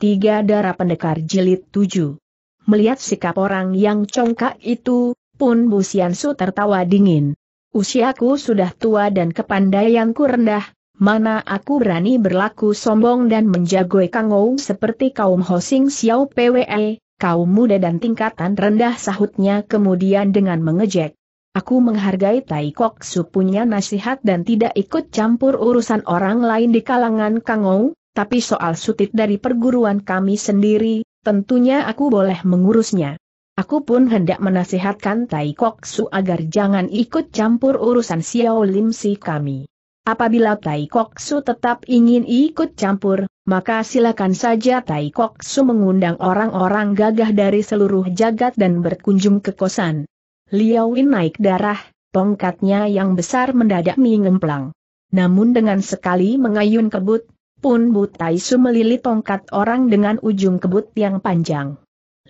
Tiga darah pendekar jilid tujuh. Melihat sikap orang yang congkak itu, pun Bu Siansu tertawa dingin. Usiaku sudah tua dan kepandaianku rendah, mana aku berani berlaku sombong dan menjagoi kangou seperti kaum Hosing Xiao PWE, kaum muda dan tingkatan rendah sahutnya kemudian dengan mengejek. Aku menghargai Tai Kok Su punya nasihat dan tidak ikut campur urusan orang lain di kalangan kangou, tapi soal sutit dari perguruan kami sendiri, tentunya aku boleh mengurusnya. Aku pun hendak menasihatkan Tai Kok Su agar jangan ikut campur urusan Xiao Lim Si kami. Apabila Tai Kok Su tetap ingin ikut campur, maka silakan saja Tai Kok Su mengundang orang-orang gagah dari seluruh jagat dan berkunjung ke kosan. Liao Win naik darah, tongkatnya yang besar mendadak mengemplang. Namun dengan sekali mengayun kebut, pun Butaisu melilit tongkat orang dengan ujung kebut yang panjang.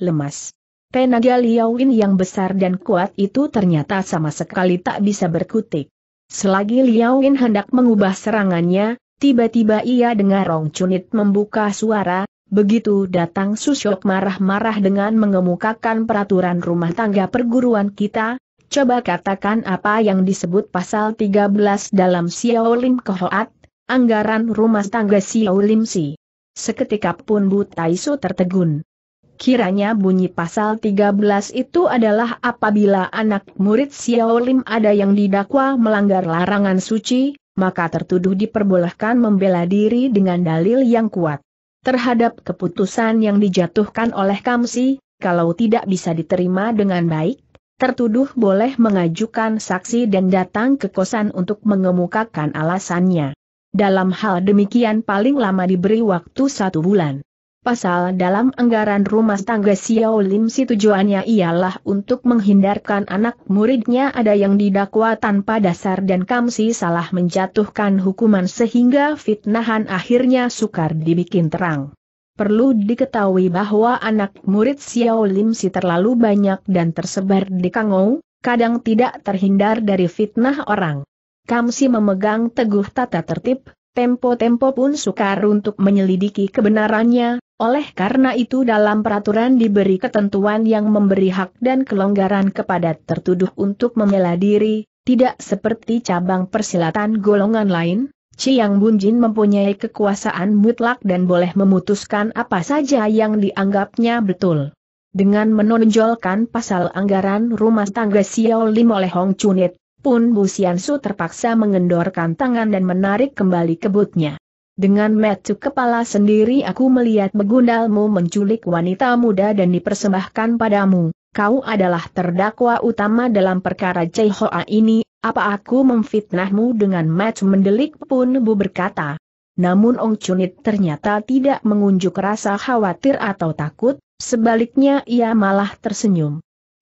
Lemas. Tenaga Liawin yang besar dan kuat itu ternyata sama sekali tak bisa berkutik. Selagi Liawin hendak mengubah serangannya, tiba-tiba ia dengar Rong Chunit membuka suara, begitu datang Susyok marah-marah dengan mengemukakan peraturan rumah tangga perguruan kita, coba katakan apa yang disebut pasal 13 dalam Xiaolim Kohoat, anggaran rumah tangga Xiao si. Seketika pun Bu Taisu tertegun. Kiranya bunyi pasal 13 itu adalah apabila anak murid Xiao Lim ada yang didakwa melanggar larangan suci, maka tertuduh diperbolehkan membela diri dengan dalil yang kuat. Terhadap keputusan yang dijatuhkan oleh Kamsi, kalau tidak bisa diterima dengan baik, tertuduh boleh mengajukan saksi dan datang ke kosan untuk mengemukakan alasannya. Dalam hal demikian paling lama diberi waktu satu bulan. Pasal dalam anggaran rumah tangga Xiao Lim si tujuannya ialah untuk menghindarkan anak muridnya ada yang didakwa tanpa dasar dan Kamsi salah menjatuhkan hukuman sehingga fitnahan akhirnya sukar dibikin terang. Perlu diketahui bahwa anak murid Xiao Lim si terlalu banyak dan tersebar di Kangou, kadang tidak terhindar dari fitnah orang. Kamsi memegang teguh tata tertib, tempo-tempo pun sukar untuk menyelidiki kebenarannya, oleh karena itu dalam peraturan diberi ketentuan yang memberi hak dan kelonggaran kepada tertuduh untuk membela diri, tidak seperti cabang persilatan golongan lain, Chiang Bunjin mempunyai kekuasaan mutlak dan boleh memutuskan apa saja yang dianggapnya betul. Dengan menonjolkan pasal anggaran rumah tangga Xiao Lim oleh Hong Chunit, pun Bu Siansu terpaksa mengendorkan tangan dan menarik kembali kebutnya. Dengan metu kepala sendiri aku melihat begundalmu menculik wanita muda dan dipersembahkan padamu. Kau adalah terdakwa utama dalam perkara Hoa ini, apa aku memfitnahmu dengan metu mendelik pun Bu berkata. Namun Ong Chunit ternyata tidak mengunjuk rasa khawatir atau takut, sebaliknya ia malah tersenyum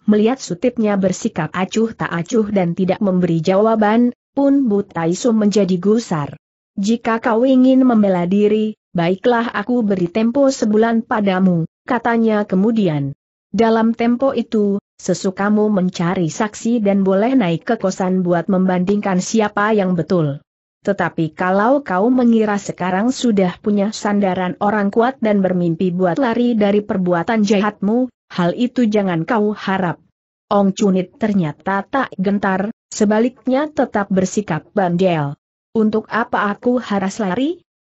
melihat sutipnya bersikap acuh tak acuh dan tidak memberi jawaban, pun Butaisu menjadi gusar. Jika kau ingin membela diri, baiklah aku beri tempo sebulan padamu, katanya kemudian. Dalam tempo itu, sesukamu mencari saksi dan boleh naik ke kosan buat membandingkan siapa yang betul. Tetapi kalau kau mengira sekarang sudah punya sandaran orang kuat dan bermimpi buat lari dari perbuatan jahatmu, hal itu jangan kau harap. Ong Cunit ternyata tak gentar, sebaliknya tetap bersikap bandel. Untuk apa aku harus lari?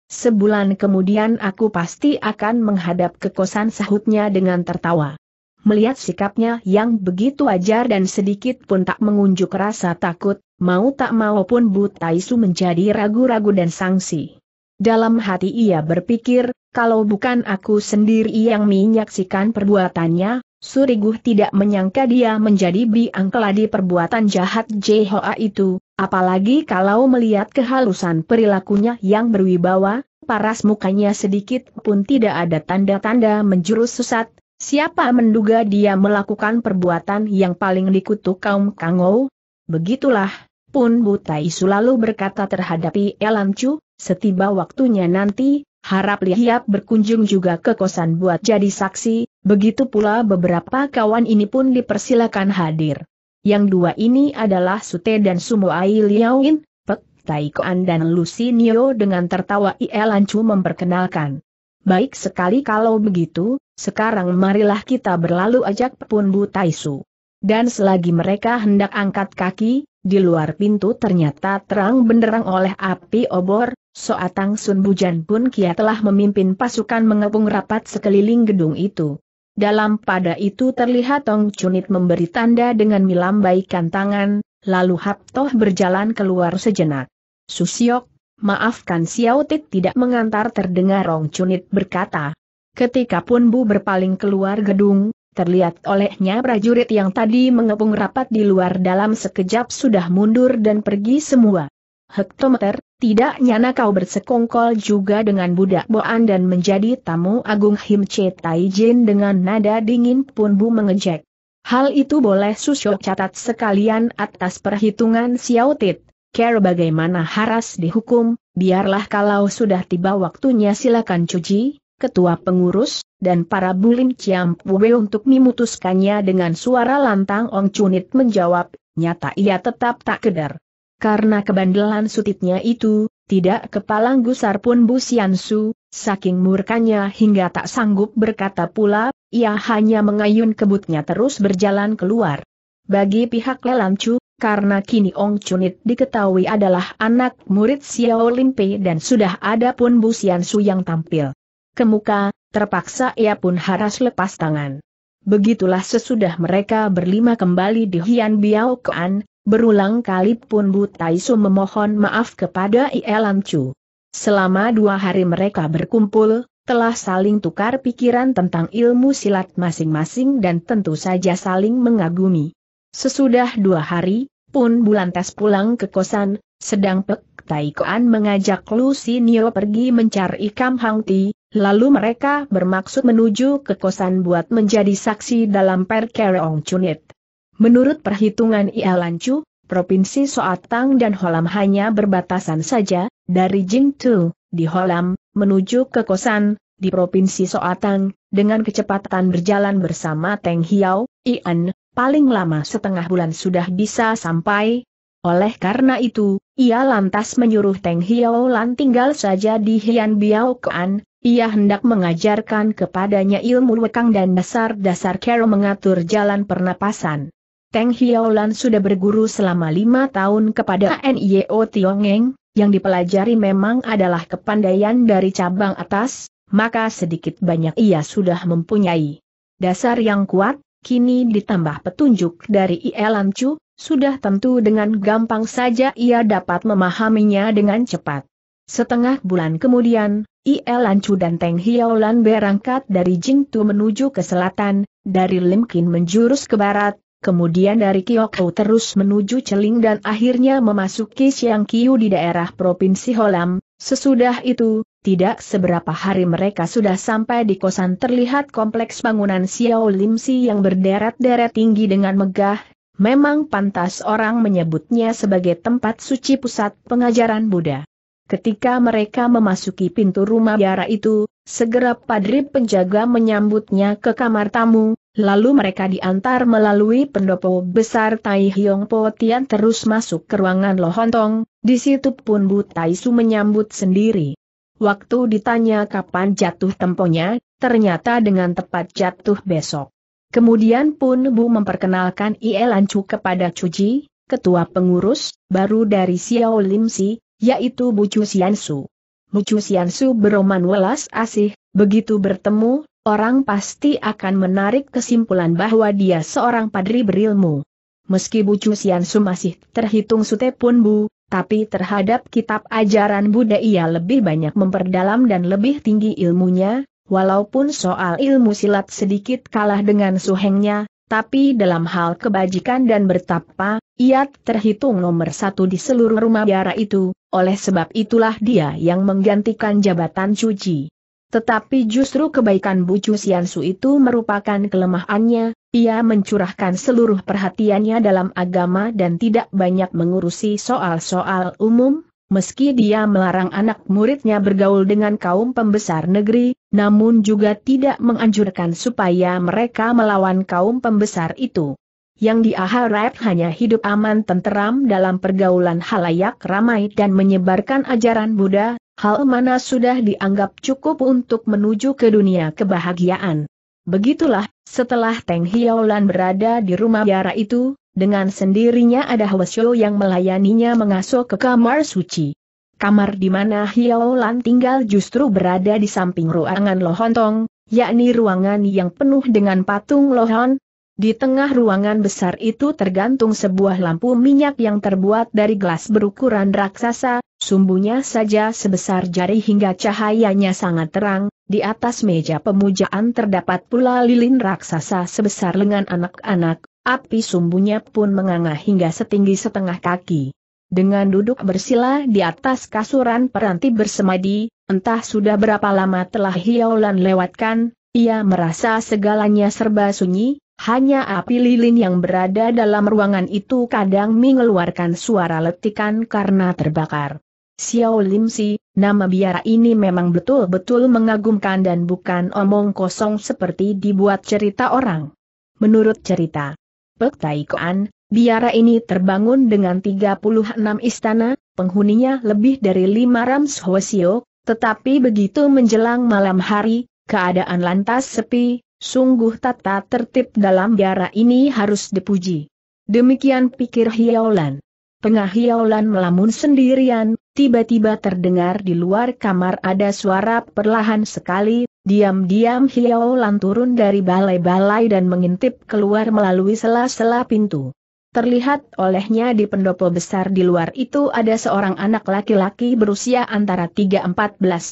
Sebulan kemudian aku pasti akan menghadap kekosan sahutnya dengan tertawa. Melihat sikapnya yang begitu ajar dan sedikit pun tak mengunjuk rasa takut, mau tak mau pun Butaisu menjadi ragu-ragu dan sangsi. Dalam hati ia berpikir, kalau bukan aku sendiri yang menyaksikan perbuatannya, Suriguh tidak menyangka dia menjadi biang keladi perbuatan jahat Jehoa itu, apalagi kalau melihat kehalusan perilakunya yang berwibawa, paras mukanya sedikit pun tidak ada tanda-tanda menjurus sesat, siapa menduga dia melakukan perbuatan yang paling dikutuk kaum Kangou? Begitulah, Pun Butai selalu berkata terhadap Elamcu, setiba waktunya nanti, Harap Lihiap berkunjung juga ke kosan buat jadi saksi, begitu pula beberapa kawan ini pun dipersilakan hadir. Yang dua ini adalah Sute dan Ai Liaoin, Pek Taikoan dan Nio dengan tertawa Ie Lancu memperkenalkan. Baik sekali kalau begitu, sekarang marilah kita berlalu ajak Pun Bu Taisu. Dan selagi mereka hendak angkat kaki, di luar pintu ternyata terang benderang oleh api obor, Soatang Sun Bujan pun kia telah memimpin pasukan mengepung rapat sekeliling gedung itu. Dalam pada itu terlihat Tong Chunit memberi tanda dengan melambaikan tangan, lalu Hap Toh berjalan keluar sejenak. Susiok, maafkan Xiao Tit tidak mengantar terdengar Rong Chunit berkata. Ketika pun Bu berpaling keluar gedung, Terlihat olehnya prajurit yang tadi mengepung rapat di luar dalam sekejap sudah mundur dan pergi semua. Hektometer, tidak nyana kau bersekongkol juga dengan budak boan dan menjadi tamu agung Him Che Tai dengan nada dingin pun bu mengejek. Hal itu boleh Susyo catat sekalian atas perhitungan Xiao Tit. Care bagaimana Haras dihukum, biarlah kalau sudah tiba waktunya silakan cuci, ketua pengurus, dan para bulim Ciam Pue untuk memutuskannya dengan suara lantang Ong Chunit menjawab, nyata ia tetap tak kedar. Karena kebandelan sutitnya itu, tidak kepalang gusar pun Bu Siansu, saking murkanya hingga tak sanggup berkata pula, ia hanya mengayun kebutnya terus berjalan keluar. Bagi pihak Lelancu, karena kini Ong Chunit diketahui adalah anak murid Xiao Limpe dan sudah ada pun Bu Siansu yang tampil. Kemuka, Terpaksa ia pun harus lepas tangan. Begitulah sesudah mereka berlima kembali di Hian Biao Koan, berulang kali pun Bu Taisu memohon maaf kepada Ielam Chu. Selama dua hari mereka berkumpul, telah saling tukar pikiran tentang ilmu silat masing-masing dan tentu saja saling mengagumi. Sesudah dua hari, pun bulan tes pulang ke kosan, sedang Pek Tai mengajak Lu Sinio pergi mencari Kam Hang Ti, Lalu mereka bermaksud menuju ke kosan buat menjadi saksi dalam Ong Chunit. Menurut perhitungan Ia Lancu, Provinsi Soatang dan Holam hanya berbatasan saja, dari Jingtu, di Holam, menuju ke Kosan, di Provinsi Soatang, dengan kecepatan berjalan bersama Teng Hiao, Ian, paling lama setengah bulan sudah bisa sampai. Oleh karena itu, ia lantas menyuruh Teng Hiao Lan tinggal saja di Hian Biao Kean, ia hendak mengajarkan kepadanya ilmu wekang dan dasar-dasar cara mengatur jalan pernapasan. Teng Hiaolan sudah berguru selama lima tahun kepada NIO Tiongeng, yang dipelajari memang adalah kepandaian dari cabang atas, maka sedikit banyak ia sudah mempunyai dasar yang kuat, kini ditambah petunjuk dari Ielan Chu, sudah tentu dengan gampang saja ia dapat memahaminya dengan cepat. Setengah bulan kemudian, IL Lancu dan Teng Hiaolan berangkat dari Jingtu menuju ke selatan, dari Limkin menjurus ke barat, kemudian dari Kyokou terus menuju Celing dan akhirnya memasuki Siangkiu di daerah Provinsi Holam. Sesudah itu, tidak seberapa hari mereka sudah sampai di kosan terlihat kompleks bangunan Xiao Limsi yang berderet-deret tinggi dengan megah, memang pantas orang menyebutnya sebagai tempat suci pusat pengajaran Buddha. Ketika mereka memasuki pintu rumah biara itu, segera padri penjaga menyambutnya ke kamar tamu, lalu mereka diantar melalui pendopo besar Tai Hiong Po Tian terus masuk ke ruangan Lohontong, di situ pun Bu Tai Su menyambut sendiri. Waktu ditanya kapan jatuh temponya, ternyata dengan tepat jatuh besok. Kemudian pun Bu memperkenalkan Ie Chu kepada Cuji, ketua pengurus, baru dari Xiao Lim Si, yaitu Bucu Siansu. Bucu Siansu beroman welas asih, begitu bertemu, orang pasti akan menarik kesimpulan bahwa dia seorang padri berilmu. Meski Bucu Siansu masih terhitung sute pun Bu, tapi terhadap kitab ajaran Buddha ia lebih banyak memperdalam dan lebih tinggi ilmunya, walaupun soal ilmu silat sedikit kalah dengan suhengnya, tapi dalam hal kebajikan dan bertapa, ia terhitung nomor satu di seluruh rumah biara itu, oleh sebab itulah dia yang menggantikan jabatan cuci. Tetapi justru kebaikan Bucu Siansu itu merupakan kelemahannya, ia mencurahkan seluruh perhatiannya dalam agama dan tidak banyak mengurusi soal-soal umum, Meski dia melarang anak muridnya bergaul dengan kaum pembesar negeri, namun juga tidak menganjurkan supaya mereka melawan kaum pembesar itu. Yang dia hanya hidup aman tenteram dalam pergaulan halayak ramai dan menyebarkan ajaran Buddha, hal mana sudah dianggap cukup untuk menuju ke dunia kebahagiaan. Begitulah, setelah Teng Hiaulan berada di rumah biara itu, dengan sendirinya ada Hwasyo yang melayaninya mengasuh ke kamar suci. Kamar di mana Lan tinggal justru berada di samping ruangan Lohontong, yakni ruangan yang penuh dengan patung Lohon. Di tengah ruangan besar itu tergantung sebuah lampu minyak yang terbuat dari gelas berukuran raksasa, sumbunya saja sebesar jari hingga cahayanya sangat terang, di atas meja pemujaan terdapat pula lilin raksasa sebesar lengan anak-anak, Api sumbunya pun menganga hingga setinggi setengah kaki. Dengan duduk bersila di atas kasuran peranti bersemadi, entah sudah berapa lama telah Hiaulan lewatkan, ia merasa segalanya serba sunyi, hanya api lilin yang berada dalam ruangan itu kadang mengeluarkan suara letikan karena terbakar. Xiao Lim Si, nama biara ini memang betul-betul mengagumkan dan bukan omong kosong seperti dibuat cerita orang. Menurut cerita, Pek Koan, biara ini terbangun dengan 36 istana, penghuninya lebih dari 5 rams Hwasio, tetapi begitu menjelang malam hari, keadaan lantas sepi, sungguh tata tertib dalam biara ini harus dipuji. Demikian pikir Hiaolan. Tengah Hiaulan melamun sendirian, tiba-tiba terdengar di luar kamar ada suara perlahan sekali, Diam-diam Hiao Lan turun dari balai-balai dan mengintip keluar melalui sela-sela pintu. Terlihat olehnya di pendopo besar di luar itu ada seorang anak laki-laki berusia antara 3-14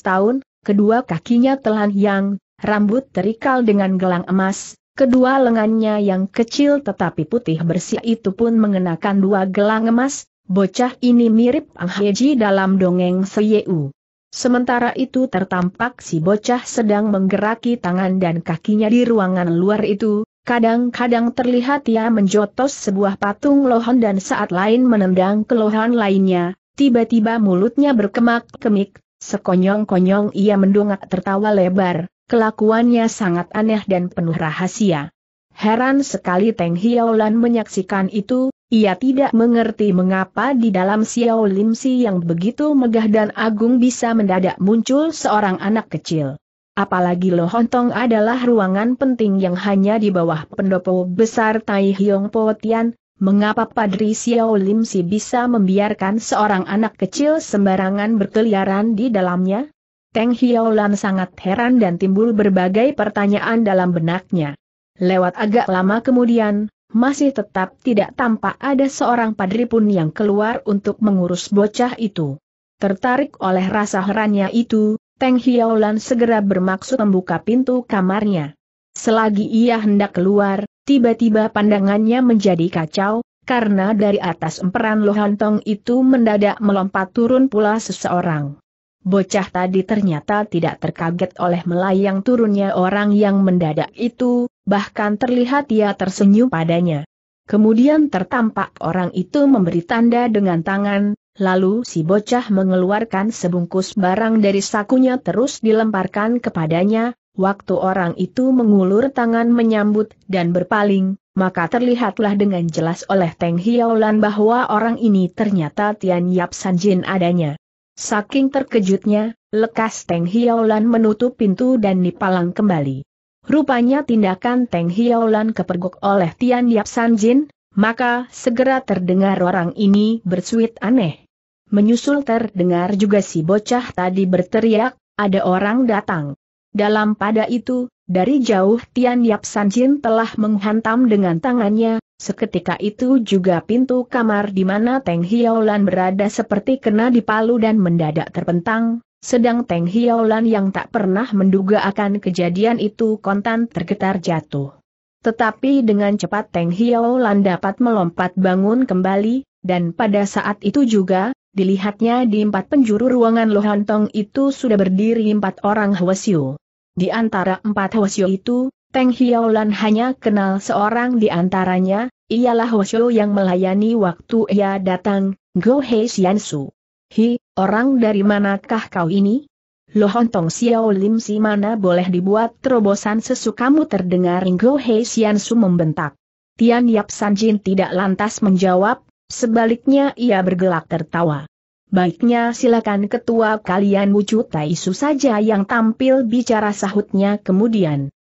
tahun, kedua kakinya telan yang, rambut terikal dengan gelang emas, kedua lengannya yang kecil tetapi putih bersih itu pun mengenakan dua gelang emas, Bocah ini mirip Ang Heji dalam dongeng Seyeu. Sementara itu tertampak si bocah sedang menggeraki tangan dan kakinya di ruangan luar itu, kadang-kadang terlihat ia menjotos sebuah patung lohan dan saat lain menendang ke lohan lainnya, tiba-tiba mulutnya berkemak-kemik, sekonyong-konyong ia mendongak tertawa lebar, kelakuannya sangat aneh dan penuh rahasia. Heran sekali Teng Hiaulan menyaksikan itu, ia tidak mengerti mengapa di dalam Xiao Lim Si yang begitu megah dan agung bisa mendadak muncul seorang anak kecil. Apalagi Lo Tong adalah ruangan penting yang hanya di bawah pendopo besar Tai Hiong Po Tian, mengapa Padri Xiao Lim Si bisa membiarkan seorang anak kecil sembarangan berkeliaran di dalamnya? Teng Lan sangat heran dan timbul berbagai pertanyaan dalam benaknya. Lewat agak lama kemudian, masih tetap tidak tampak ada seorang padri pun yang keluar untuk mengurus bocah itu. Tertarik oleh rasa herannya itu, Teng Hiaulan segera bermaksud membuka pintu kamarnya. Selagi ia hendak keluar, tiba-tiba pandangannya menjadi kacau, karena dari atas emperan Lohantong itu mendadak melompat turun pula seseorang. Bocah tadi ternyata tidak terkaget oleh melayang turunnya orang yang mendadak itu, bahkan terlihat ia tersenyum padanya. Kemudian tertampak orang itu memberi tanda dengan tangan, lalu si bocah mengeluarkan sebungkus barang dari sakunya terus dilemparkan kepadanya, waktu orang itu mengulur tangan menyambut dan berpaling, maka terlihatlah dengan jelas oleh Teng Hiaulan bahwa orang ini ternyata Tian Yap Sanjin adanya. Saking terkejutnya, lekas Teng Hiaolan menutup pintu dan dipalang kembali. Rupanya tindakan Teng Hiaolan kepergok oleh Tian Yap Jin, maka segera terdengar orang ini bersuit aneh. Menyusul terdengar juga si bocah tadi berteriak, ada orang datang. Dalam pada itu, dari jauh Tian Yap Jin telah menghantam dengan tangannya, Seketika itu juga pintu kamar di mana Teng Hiaolan berada seperti kena dipalu dan mendadak terpentang, sedang Teng Hiaolan yang tak pernah menduga akan kejadian itu kontan tergetar jatuh. Tetapi dengan cepat Teng Hiaolan dapat melompat bangun kembali, dan pada saat itu juga, dilihatnya di empat penjuru ruangan Lohantong itu sudah berdiri empat orang Hwasyu. Di antara empat Hwasyu itu, Teng Hiaolan hanya kenal seorang di antaranya, ialah Hoshio yang melayani waktu ia datang, Go Hei Xiansu. Hi, orang dari manakah kau ini? Lo Hontong Xiao Lim si mana boleh dibuat terobosan sesukamu terdengar Go Hei Xiansu membentak. Tian Yap Sanjin tidak lantas menjawab, sebaliknya ia bergelak tertawa. Baiknya silakan ketua kalian Wucu Su saja yang tampil bicara sahutnya kemudian.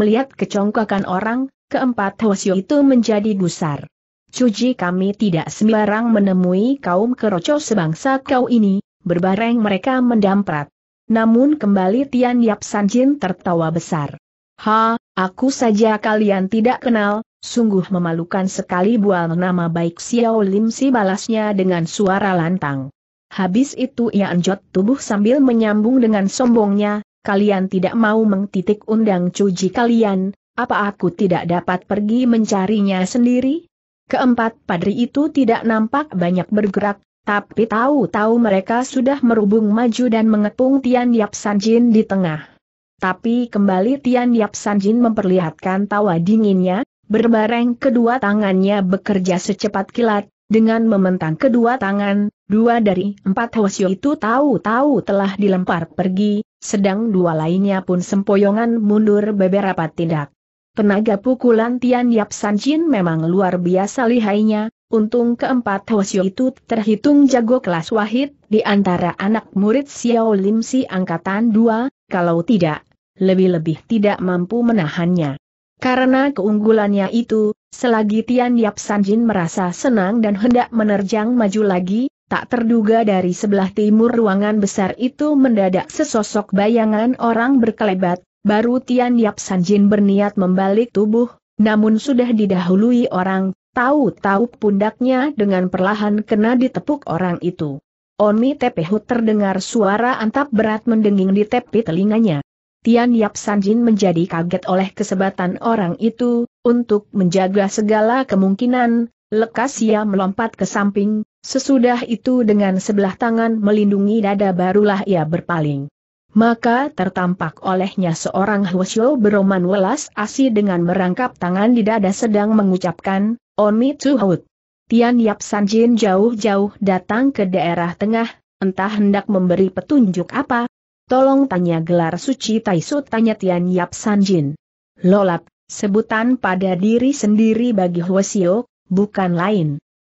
Melihat kecongkakan orang, keempat Hosyo itu menjadi gusar. Cuji kami tidak sembarang menemui kaum keroco sebangsa kau ini, berbareng mereka mendamprat. Namun kembali Tian Yap Sanjin tertawa besar. Ha, aku saja kalian tidak kenal, sungguh memalukan sekali bual nama baik Xiao Lim si balasnya dengan suara lantang. Habis itu ia anjot tubuh sambil menyambung dengan sombongnya, kalian tidak mau mengtitik undang cuji kalian, apa aku tidak dapat pergi mencarinya sendiri? Keempat padri itu tidak nampak banyak bergerak, tapi tahu-tahu mereka sudah merubung maju dan mengepung Tian Yap Jin di tengah. Tapi kembali Tian Yap Jin memperlihatkan tawa dinginnya, berbareng kedua tangannya bekerja secepat kilat, dengan mementang kedua tangan, dua dari empat Hwasyo itu tahu-tahu telah dilempar pergi, sedang dua lainnya pun sempoyongan mundur beberapa tindak. Tenaga pukulan Tian Yap San Jin memang luar biasa lihainya, untung keempat Hwasyo itu terhitung jago kelas wahid di antara anak murid Xiao Lim Si Angkatan 2, kalau tidak, lebih-lebih tidak mampu menahannya. Karena keunggulannya itu, Selagi Tian Yap Sanjin merasa senang dan hendak menerjang maju lagi, tak terduga dari sebelah timur ruangan besar itu mendadak sesosok bayangan orang berkelebat, baru Tian Yap Sanjin berniat membalik tubuh, namun sudah didahului orang, tahu-tahu pundaknya dengan perlahan kena ditepuk orang itu. Oni Tepehut terdengar suara antap berat mendenging di tepi telinganya. Tian Yap Sanjin menjadi kaget oleh kesebatan orang itu, untuk menjaga segala kemungkinan, lekas ia melompat ke samping, sesudah itu dengan sebelah tangan melindungi dada barulah ia berpaling. Maka tertampak olehnya seorang Hwasyo beroman welas asi dengan merangkap tangan di dada sedang mengucapkan, Oni Tsuhut. Tian Yap Sanjin jauh-jauh datang ke daerah tengah, entah hendak memberi petunjuk apa. Tolong tanya gelar suci Taisut tanya Tian Yap Sanjin. Lolap, Sebutan pada diri sendiri bagi Hwasio, bukan lain.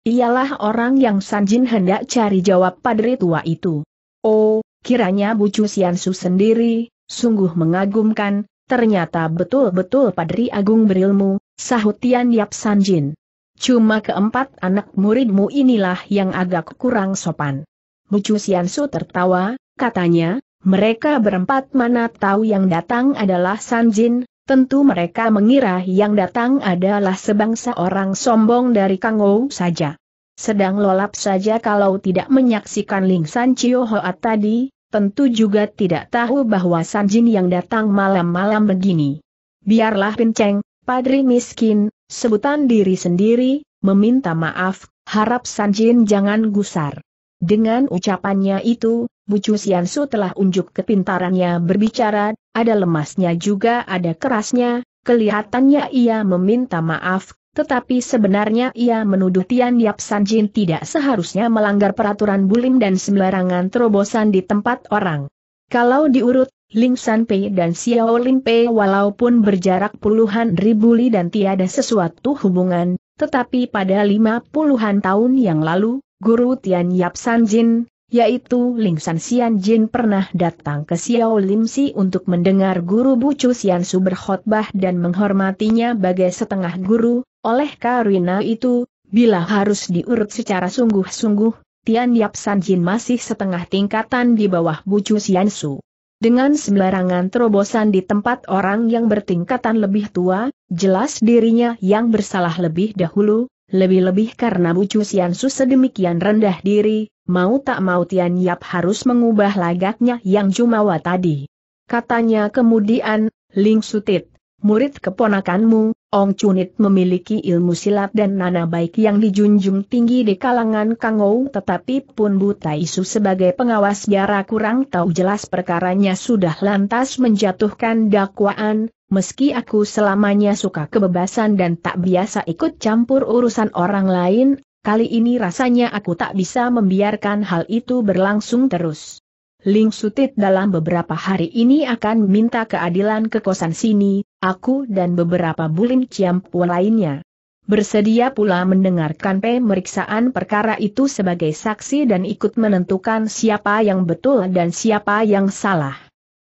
Ialah orang yang Sanjin hendak cari jawab padri tua itu. Oh, kiranya Bucu Siansu sendiri, sungguh mengagumkan, ternyata betul-betul padri agung berilmu, sahut Tian Yap Sanjin. Cuma keempat anak muridmu inilah yang agak kurang sopan. Bucu Siansu tertawa, katanya, mereka berempat mana tahu yang datang adalah Sanjin, Tentu mereka mengira yang datang adalah sebangsa orang sombong dari Kangou saja. Sedang lolap saja kalau tidak menyaksikan Ling San Chio Hoat tadi, tentu juga tidak tahu bahwa San Jin yang datang malam-malam begini. Biarlah pinceng, padri miskin, sebutan diri sendiri, meminta maaf, harap San Jin jangan gusar. Dengan ucapannya itu, Bucu Su telah unjuk kepintarannya berbicara, ada lemasnya juga ada kerasnya, kelihatannya ia meminta maaf, tetapi sebenarnya ia menuduh Tian Yap Sanjin tidak seharusnya melanggar peraturan bulim dan sembarangan terobosan di tempat orang. Kalau diurut, Ling San Pei dan Xiao Lin Pei walaupun berjarak puluhan ribu li dan tiada sesuatu hubungan, tetapi pada lima puluhan tahun yang lalu, Guru Tian Yap San Jin, yaitu Ling San Xian Jin pernah datang ke Xiao Lim Si untuk mendengar guru Bucu Xian Su berkhotbah dan menghormatinya sebagai setengah guru, oleh karena itu, bila harus diurut secara sungguh-sungguh, Tian Yap San Jin masih setengah tingkatan di bawah Bucu Xian Su. Dengan sembarangan terobosan di tempat orang yang bertingkatan lebih tua, jelas dirinya yang bersalah lebih dahulu, lebih-lebih karena Bucu Siansu sedemikian rendah diri, mau tak mau Tian Yap harus mengubah lagaknya yang jumawa tadi. Katanya kemudian, Ling Sutit, murid keponakanmu, Ong Chunit memiliki ilmu silat dan nana baik yang dijunjung tinggi di kalangan Kangou tetapi pun buta isu sebagai pengawas biara kurang tahu jelas perkaranya sudah lantas menjatuhkan dakwaan, meski aku selamanya suka kebebasan dan tak biasa ikut campur urusan orang lain, kali ini rasanya aku tak bisa membiarkan hal itu berlangsung terus. Ling Sutit dalam beberapa hari ini akan minta keadilan ke kosan sini, aku dan beberapa bulim ciampu lainnya. Bersedia pula mendengarkan pemeriksaan perkara itu sebagai saksi dan ikut menentukan siapa yang betul dan siapa yang salah.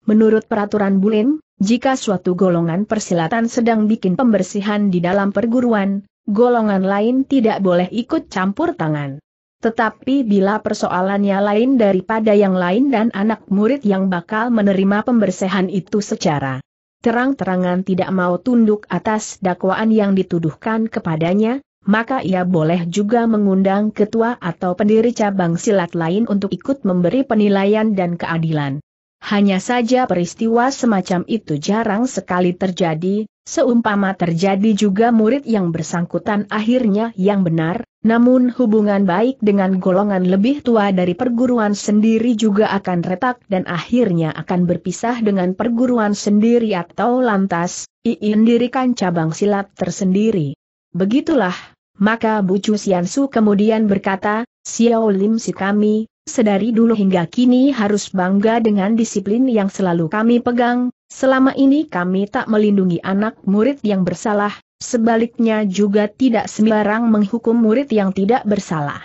Menurut peraturan Bulim, jika suatu golongan persilatan sedang bikin pembersihan di dalam perguruan, golongan lain tidak boleh ikut campur tangan. Tetapi bila persoalannya lain daripada yang lain dan anak murid yang bakal menerima pembersihan itu secara terang-terangan tidak mau tunduk atas dakwaan yang dituduhkan kepadanya, maka ia boleh juga mengundang ketua atau pendiri cabang silat lain untuk ikut memberi penilaian dan keadilan. Hanya saja peristiwa semacam itu jarang sekali terjadi, seumpama terjadi juga murid yang bersangkutan akhirnya yang benar, namun hubungan baik dengan golongan lebih tua dari perguruan sendiri juga akan retak dan akhirnya akan berpisah dengan perguruan sendiri atau lantas, iin dirikan cabang silat tersendiri. Begitulah, maka Bu Chu Siansu kemudian berkata, Xiao Lim si kami, sedari dulu hingga kini harus bangga dengan disiplin yang selalu kami pegang, selama ini kami tak melindungi anak murid yang bersalah, sebaliknya juga tidak sembarang menghukum murid yang tidak bersalah.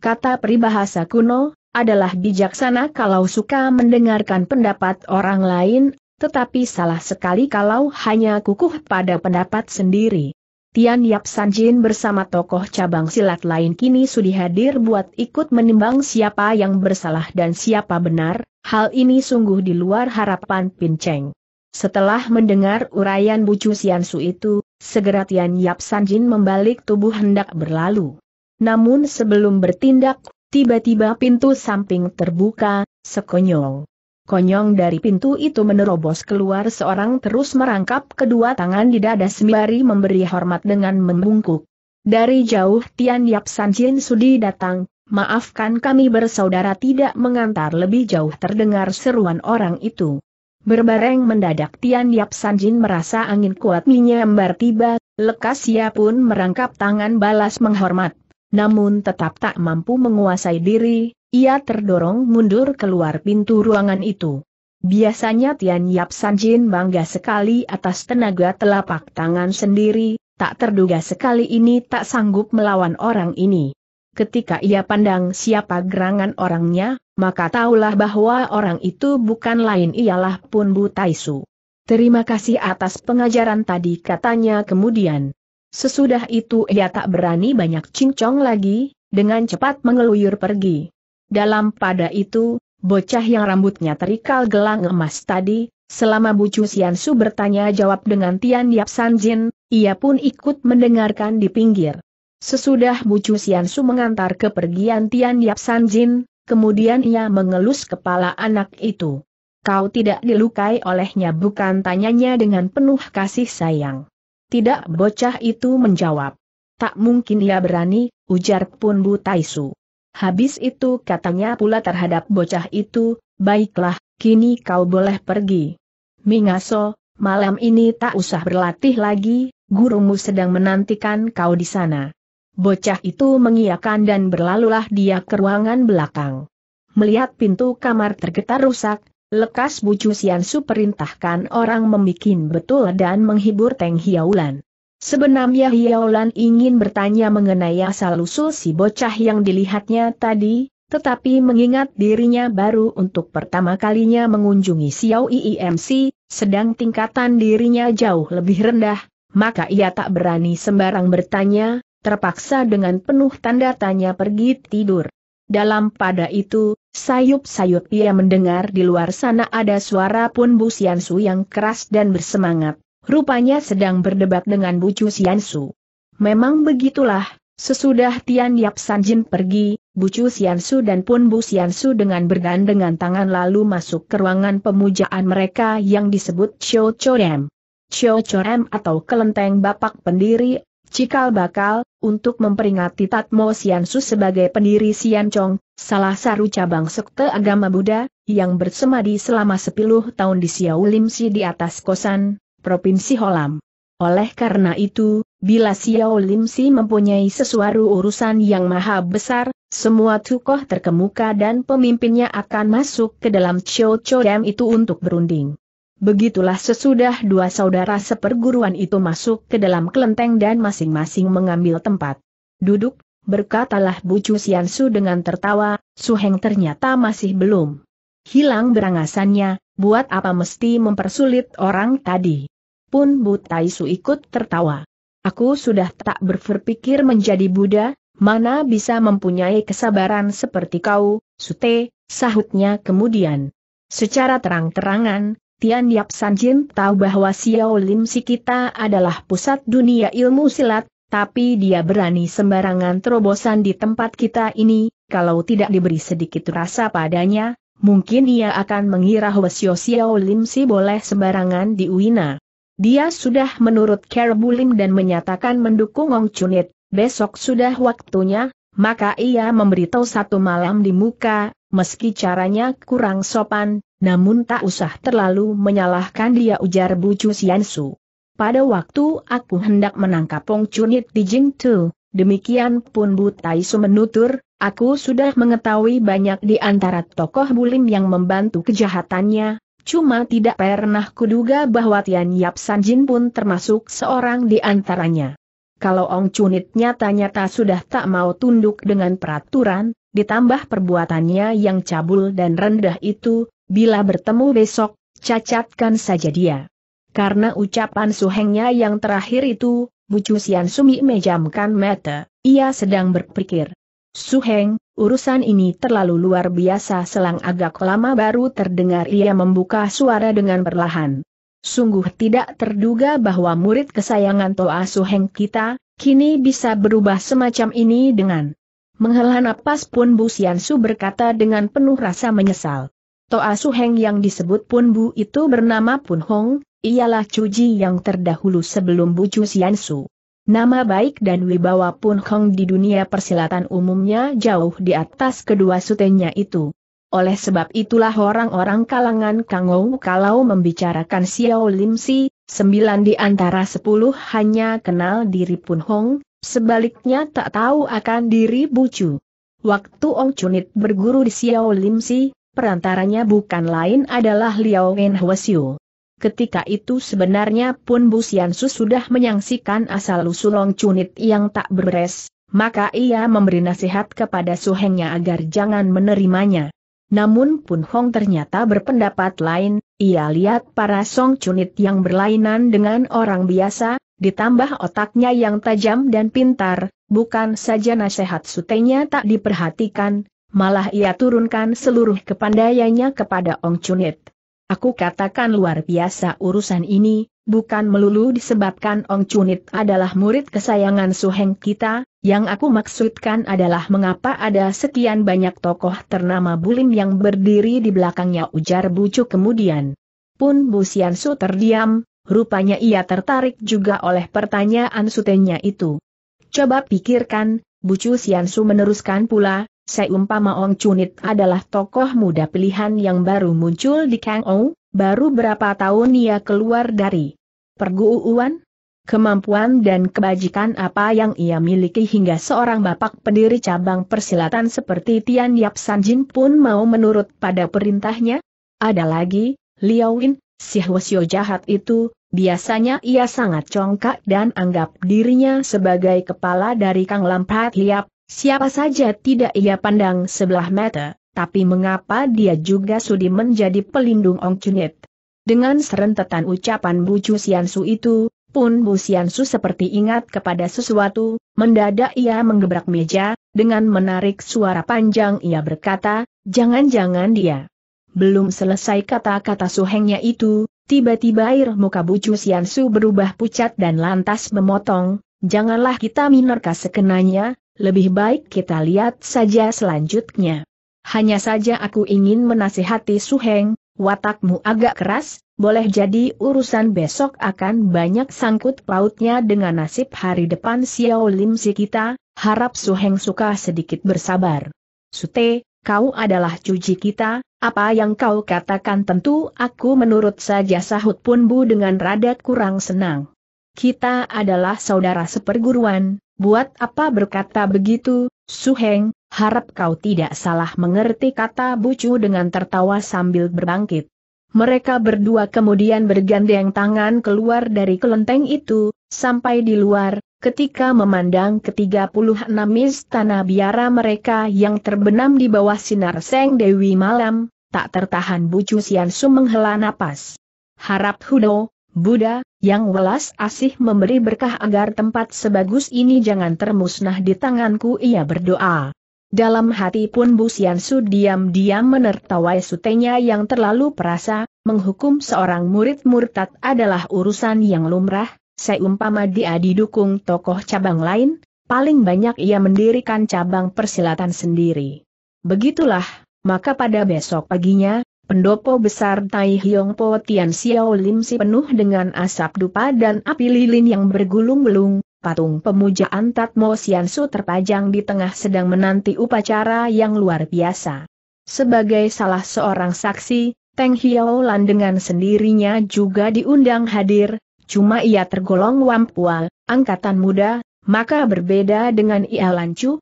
Kata peribahasa kuno, adalah bijaksana kalau suka mendengarkan pendapat orang lain, tetapi salah sekali kalau hanya kukuh pada pendapat sendiri. Tian Yap Sanjin bersama tokoh cabang silat lain kini sudah hadir buat ikut menimbang siapa yang bersalah dan siapa benar, hal ini sungguh di luar harapan Pin Cheng. Setelah mendengar uraian bucu Siansu itu, segera Tian Yap Sanjin membalik tubuh hendak berlalu. Namun sebelum bertindak, tiba-tiba pintu samping terbuka, sekonyol. Konyong dari pintu itu menerobos keluar seorang terus merangkap kedua tangan di dada sembari memberi hormat dengan membungkuk. Dari jauh Tian Yap San Jin Sudi datang, maafkan kami bersaudara tidak mengantar lebih jauh terdengar seruan orang itu. Berbareng mendadak Tian Yap San Jin merasa angin kuat menyambar tiba, lekas ia pun merangkap tangan balas menghormat. Namun tetap tak mampu menguasai diri, ia terdorong mundur keluar pintu ruangan itu. Biasanya Tian Yap Sanjin bangga sekali atas tenaga telapak tangan sendiri, tak terduga sekali ini tak sanggup melawan orang ini. Ketika ia pandang siapa gerangan orangnya, maka taulah bahwa orang itu bukan lain ialah Pun Bu Taisu. Terima kasih atas pengajaran tadi katanya kemudian. Sesudah itu ia tak berani banyak cincong lagi, dengan cepat mengeluyur pergi. Dalam pada itu, bocah yang rambutnya terikal gelang emas tadi, selama Bu Su bertanya jawab dengan Tian Yap Jin, ia pun ikut mendengarkan di pinggir. Sesudah Bu Su mengantar kepergian Tian Yap Jin, kemudian ia mengelus kepala anak itu. Kau tidak dilukai olehnya bukan tanyanya dengan penuh kasih sayang. Tidak bocah itu menjawab. Tak mungkin ia berani, ujar pun Bu Taisu. Habis itu katanya pula terhadap bocah itu, baiklah, kini kau boleh pergi. Mingaso, malam ini tak usah berlatih lagi, gurumu sedang menantikan kau di sana. Bocah itu mengiakan dan berlalulah dia ke ruangan belakang. Melihat pintu kamar tergetar rusak, lekas Bu Sian Su perintahkan orang membikin betul dan menghibur Teng Hiaulan. Sebenarnya Hiaulan ingin bertanya mengenai asal-usul si bocah yang dilihatnya tadi, tetapi mengingat dirinya baru untuk pertama kalinya mengunjungi Xiao IIMC, sedang tingkatan dirinya jauh lebih rendah, maka ia tak berani sembarang bertanya, terpaksa dengan penuh tanda tanya pergi tidur. Dalam pada itu, sayup-sayup ia mendengar di luar sana ada suara pun Bu Busiansu yang keras dan bersemangat. Rupanya sedang berdebat dengan Bucu Xiansu. Memang begitulah, sesudah Tian Yap Sanjin pergi, Bucu Xiansu dan Pun Bu Xiansu dengan bergandengan tangan lalu masuk ke ruangan pemujaan mereka yang disebut Xiao Chorem. Xiao Chorem atau kelenteng bapak pendiri, cikal bakal, untuk memperingati Tatmo Xiansu sebagai pendiri Chong, salah satu cabang sekte agama Buddha, yang bersemadi selama 10 tahun di Si di atas kosan, Provinsi Holam. Oleh karena itu, bila Xiao Lim Si mempunyai sesuatu urusan yang maha besar, semua tukoh terkemuka dan pemimpinnya akan masuk ke dalam Chou Chou Dam itu untuk berunding. Begitulah sesudah dua saudara seperguruan itu masuk ke dalam kelenteng dan masing-masing mengambil tempat. Duduk, berkatalah Bu Chu Su dengan tertawa, Su Heng ternyata masih belum. Hilang berangasannya, buat apa mesti mempersulit orang tadi pun Butai Su ikut tertawa. Aku sudah tak berpikir menjadi Buddha, mana bisa mempunyai kesabaran seperti kau, Sute, sahutnya kemudian. Secara terang-terangan, Tian Yap Jin tahu bahwa Xiao Lim Si kita adalah pusat dunia ilmu silat, tapi dia berani sembarangan terobosan di tempat kita ini, kalau tidak diberi sedikit rasa padanya, mungkin ia akan mengira Hwasyo Xiao Lim Si boleh sembarangan di Uina. Dia sudah menurut Kerbulim dan menyatakan mendukung Ong Chunit, besok sudah waktunya, maka ia memberitahu satu malam di muka, meski caranya kurang sopan, namun tak usah terlalu menyalahkan dia ujar Bucu Siansu. Pada waktu aku hendak menangkap Ong Chunit di Jingtu, demikian pun Bu Su menutur, aku sudah mengetahui banyak di antara tokoh bulim yang membantu kejahatannya, Cuma tidak pernah kuduga bahwa Tian Yap Jin pun termasuk seorang di antaranya. Kalau Ong Chunit nyata-nyata sudah tak mau tunduk dengan peraturan, ditambah perbuatannya yang cabul dan rendah itu, bila bertemu besok, cacatkan saja dia. Karena ucapan suhengnya yang terakhir itu, Bucu Sian Sumi mejamkan mata, ia sedang berpikir. Suheng, urusan ini terlalu luar biasa selang agak lama baru terdengar ia membuka suara dengan perlahan. Sungguh tidak terduga bahwa murid kesayangan Toa Suheng kita, kini bisa berubah semacam ini dengan menghela napas pun Bu Su berkata dengan penuh rasa menyesal. Toa Suheng yang disebut pun Bu itu bernama Pun Hong, ialah Cuji yang terdahulu sebelum Bu Su. Nama baik dan wibawa Pun Hong di dunia persilatan umumnya jauh di atas kedua sutenya itu. Oleh sebab itulah orang-orang kalangan Kangou kalau membicarakan Xiao Lim Si, sembilan di antara sepuluh hanya kenal diri Pun Hong, sebaliknya tak tahu akan diri Bucu. Waktu Ong Chunit berguru di Xiao Lim Si, perantaranya bukan lain adalah Liao Wen Hwasyu. Ketika itu sebenarnya pun Bu Siansu sudah menyaksikan asal-usul Long Cunit yang tak beres, maka ia memberi nasihat kepada Suhengnya agar jangan menerimanya. Namun Pun Hong ternyata berpendapat lain, ia lihat para Song Cunit yang berlainan dengan orang biasa, ditambah otaknya yang tajam dan pintar, bukan saja nasihat sutenya tak diperhatikan, malah ia turunkan seluruh kepandaiannya kepada Ong Cunit. Aku katakan luar biasa urusan ini, bukan melulu disebabkan Ong Chunit adalah murid kesayangan Suheng kita, yang aku maksudkan adalah mengapa ada sekian banyak tokoh ternama Bulim yang berdiri di belakangnya ujar Bucu kemudian. Pun Bu Su terdiam, rupanya ia tertarik juga oleh pertanyaan sutenya itu. Coba pikirkan, Bucu Su meneruskan pula, Seumpama Ong Chunit adalah tokoh muda pilihan yang baru muncul di Kang Ou, baru berapa tahun ia keluar dari perguuan? Kemampuan dan kebajikan apa yang ia miliki hingga seorang bapak pendiri cabang persilatan seperti Tian Yap Jin pun mau menurut pada perintahnya? Ada lagi, Liao Win, si Hwasyo jahat itu, biasanya ia sangat congkak dan anggap dirinya sebagai kepala dari Kang Lampat Liap, Siapa saja tidak ia pandang sebelah mata, tapi mengapa dia juga sudi menjadi pelindung Ong Chunit? Dengan serentetan ucapan Bu Chu Su itu, pun Bu Su seperti ingat kepada sesuatu, mendadak ia menggebrak meja, dengan menarik suara panjang ia berkata, jangan-jangan dia. Belum selesai kata-kata suhengnya itu, tiba-tiba air muka Bu Chu Su berubah pucat dan lantas memotong, janganlah kita minerka sekenanya, lebih baik kita lihat saja selanjutnya. Hanya saja aku ingin menasihati Suheng, watakmu agak keras, boleh jadi urusan besok akan banyak sangkut pautnya dengan nasib hari depan Xiao Lim si kita, harap Suheng suka sedikit bersabar. Sute, kau adalah cuci kita, apa yang kau katakan tentu aku menurut saja sahut pun Bu dengan rada kurang senang. Kita adalah saudara seperguruan, Buat apa berkata begitu, Suheng, harap kau tidak salah mengerti kata Bucu dengan tertawa sambil berbangkit. Mereka berdua kemudian bergandeng tangan keluar dari kelenteng itu, sampai di luar, ketika memandang ketiga puluh enam istana biara mereka yang terbenam di bawah sinar Seng Dewi Malam, tak tertahan Bucu Siansu menghela napas. Harap Hudo, Buddha, yang welas asih memberi berkah agar tempat sebagus ini jangan termusnah di tanganku ia berdoa. Dalam hati pun Bu Siansu diam-diam menertawai sutenya yang terlalu perasa, menghukum seorang murid murtad adalah urusan yang lumrah, seumpama dia didukung tokoh cabang lain, paling banyak ia mendirikan cabang persilatan sendiri. Begitulah, maka pada besok paginya, Pendopo besar Tai Hiong Po Tian Xiao Lim Si penuh dengan asap dupa dan api lilin yang bergulung-gulung, patung pemujaan Tatmo Sian Su terpajang di tengah sedang menanti upacara yang luar biasa. Sebagai salah seorang saksi, Teng Hiao Lan dengan sendirinya juga diundang hadir, cuma ia tergolong wampual, angkatan muda, maka berbeda dengan Ia Lancu,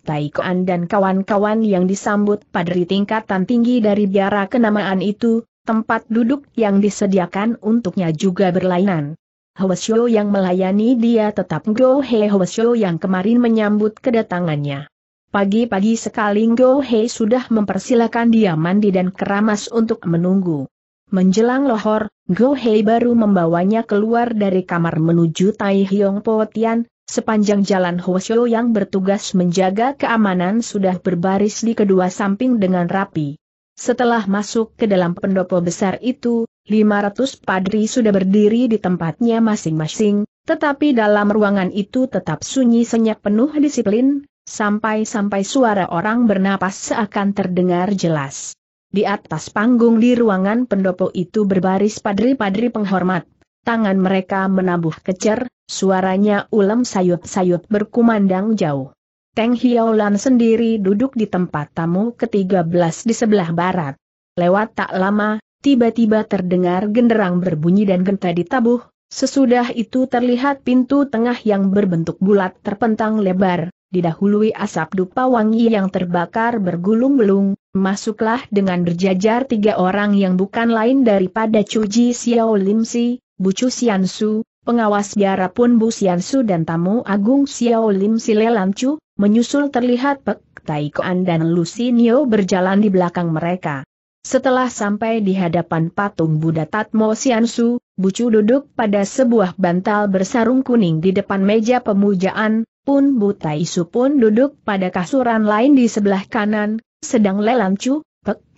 Taikoan dan kawan-kawan yang disambut padri tingkatan tinggi dari biara kenamaan itu, tempat duduk yang disediakan untuknya juga berlainan. Hwasyo yang melayani dia tetap Ngo He Hwasyo yang kemarin menyambut kedatangannya. Pagi-pagi sekali Ngo He sudah mempersilahkan dia mandi dan keramas untuk menunggu. Menjelang lohor, Ngo He baru membawanya keluar dari kamar menuju Tai Hiong Po Tian, Sepanjang jalan Hwasyo yang bertugas menjaga keamanan sudah berbaris di kedua samping dengan rapi. Setelah masuk ke dalam pendopo besar itu, 500 padri sudah berdiri di tempatnya masing-masing, tetapi dalam ruangan itu tetap sunyi senyap penuh disiplin, sampai-sampai suara orang bernapas seakan terdengar jelas. Di atas panggung di ruangan pendopo itu berbaris padri-padri penghormat tangan mereka menabuh kecer, suaranya ulam sayut-sayut berkumandang jauh. Teng Hiaolan sendiri duduk di tempat tamu ke-13 di sebelah barat. Lewat tak lama, tiba-tiba terdengar genderang berbunyi dan genta ditabuh, sesudah itu terlihat pintu tengah yang berbentuk bulat terpentang lebar, didahului asap dupa wangi yang terbakar bergulung-gulung, masuklah dengan berjajar tiga orang yang bukan lain daripada Cuji Xiao Limsi, Bucu Xiansu, pengawas biara pun Bu Xiansu dan tamu agung Xiao Lim Sile Lancu, menyusul terlihat Pek Tai Koan dan Nio berjalan di belakang mereka. Setelah sampai di hadapan patung Buddha Tatmo Xiansu, Bucu duduk pada sebuah bantal bersarung kuning di depan meja pemujaan, pun Bu Su pun duduk pada kasuran lain di sebelah kanan, sedang Lelancu,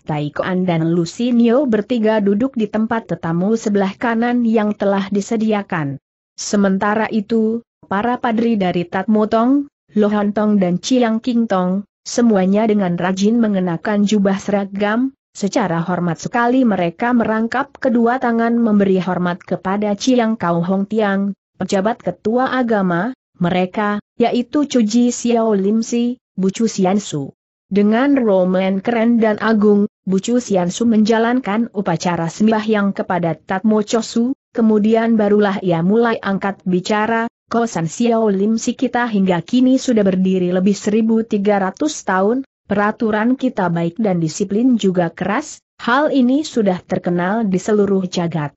Taikoan dan Lucinio bertiga duduk di tempat tetamu sebelah kanan yang telah disediakan. Sementara itu, para padri dari Tatmotong, Lohontong dan Chiang Kingtong, semuanya dengan rajin mengenakan jubah seragam, secara hormat sekali mereka merangkap kedua tangan memberi hormat kepada Chiang Kau Hong Tiang, pejabat ketua agama, mereka, yaitu Cuji Xiao Lim Si, Bucu Sian Su. Dengan roman keren dan agung, Bucu Siansu menjalankan upacara sembahyang kepada Tatmo Chosu, kemudian barulah ia mulai angkat bicara, Kosan Xiao Lim Si kita hingga kini sudah berdiri lebih 1300 tahun, peraturan kita baik dan disiplin juga keras, hal ini sudah terkenal di seluruh jagat.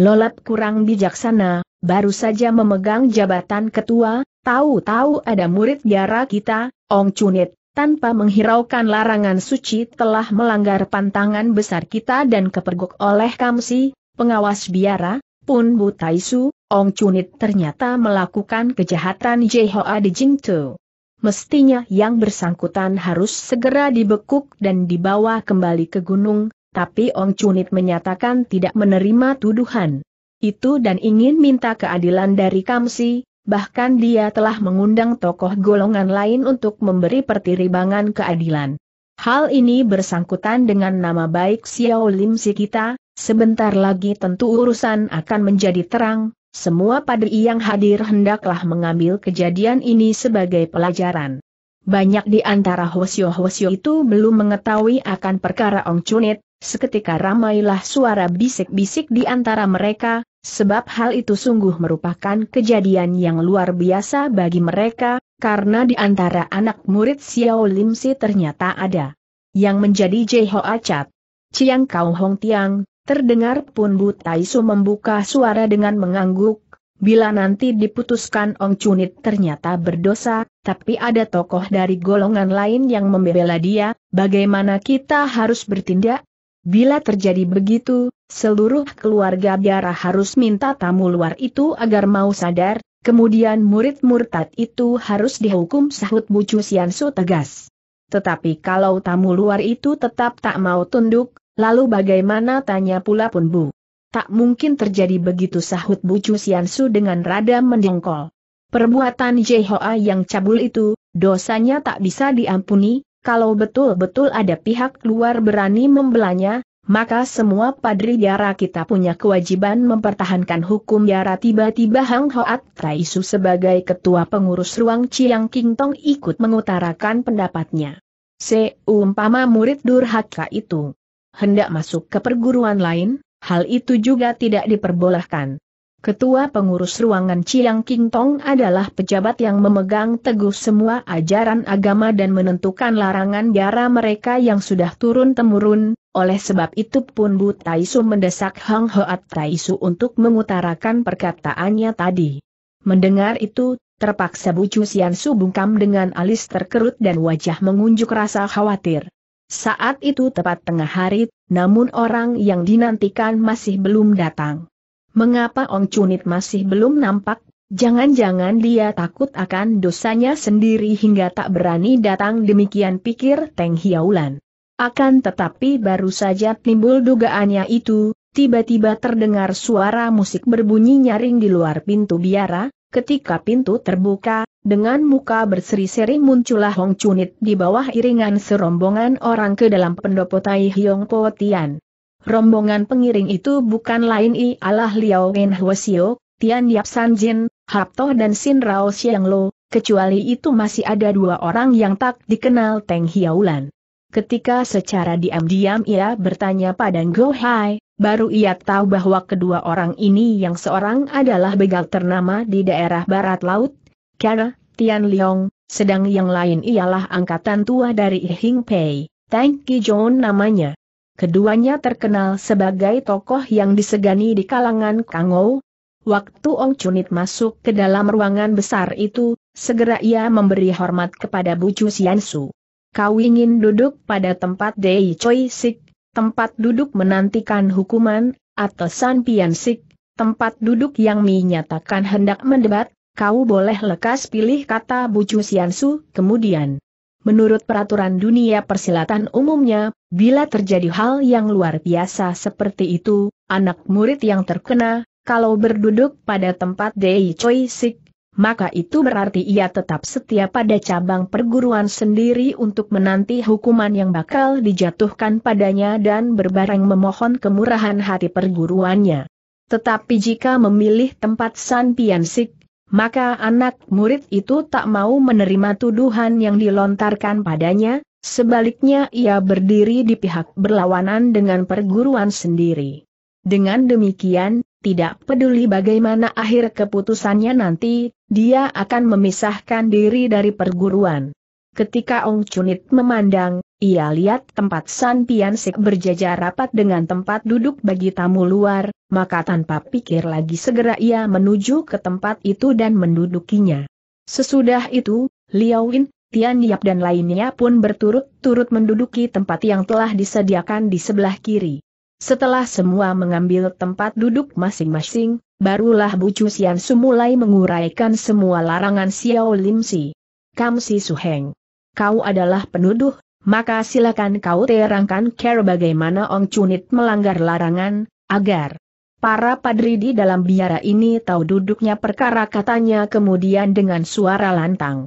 Lolap kurang bijaksana, baru saja memegang jabatan ketua, tahu-tahu ada murid biara kita, Ong Chunit tanpa menghiraukan larangan suci telah melanggar pantangan besar kita dan kepergok oleh Kamsi, pengawas biara, Pun Bu Taisu, Ong Chunit ternyata melakukan kejahatan Jehoa di Jingto. Mestinya yang bersangkutan harus segera dibekuk dan dibawa kembali ke gunung, tapi Ong Chunit menyatakan tidak menerima tuduhan. Itu dan ingin minta keadilan dari Kamsi, bahkan dia telah mengundang tokoh golongan lain untuk memberi pertiribangan keadilan. Hal ini bersangkutan dengan nama baik Xiao Lim si kita, sebentar lagi tentu urusan akan menjadi terang, semua padri yang hadir hendaklah mengambil kejadian ini sebagai pelajaran. Banyak di antara Hosyo-Hosyo itu belum mengetahui akan perkara Ong Chunit, Seketika ramailah suara bisik-bisik di antara mereka, sebab hal itu sungguh merupakan kejadian yang luar biasa bagi mereka, karena di antara anak murid Xiao Lim Si ternyata ada yang menjadi Jeho Acat. Ciang Kau Hong Tiang, terdengar pun Bu Taisu membuka suara dengan mengangguk, Bila nanti diputuskan Ong Chunit ternyata berdosa, tapi ada tokoh dari golongan lain yang membela dia, bagaimana kita harus bertindak? Bila terjadi begitu, seluruh keluarga biara harus minta tamu luar itu agar mau sadar, kemudian murid murtad itu harus dihukum sahut bucu Siansu tegas. Tetapi kalau tamu luar itu tetap tak mau tunduk, lalu bagaimana tanya pula pun bu. Tak mungkin terjadi begitu sahut bucu Siansu dengan rada mendengkol. Perbuatan Jehoa yang cabul itu, dosanya tak bisa diampuni, kalau betul-betul ada pihak luar berani membelanya, maka semua padri Yara kita punya kewajiban mempertahankan hukum Yara tiba-tiba Hang Hoat Traisu sebagai ketua pengurus ruang Chiang King Tong ikut mengutarakan pendapatnya. Seumpama murid durhaka itu hendak masuk ke perguruan lain, hal itu juga tidak diperbolehkan. Ketua pengurus ruangan Chiang King Tong adalah pejabat yang memegang teguh semua ajaran agama dan menentukan larangan biara mereka yang sudah turun-temurun, oleh sebab itu pun Bu Taisu mendesak Hang Hoat Taisu untuk mengutarakan perkataannya tadi. Mendengar itu, terpaksa Bu Cusian subungkam dengan alis terkerut dan wajah mengunjuk rasa khawatir. Saat itu tepat tengah hari, namun orang yang dinantikan masih belum datang. Mengapa Ong Cunit masih belum nampak? Jangan-jangan dia takut akan dosanya sendiri hingga tak berani datang demikian pikir Teng Hiaulan. Akan tetapi baru saja timbul dugaannya itu, tiba-tiba terdengar suara musik berbunyi nyaring di luar pintu biara, ketika pintu terbuka, dengan muka berseri-seri muncullah Hong Chunit di bawah iringan serombongan orang ke dalam pendopo Tai Hiong Po Tian. Rombongan pengiring itu bukan lain ialah Liao Wen Huosio, Tian Yap San Jin, Toh dan Sin Rao Xiang Lo, kecuali itu masih ada dua orang yang tak dikenal Teng Hiaulan. Ketika secara diam-diam ia bertanya pada Go Hai, baru ia tahu bahwa kedua orang ini yang seorang adalah begal ternama di daerah barat laut, Kara, Tian Liong, sedang yang lain ialah angkatan tua dari Hing Pei, Tang Ki John namanya. Keduanya terkenal sebagai tokoh yang disegani di kalangan Kangou. Waktu Ong Chunit masuk ke dalam ruangan besar itu, segera ia memberi hormat kepada Chu Siansu. Kau ingin duduk pada tempat Dei Choi Sik, tempat duduk menantikan hukuman, atau San Pian Sik, tempat duduk yang menyatakan hendak mendebat, kau boleh lekas pilih kata Chu Siansu, kemudian. Menurut peraturan dunia persilatan umumnya, Bila terjadi hal yang luar biasa seperti itu, anak murid yang terkena, kalau berduduk pada tempat Dei Choi Sik, maka itu berarti ia tetap setia pada cabang perguruan sendiri untuk menanti hukuman yang bakal dijatuhkan padanya dan berbareng memohon kemurahan hati perguruannya. Tetapi jika memilih tempat San Pian Sik, maka anak murid itu tak mau menerima tuduhan yang dilontarkan padanya, Sebaliknya ia berdiri di pihak berlawanan dengan perguruan sendiri. Dengan demikian, tidak peduli bagaimana akhir keputusannya nanti, dia akan memisahkan diri dari perguruan. Ketika Ong Chunit memandang, ia lihat tempat San Piansik berjajar rapat dengan tempat duduk bagi tamu luar, maka tanpa pikir lagi segera ia menuju ke tempat itu dan mendudukinya. Sesudah itu, Liao Win, Tian Yap dan lainnya pun berturut-turut menduduki tempat yang telah disediakan di sebelah kiri. Setelah semua mengambil tempat duduk masing-masing, barulah Bu Chu Sian Su mulai menguraikan semua larangan Xiao Lim Si. Kam Si Suheng. Kau adalah penuduh, maka silakan kau terangkan care bagaimana Ong Chunit melanggar larangan, agar para padri di dalam biara ini tahu duduknya perkara katanya kemudian dengan suara lantang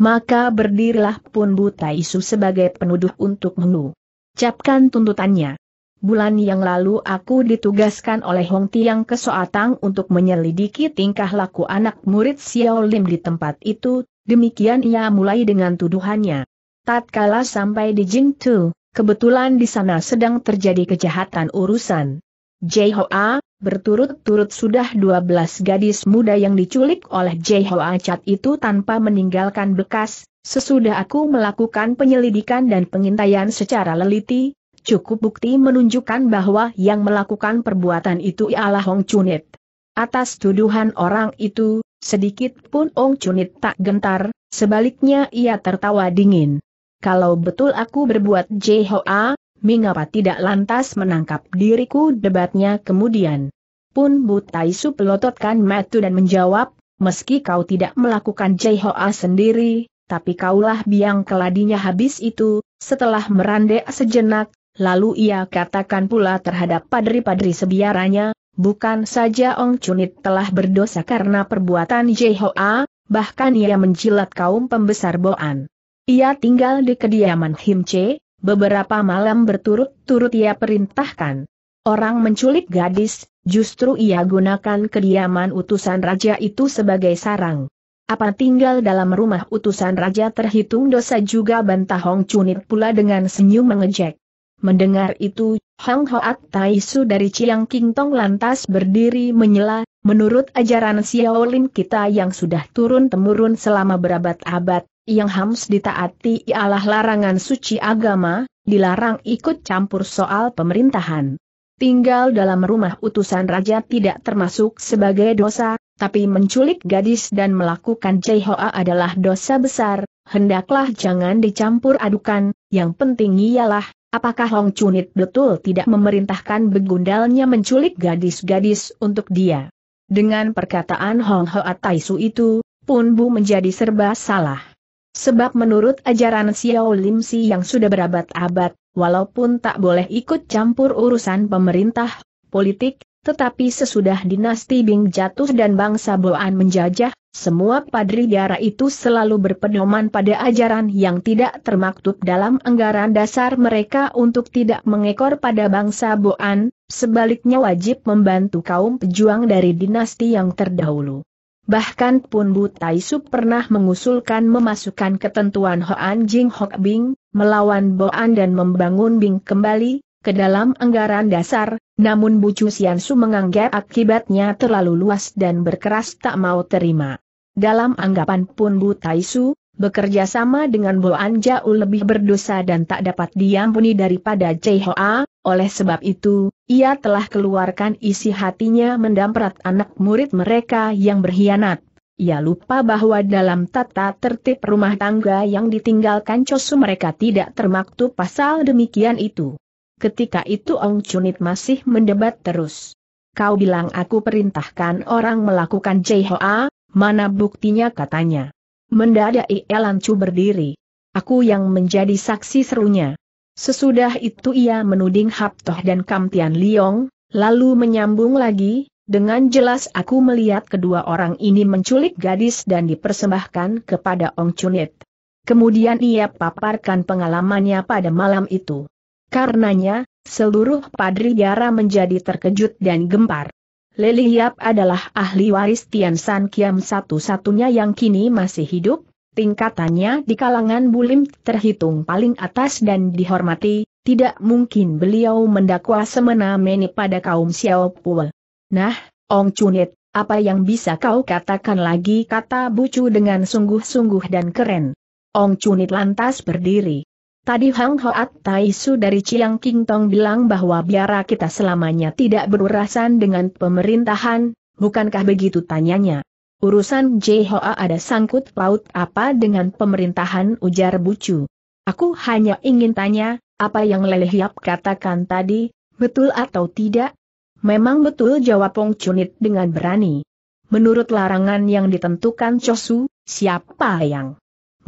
maka berdirilah pun Buta Isu sebagai penuduh untuk mengu. Capkan tuntutannya. Bulan yang lalu aku ditugaskan oleh Hong Tiang ke Soatang untuk menyelidiki tingkah laku anak murid Xiao Lim di tempat itu, demikian ia mulai dengan tuduhannya. Tatkala sampai di Jingtu, kebetulan di sana sedang terjadi kejahatan urusan. Jei Berturut-turut sudah 12 gadis muda yang diculik oleh Jeho acat itu tanpa meninggalkan bekas, sesudah aku melakukan penyelidikan dan pengintaian secara leliti, cukup bukti menunjukkan bahwa yang melakukan perbuatan itu ialah Hong Chunit. Atas tuduhan orang itu, sedikit pun Hong Chunit tak gentar, sebaliknya ia tertawa dingin. Kalau betul aku berbuat Jeho A, mengapa tidak lantas menangkap diriku debatnya kemudian. Pun Butai pelototkan matu dan menjawab, meski kau tidak melakukan Jaihoa sendiri, tapi kaulah biang keladinya habis itu, setelah merandek sejenak, lalu ia katakan pula terhadap padri-padri sebiaranya, bukan saja Ong Chunit telah berdosa karena perbuatan Jaihoa, bahkan ia menjilat kaum pembesar Boan. Ia tinggal di kediaman Himce? Beberapa malam berturut-turut ia perintahkan. Orang menculik gadis, justru ia gunakan kediaman utusan raja itu sebagai sarang. Apa tinggal dalam rumah utusan raja terhitung dosa juga bantah Hong Chunit pula dengan senyum mengejek. Mendengar itu, Hong Hoat Su dari Chiang King Tong lantas berdiri menyela, menurut ajaran Xiaolin kita yang sudah turun-temurun selama berabad-abad, yang harus ditaati ialah larangan suci agama, dilarang ikut campur soal pemerintahan. Tinggal dalam rumah utusan raja tidak termasuk sebagai dosa, tapi menculik gadis dan melakukan jehoa adalah dosa besar, hendaklah jangan dicampur adukan, yang penting ialah, apakah Hong Chunit betul tidak memerintahkan begundalnya menculik gadis-gadis untuk dia. Dengan perkataan Hong Hoa Taisu itu, Pun Bu menjadi serba salah. Sebab menurut ajaran Xiao Lim Si yang sudah berabad-abad, walaupun tak boleh ikut campur urusan pemerintah, politik, tetapi sesudah dinasti Bing jatuh dan bangsa Boan menjajah, semua padri biara itu selalu berpedoman pada ajaran yang tidak termaktub dalam anggaran dasar mereka untuk tidak mengekor pada bangsa Boan, sebaliknya wajib membantu kaum pejuang dari dinasti yang terdahulu. Bahkan Pun Bu Su pernah mengusulkan memasukkan ketentuan Hoan Jing Hok Bing, melawan Boan dan membangun Bing kembali, ke dalam anggaran dasar, namun Bu Sian Su menganggap akibatnya terlalu luas dan berkeras tak mau terima. Dalam anggapan Pun Bu Su bekerja sama dengan Boan jauh lebih berdosa dan tak dapat diampuni daripada Chehoa. oleh sebab itu, ia telah keluarkan isi hatinya mendamprat anak murid mereka yang berkhianat. Ia lupa bahwa dalam tata tertib rumah tangga yang ditinggalkan Cosu mereka tidak termaktub pasal demikian itu. Ketika itu Ong Chunit masih mendebat terus. Kau bilang aku perintahkan orang melakukan Chehoa, mana buktinya katanya. Mendadak ia lancu berdiri. Aku yang menjadi saksi serunya. Sesudah itu ia menuding Haptoh dan Kamtian Liong, lalu menyambung lagi, dengan jelas aku melihat kedua orang ini menculik gadis dan dipersembahkan kepada Ong Chunit. Kemudian ia paparkan pengalamannya pada malam itu. Karenanya, seluruh padri Yara menjadi terkejut dan gempar. Leli Yap adalah ahli waris Tian San Kiam satu-satunya yang kini masih hidup, tingkatannya di kalangan bulim terhitung paling atas dan dihormati, tidak mungkin beliau mendakwa semena-meni pada kaum Xiao Pu. Nah, Ong Chunit, apa yang bisa kau katakan lagi kata Bucu dengan sungguh-sungguh dan keren. Ong Chunit lantas berdiri. Tadi Hang Hoat Tai Su dari Chiang King Tong bilang bahwa biara kita selamanya tidak berurusan dengan pemerintahan, bukankah begitu tanyanya? Urusan JHOA ada sangkut paut apa dengan pemerintahan ujar Bucu. Aku hanya ingin tanya, apa yang Leleh Yap katakan tadi, betul atau tidak? Memang betul jawab Pong Chunit dengan berani. Menurut larangan yang ditentukan Chosu, siapa yang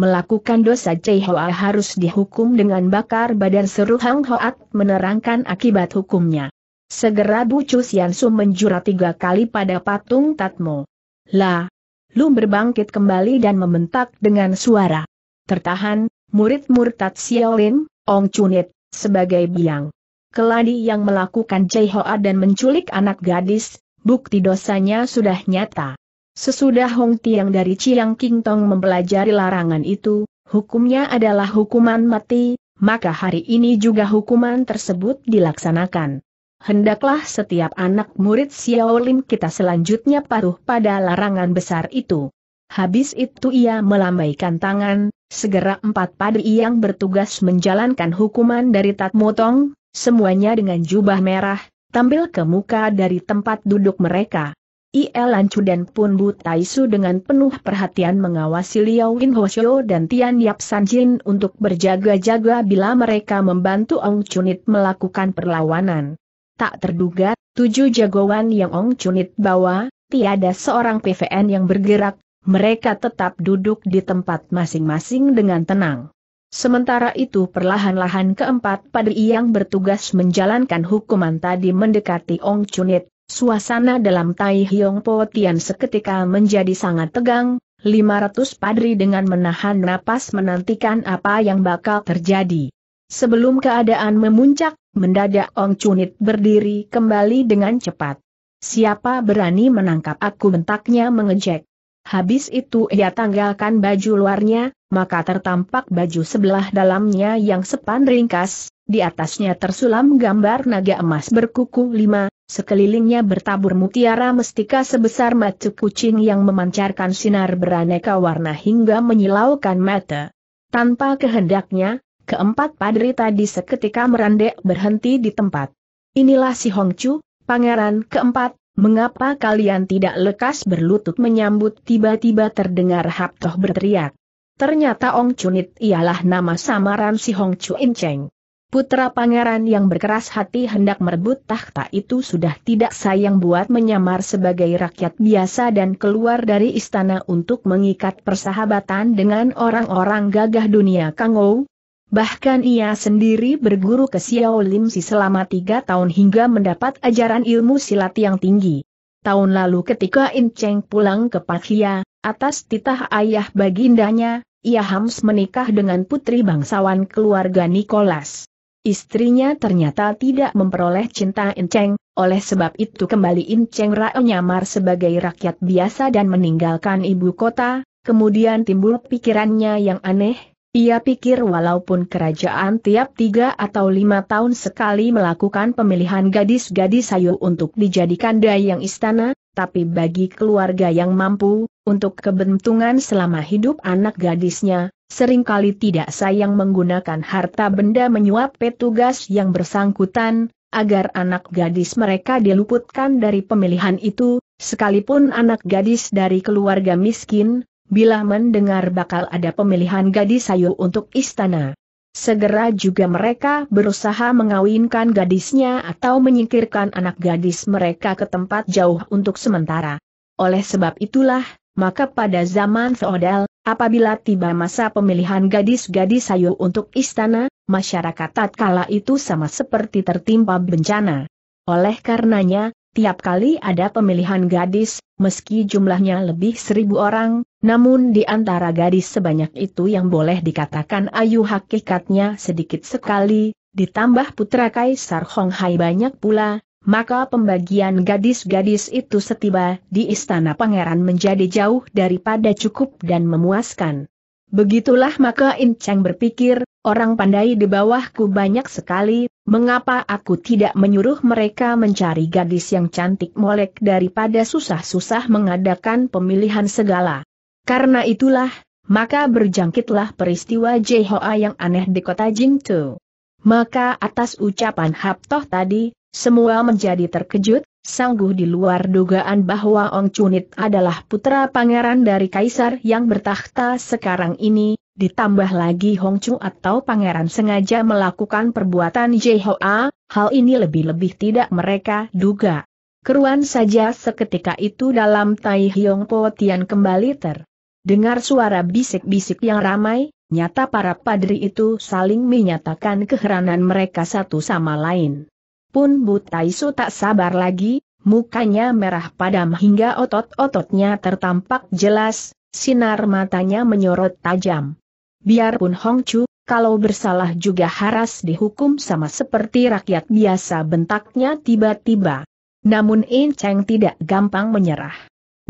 melakukan dosa Cai Hoa harus dihukum dengan bakar badan seru Hang Hoat menerangkan akibat hukumnya. Segera Bu Chu Su menjura tiga kali pada patung Tatmo. Lah, lu berbangkit kembali dan membentak dengan suara. Tertahan, murid murtad Xiaolin, Ong Chunit, sebagai biang. Keladi yang melakukan Cai Hoa dan menculik anak gadis, bukti dosanya sudah nyata. Sesudah Hong Tiang dari Chiang King Tong mempelajari larangan itu, hukumnya adalah hukuman mati, maka hari ini juga hukuman tersebut dilaksanakan. Hendaklah setiap anak murid Xiao Lin kita selanjutnya patuh pada larangan besar itu. Habis itu ia melambaikan tangan, segera empat padi yang bertugas menjalankan hukuman dari Tat Motong, semuanya dengan jubah merah, tampil ke muka dari tempat duduk mereka. I.E. Lancu dan Pun Bu Taisu dengan penuh perhatian mengawasi Liao Win Hoshio dan Tian Yap San Jin untuk berjaga-jaga bila mereka membantu Ong Chunit melakukan perlawanan. Tak terduga, tujuh jagoan yang Ong Chunit bawa, tiada seorang PVN yang bergerak, mereka tetap duduk di tempat masing-masing dengan tenang. Sementara itu perlahan-lahan keempat padi yang bertugas menjalankan hukuman tadi mendekati Ong Chunit, Suasana dalam Tai Hiong Po Tian seketika menjadi sangat tegang, 500 padri dengan menahan napas menantikan apa yang bakal terjadi. Sebelum keadaan memuncak, mendadak Ong Chunit berdiri kembali dengan cepat. Siapa berani menangkap aku bentaknya mengejek. Habis itu ia tanggalkan baju luarnya, maka tertampak baju sebelah dalamnya yang sepan ringkas, di atasnya tersulam gambar naga emas berkuku lima, sekelilingnya bertabur mutiara mestika sebesar mata kucing yang memancarkan sinar beraneka warna hingga menyilaukan mata. Tanpa kehendaknya, keempat padri tadi seketika merandek berhenti di tempat. Inilah si Hongcu, pangeran keempat, mengapa kalian tidak lekas berlutut menyambut tiba-tiba terdengar Haptoh berteriak. Ternyata Ong Chunit ialah nama samaran si Hong Chu Inceng. Putra pangeran yang berkeras hati hendak merebut tahta itu sudah tidak sayang buat menyamar sebagai rakyat biasa dan keluar dari istana untuk mengikat persahabatan dengan orang-orang gagah dunia Kangou. Bahkan ia sendiri berguru ke Xiao Lim Si selama tiga tahun hingga mendapat ajaran ilmu silat yang tinggi. Tahun lalu ketika In Cheng pulang ke Pakhia, atas titah ayah bagindanya, ia hams menikah dengan putri bangsawan keluarga Nicholas. Istrinya ternyata tidak memperoleh cinta Inceng, oleh sebab itu kembali Inceng Rao nyamar sebagai rakyat biasa dan meninggalkan ibu kota, kemudian timbul pikirannya yang aneh, ia pikir walaupun kerajaan tiap tiga atau lima tahun sekali melakukan pemilihan gadis-gadis sayu untuk dijadikan dayang istana, tapi bagi keluarga yang mampu, untuk kebentungan selama hidup anak gadisnya, seringkali tidak sayang menggunakan harta benda menyuap petugas yang bersangkutan, agar anak gadis mereka diluputkan dari pemilihan itu, sekalipun anak gadis dari keluarga miskin, bila mendengar bakal ada pemilihan gadis sayu untuk istana Segera juga mereka berusaha mengawinkan gadisnya atau menyingkirkan anak gadis mereka ke tempat jauh untuk sementara. Oleh sebab itulah, maka pada zaman feodal, apabila tiba masa pemilihan gadis-gadis sayu untuk istana, masyarakat tatkala itu sama seperti tertimpa bencana. Oleh karenanya, Tiap kali ada pemilihan gadis, meski jumlahnya lebih seribu orang, namun di antara gadis sebanyak itu yang boleh dikatakan ayu hakikatnya sedikit sekali, ditambah putra Kaisar Hong Hai banyak pula, maka pembagian gadis-gadis itu setiba di istana pangeran menjadi jauh daripada cukup dan memuaskan. Begitulah maka Incang berpikir, orang pandai di bawahku banyak sekali, Mengapa aku tidak menyuruh mereka mencari gadis yang cantik molek daripada susah-susah mengadakan pemilihan segala? Karena itulah, maka berjangkitlah peristiwa Jehoa yang aneh di kota Jingtu. Maka atas ucapan Haptoh tadi, semua menjadi terkejut, sangguh di luar dugaan bahwa Ong Chunit adalah putra pangeran dari kaisar yang bertahta sekarang ini, Ditambah lagi Hong Chu atau pangeran sengaja melakukan perbuatan Jehoa, hal ini lebih-lebih tidak mereka duga. Keruan saja seketika itu dalam Tai Hiong Po Tian kembali ter. Dengar suara bisik-bisik yang ramai, nyata para padri itu saling menyatakan keheranan mereka satu sama lain. Pun Bu Su tak sabar lagi, mukanya merah padam hingga otot-ototnya tertampak jelas, sinar matanya menyorot tajam biarpun Hong Chu, kalau bersalah juga harus dihukum sama seperti rakyat biasa bentaknya tiba-tiba. Namun In Cheng tidak gampang menyerah.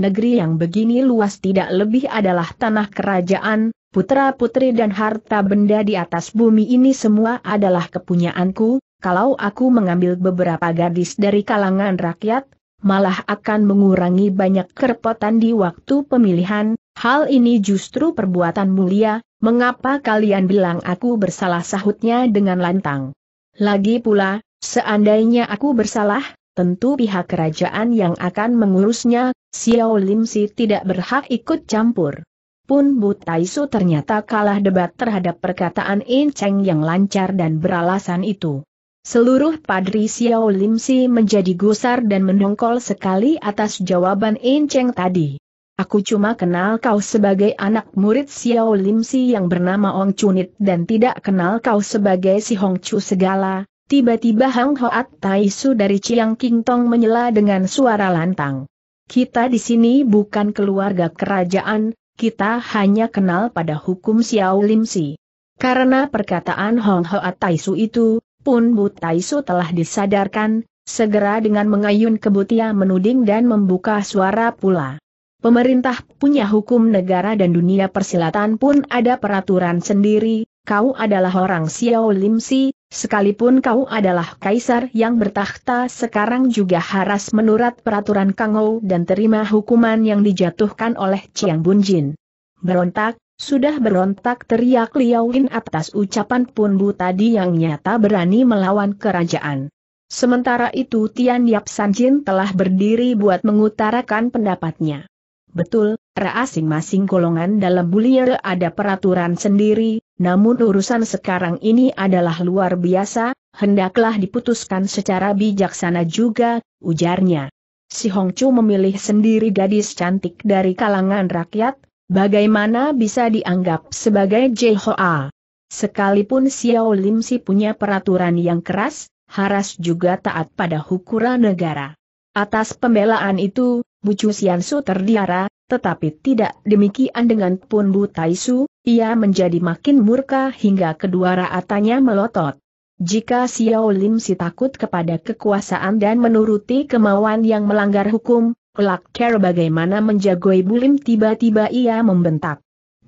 Negeri yang begini luas tidak lebih adalah tanah kerajaan, putra-putri dan harta benda di atas bumi ini semua adalah kepunyaanku, kalau aku mengambil beberapa gadis dari kalangan rakyat, malah akan mengurangi banyak kerepotan di waktu pemilihan, hal ini justru perbuatan mulia, Mengapa kalian bilang aku bersalah sahutnya dengan lantang? Lagi pula, seandainya aku bersalah, tentu pihak kerajaan yang akan mengurusnya, Xiao Lim Si tidak berhak ikut campur. Pun Bu Taisu ternyata kalah debat terhadap perkataan In Cheng yang lancar dan beralasan itu. Seluruh padri Xiao Lim Si menjadi gusar dan mendongkol sekali atas jawaban In Cheng tadi. Aku cuma kenal kau sebagai anak murid Xiao Lim Si yang bernama Ong Chunit dan tidak kenal kau sebagai si Hong Chu segala. Tiba-tiba Hang Hoat Tai Su dari Chiang King Tong menyela dengan suara lantang. Kita di sini bukan keluarga kerajaan, kita hanya kenal pada hukum Xiao Lim Si. Karena perkataan Hong Hoat Tai Su itu, pun Bu Tai Su telah disadarkan, segera dengan mengayun kebutia menuding dan membuka suara pula. Pemerintah punya hukum negara dan dunia persilatan pun ada peraturan sendiri, kau adalah orang Xiao Lim Si, sekalipun kau adalah kaisar yang bertahta sekarang juga harus menurut peraturan Kang Ou dan terima hukuman yang dijatuhkan oleh Chiang Jin. Berontak, sudah berontak teriak Liao Win atas ucapan Pun Bu tadi yang nyata berani melawan kerajaan. Sementara itu Tian Yap Jin telah berdiri buat mengutarakan pendapatnya. Betul, masing-masing golongan dalam bulir ada peraturan sendiri, namun urusan sekarang ini adalah luar biasa, hendaklah diputuskan secara bijaksana juga, ujarnya. Si Hongcu memilih sendiri gadis cantik dari kalangan rakyat, bagaimana bisa dianggap sebagai Jehoa. Sekalipun Xiao Lim Si punya peraturan yang keras, Haras juga taat pada hukuran negara. Atas pembelaan itu, Bu Siansu terdiara, tetapi tidak demikian dengan Pun Bu Taisu, ia menjadi makin murka hingga kedua raatannya melotot. Jika Xiao Lim si takut kepada kekuasaan dan menuruti kemauan yang melanggar hukum, kelak care bagaimana menjagoi bulim tiba-tiba ia membentak.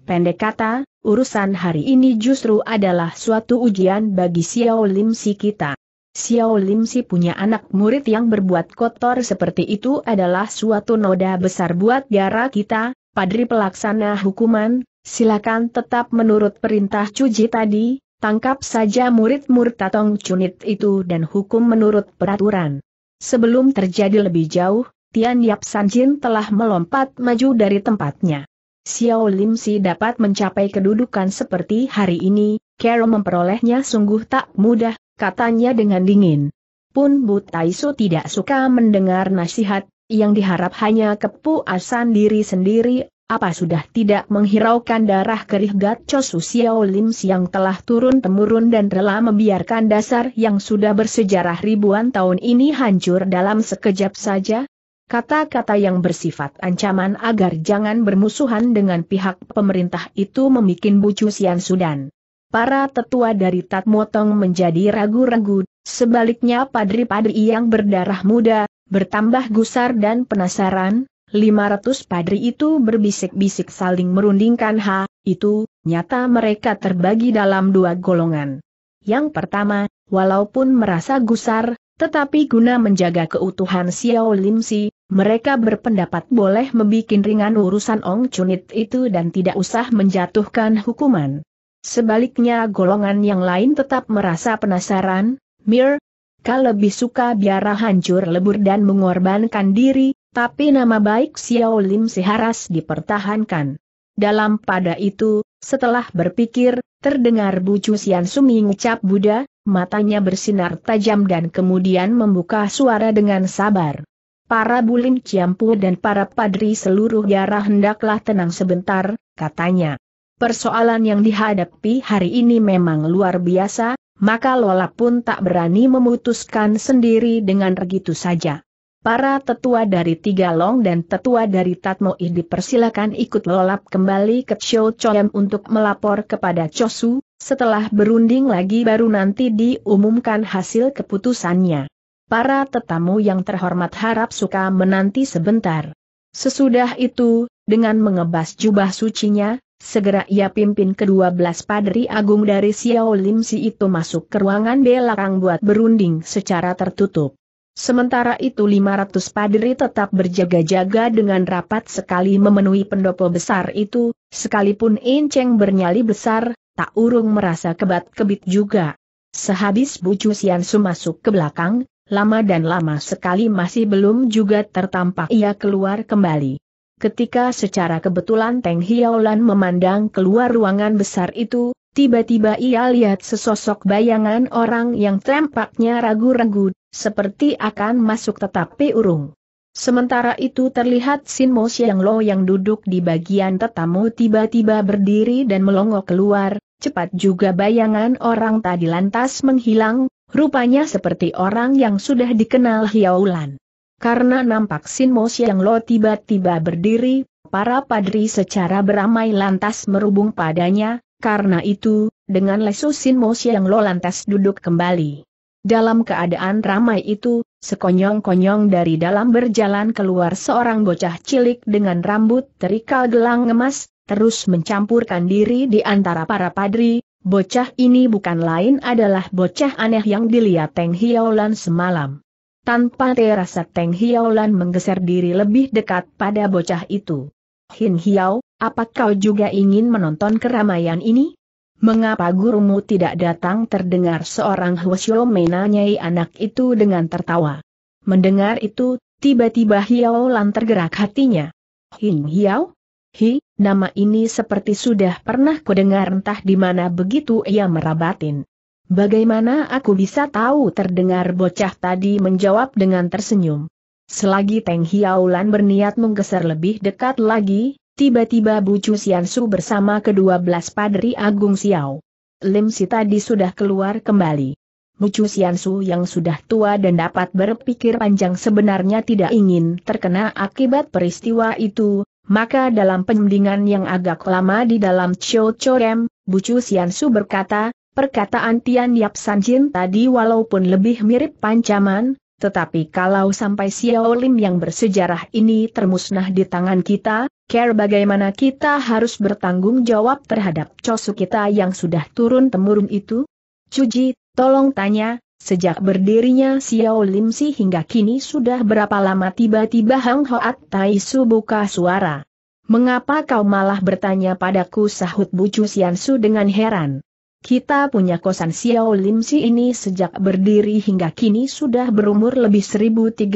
Pendek kata, urusan hari ini justru adalah suatu ujian bagi Xiao Lim si kita. Xiao Lim si punya anak murid yang berbuat kotor seperti itu adalah suatu noda besar buat gara kita, padri pelaksana hukuman, silakan tetap menurut perintah cuji tadi, tangkap saja murid tatong cunit itu dan hukum menurut peraturan. Sebelum terjadi lebih jauh, Tian Yap Sanjin telah melompat maju dari tempatnya. Xiao Lim Si dapat mencapai kedudukan seperti hari ini, Carol memperolehnya sungguh tak mudah, katanya dengan dingin. Pun Bu Taisu tidak suka mendengar nasihat, yang diharap hanya kepuasan diri sendiri, apa sudah tidak menghiraukan darah kerih Chosu Susiao Lim yang telah turun-temurun dan rela membiarkan dasar yang sudah bersejarah ribuan tahun ini hancur dalam sekejap saja? Kata-kata yang bersifat ancaman agar jangan bermusuhan dengan pihak pemerintah itu memikin bucu Sian Sudan para tetua dari Tatmotong menjadi ragu-ragu, sebaliknya padri-padri yang berdarah muda, bertambah gusar dan penasaran, 500 padri itu berbisik-bisik saling merundingkan ha, itu, nyata mereka terbagi dalam dua golongan. Yang pertama, walaupun merasa gusar, tetapi guna menjaga keutuhan Xiao Lim Si, mereka berpendapat boleh membuat ringan urusan Ong Chunit itu dan tidak usah menjatuhkan hukuman. Sebaliknya golongan yang lain tetap merasa penasaran, Mir, Kau lebih suka biara hancur lebur dan mengorbankan diri, tapi nama baik Xiao Lim si Haras dipertahankan. Dalam pada itu, setelah berpikir, terdengar Bu Sian Sumi mengucap Buddha, matanya bersinar tajam dan kemudian membuka suara dengan sabar. Para bulim Ciampu dan para padri seluruh biara hendaklah tenang sebentar, katanya. Persoalan yang dihadapi hari ini memang luar biasa, maka Lola pun tak berani memutuskan sendiri dengan begitu saja. Para tetua dari Tiga Long dan tetua dari Tatmoi dipersilakan ikut lolap kembali ke Cho Choem untuk melapor kepada Chosu, setelah berunding lagi baru nanti diumumkan hasil keputusannya. Para tetamu yang terhormat harap suka menanti sebentar. Sesudah itu, dengan mengebas jubah sucinya, Segera ia pimpin kedua belas padri agung dari Xiao Lim Si itu masuk ke ruangan belakang buat berunding secara tertutup. Sementara itu 500 padri tetap berjaga-jaga dengan rapat sekali memenuhi pendopo besar itu, sekalipun Enceng bernyali besar, tak urung merasa kebat-kebit juga. Sehabis Bucu Siansu masuk ke belakang, lama dan lama sekali masih belum juga tertampak ia keluar kembali. Ketika secara kebetulan Teng Hiaolan memandang keluar ruangan besar itu, tiba-tiba ia lihat sesosok bayangan orang yang tampaknya ragu-ragu, seperti akan masuk tetapi urung. Sementara itu terlihat Sin Mo Xiang Lo yang duduk di bagian tetamu tiba-tiba berdiri dan melongo keluar, cepat juga bayangan orang tadi lantas menghilang, rupanya seperti orang yang sudah dikenal Hiaolan. Karena nampak Sin Mo Siang Lo tiba-tiba berdiri, para padri secara beramai lantas merubung padanya, karena itu, dengan lesu Sin Mo Siang Lo lantas duduk kembali. Dalam keadaan ramai itu, sekonyong-konyong dari dalam berjalan keluar seorang bocah cilik dengan rambut terikal gelang emas, terus mencampurkan diri di antara para padri, bocah ini bukan lain adalah bocah aneh yang dilihat Teng Hiaulan semalam. Tanpa terasa Teng lan menggeser diri lebih dekat pada bocah itu. Hin Hiao, apa kau juga ingin menonton keramaian ini? Mengapa gurumu tidak datang terdengar seorang Hwasyo menanyai anak itu dengan tertawa. Mendengar itu, tiba-tiba Hiao Lan tergerak hatinya. Hin Hiao? Hi, nama ini seperti sudah pernah kudengar entah di mana begitu ia merabatin. Bagaimana aku bisa tahu terdengar bocah tadi menjawab dengan tersenyum. Selagi Teng Hiaulan berniat menggeser lebih dekat lagi, tiba-tiba Bu Chu Su bersama kedua belas padri Agung Xiao. Lim Si tadi sudah keluar kembali. Bu Chu Su yang sudah tua dan dapat berpikir panjang sebenarnya tidak ingin terkena akibat peristiwa itu, maka dalam pendingan yang agak lama di dalam Cho Chorem, Bu Chu Su berkata, Perkataan Tian Yap Sanjin tadi walaupun lebih mirip pancaman, tetapi kalau sampai Xiao Lim yang bersejarah ini termusnah di tangan kita, care bagaimana kita harus bertanggung jawab terhadap cosu kita yang sudah turun temurun itu? Cuji, tolong tanya, sejak berdirinya Xiao Lim sih hingga kini sudah berapa lama tiba-tiba Hang Hoat Tai Su buka suara. Mengapa kau malah bertanya padaku sahut Bu Chu Su dengan heran? Kita punya kosan Xiao Lim Si ini sejak berdiri hingga kini sudah berumur lebih 1300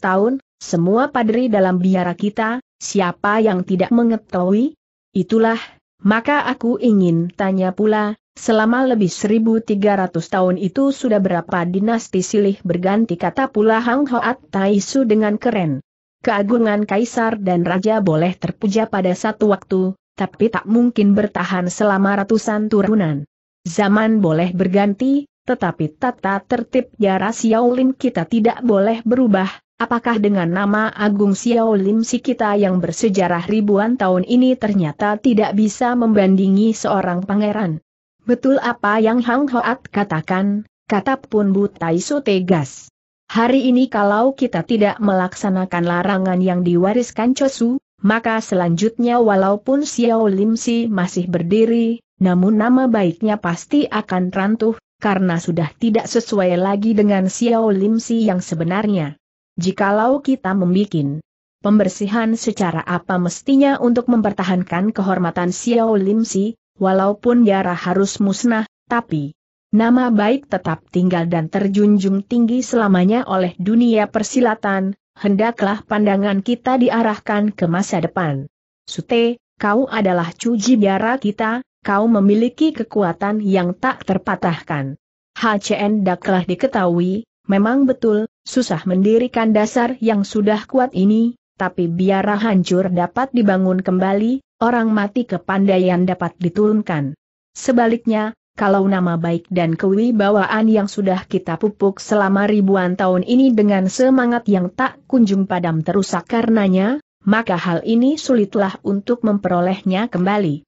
tahun, semua padri dalam biara kita, siapa yang tidak mengetahui? Itulah, maka aku ingin tanya pula, Selama lebih 1300 tahun itu sudah berapa dinasti silih berganti kata pula Hang Hoat Taisu dengan keren. Keagungan kaisar dan raja boleh terpuja pada satu waktu, tapi tak mungkin bertahan selama ratusan turunan. Zaman boleh berganti, tetapi tata tertib Yara Xiaolin kita tidak boleh berubah, apakah dengan nama Agung Xiaolin si kita yang bersejarah ribuan tahun ini ternyata tidak bisa membandingi seorang pangeran? Betul apa yang Hang Hoat katakan, kata pun Butai So tegas. Hari ini kalau kita tidak melaksanakan larangan yang diwariskan Chosu, maka selanjutnya walaupun Xiao Lim Si masih berdiri, namun nama baiknya pasti akan rantuh, karena sudah tidak sesuai lagi dengan Xiao Lim Si yang sebenarnya. Jikalau kita membuat pembersihan secara apa mestinya untuk mempertahankan kehormatan Xiao Lim Si, walaupun darah harus musnah, tapi nama baik tetap tinggal dan terjunjung tinggi selamanya oleh dunia persilatan, hendaklah pandangan kita diarahkan ke masa depan. Sute, kau adalah cuji biara kita, kau memiliki kekuatan yang tak terpatahkan. HCN Daklah diketahui, memang betul, susah mendirikan dasar yang sudah kuat ini, tapi biar hancur dapat dibangun kembali, orang mati kepandaian dapat diturunkan. Sebaliknya, kalau nama baik dan kewibawaan yang sudah kita pupuk selama ribuan tahun ini dengan semangat yang tak kunjung padam terusak karenanya, maka hal ini sulitlah untuk memperolehnya kembali.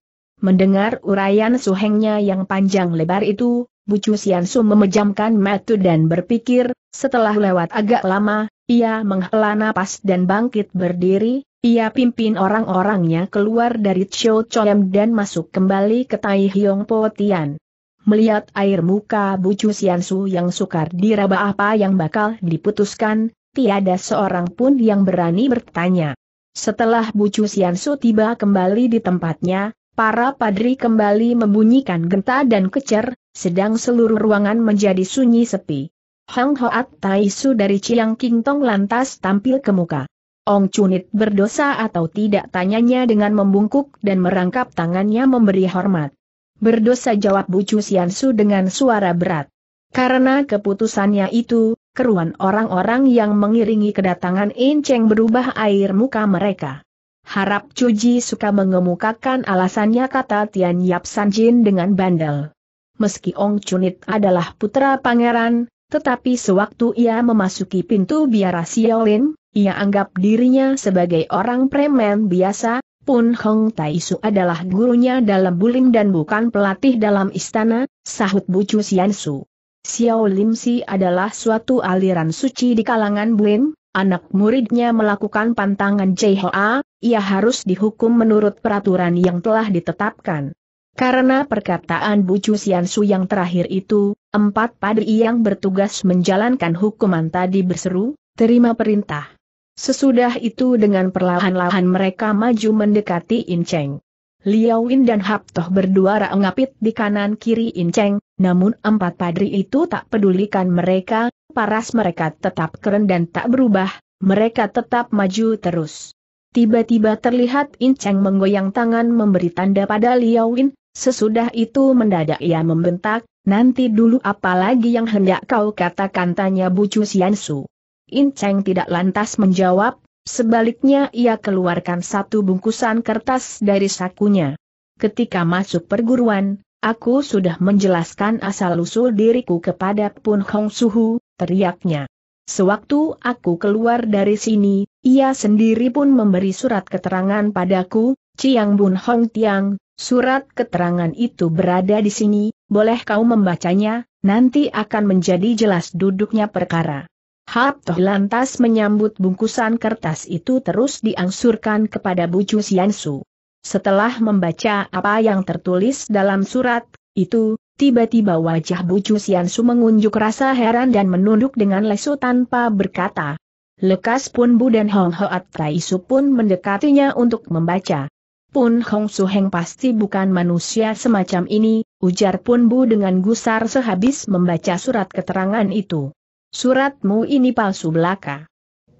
Mendengar uraian suhengnya yang panjang lebar itu, Bu Su memejamkan mata dan berpikir, setelah lewat agak lama, ia menghela napas dan bangkit berdiri, ia pimpin orang-orangnya keluar dari Cho Choyam dan masuk kembali ke Tai Hiong Po Tian. Melihat air muka Bu Su yang sukar diraba apa yang bakal diputuskan, tiada seorang pun yang berani bertanya. Setelah Bu Su tiba kembali di tempatnya, Para padri kembali membunyikan genta dan kecer, sedang seluruh ruangan menjadi sunyi sepi. Hang Hoat Tai Su dari Chiang King Tong lantas tampil ke muka. Ong Chunit berdosa atau tidak tanyanya dengan membungkuk dan merangkap tangannya memberi hormat. Berdosa jawab Bu Chu Sian Su dengan suara berat. Karena keputusannya itu, keruan orang-orang yang mengiringi kedatangan Enceng berubah air muka mereka. Harap Cuji suka mengemukakan alasannya kata Tian Yap Jin dengan bandel. Meski Ong Chunit adalah putra pangeran, tetapi sewaktu ia memasuki pintu biara Xiao Lin, ia anggap dirinya sebagai orang premen biasa, Pun Hong Taisu adalah gurunya dalam bulim dan bukan pelatih dalam istana, sahut Bucu Xiansu. Xiao Lin Si adalah suatu aliran suci di kalangan bulim? anak muridnya melakukan pantangan Jehoa, ia harus dihukum menurut peraturan yang telah ditetapkan. Karena perkataan Bu Su yang terakhir itu, empat padri yang bertugas menjalankan hukuman tadi berseru, terima perintah. Sesudah itu dengan perlahan-lahan mereka maju mendekati Inceng. Liao Win dan Hap Toh berdua raengapit di kanan kiri Inceng, namun empat padri itu tak pedulikan mereka, paras mereka tetap keren dan tak berubah, mereka tetap maju terus. Tiba-tiba terlihat Inceng menggoyang tangan memberi tanda pada Liao Win, sesudah itu mendadak ia membentak, nanti dulu apalagi yang hendak kau katakan tanya Bu bucu In Inceng tidak lantas menjawab, Sebaliknya ia keluarkan satu bungkusan kertas dari sakunya. Ketika masuk perguruan, aku sudah menjelaskan asal-usul diriku kepada Pun Hong Suhu, teriaknya. Sewaktu aku keluar dari sini, ia sendiri pun memberi surat keterangan padaku, Chiang Bun Hong Tiang, surat keterangan itu berada di sini, boleh kau membacanya, nanti akan menjadi jelas duduknya perkara. Hap Toh lantas menyambut bungkusan kertas itu terus diangsurkan kepada Bucu Siansu. Setelah membaca apa yang tertulis dalam surat itu, tiba-tiba wajah Bucu Siansu mengunjuk rasa heran dan menunduk dengan lesu tanpa berkata. Lekas pun Bu dan Hong Hoat Taisu pun mendekatinya untuk membaca. Pun Hong Heng pasti bukan manusia semacam ini, ujar Pun Bu dengan gusar sehabis membaca surat keterangan itu. Suratmu ini palsu belaka.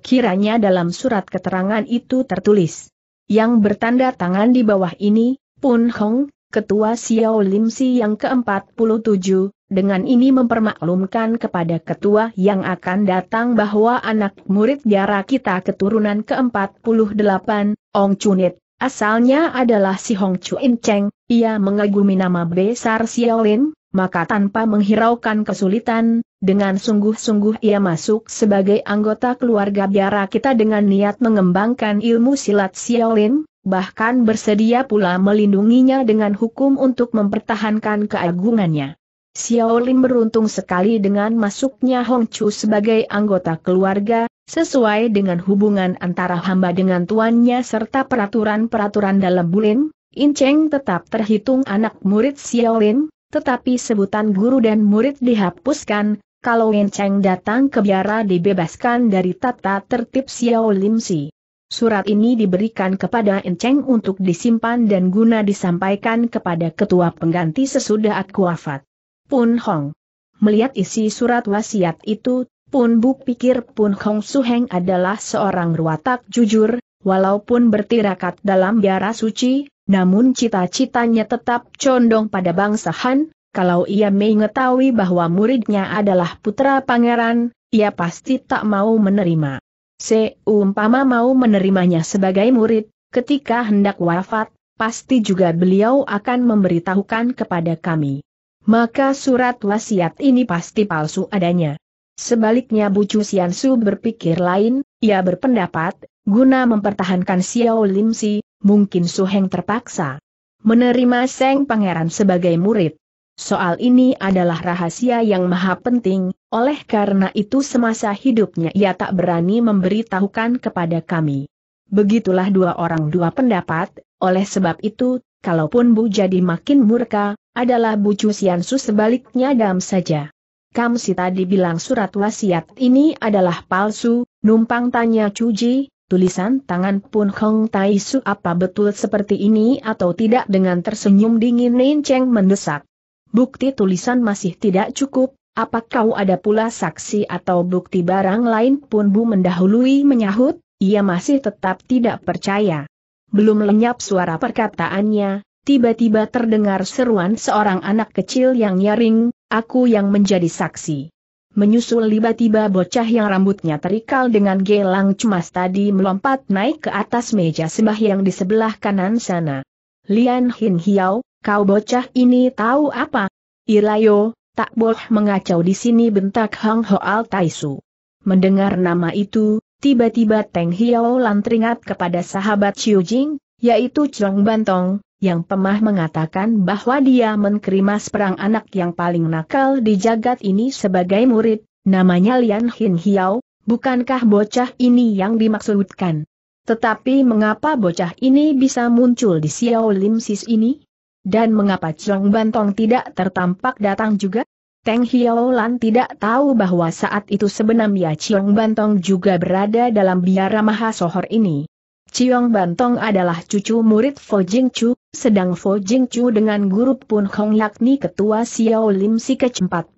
Kiranya dalam surat keterangan itu tertulis. Yang bertanda tangan di bawah ini, Pun Hong, Ketua Xiao Lim Si yang ke-47, dengan ini mempermaklumkan kepada ketua yang akan datang bahwa anak murid biara kita keturunan ke-48, Ong Chunit, asalnya adalah si Hong Chuin Cheng, ia mengagumi nama besar Xiao Lim, maka tanpa menghiraukan kesulitan, dengan sungguh-sungguh ia masuk sebagai anggota keluarga biara kita dengan niat mengembangkan ilmu silat Xiaolin, bahkan bersedia pula melindunginya dengan hukum untuk mempertahankan keagungannya. Xiaolin beruntung sekali dengan masuknya Hong Chu sebagai anggota keluarga, sesuai dengan hubungan antara hamba dengan tuannya serta peraturan-peraturan dalam Bulin, In Cheng tetap terhitung anak murid Xiaolin, tetapi sebutan guru dan murid dihapuskan, kalau Wen Cheng datang ke biara dibebaskan dari tata tertib Xiao Lim Si. Surat ini diberikan kepada Wen Cheng untuk disimpan dan guna disampaikan kepada ketua pengganti sesudah aku wafat. Pun Hong. Melihat isi surat wasiat itu, Pun Bu pikir Pun Hong Su Heng adalah seorang ruwatak jujur, walaupun bertirakat dalam biara suci, namun cita-citanya tetap condong pada bangsa Han, kalau ia mengetahui bahwa muridnya adalah putra pangeran, ia pasti tak mau menerima. Seumpama mau menerimanya sebagai murid, ketika hendak wafat, pasti juga beliau akan memberitahukan kepada kami. Maka surat wasiat ini pasti palsu adanya. Sebaliknya Bucu Siansu berpikir lain, ia berpendapat, guna mempertahankan Xiao Lim Si, mungkin Su Heng terpaksa menerima Seng Pangeran sebagai murid. Soal ini adalah rahasia yang maha penting, oleh karena itu semasa hidupnya ia tak berani memberitahukan kepada kami. Begitulah dua orang dua pendapat, oleh sebab itu, kalaupun Bu jadi makin murka, adalah Bu Cusiansu sebaliknya dam saja. Kamu si tadi bilang surat wasiat ini adalah palsu, numpang tanya Cuji, tulisan tangan pun Hong Tai apa betul seperti ini atau tidak dengan tersenyum dingin Nin Cheng mendesak bukti tulisan masih tidak cukup, Apakah kau ada pula saksi atau bukti barang lain pun Bu mendahului menyahut, ia masih tetap tidak percaya. Belum lenyap suara perkataannya, tiba-tiba terdengar seruan seorang anak kecil yang nyaring, aku yang menjadi saksi. Menyusul tiba-tiba bocah yang rambutnya terikal dengan gelang cemas tadi melompat naik ke atas meja sembahyang di sebelah kanan sana. Lian Hin Hiao, Kau bocah ini tahu apa? Irayo, tak boleh mengacau di sini bentak Hang Hoal Taisu. Mendengar nama itu, tiba-tiba Teng Hiao Lan teringat kepada sahabat Chiu Jing, yaitu Chong Bantong, yang pemah mengatakan bahwa dia menkrimas perang anak yang paling nakal di jagat ini sebagai murid, namanya Lian Hin Hiao, bukankah bocah ini yang dimaksudkan? Tetapi mengapa bocah ini bisa muncul di Xiao Lim Sis ini? Dan mengapa Cheng Bantong tidak tertampak datang juga? Teng Hiaolan tidak tahu bahwa saat itu sebenarnya Cheng Bantong juga berada dalam biara Mahasohor ini. Cheng Bantong adalah cucu murid Fo Jing Chu, sedang Fo Jing Chu dengan guru Pun Hong yakni ketua Xiao Lim Si ke 46.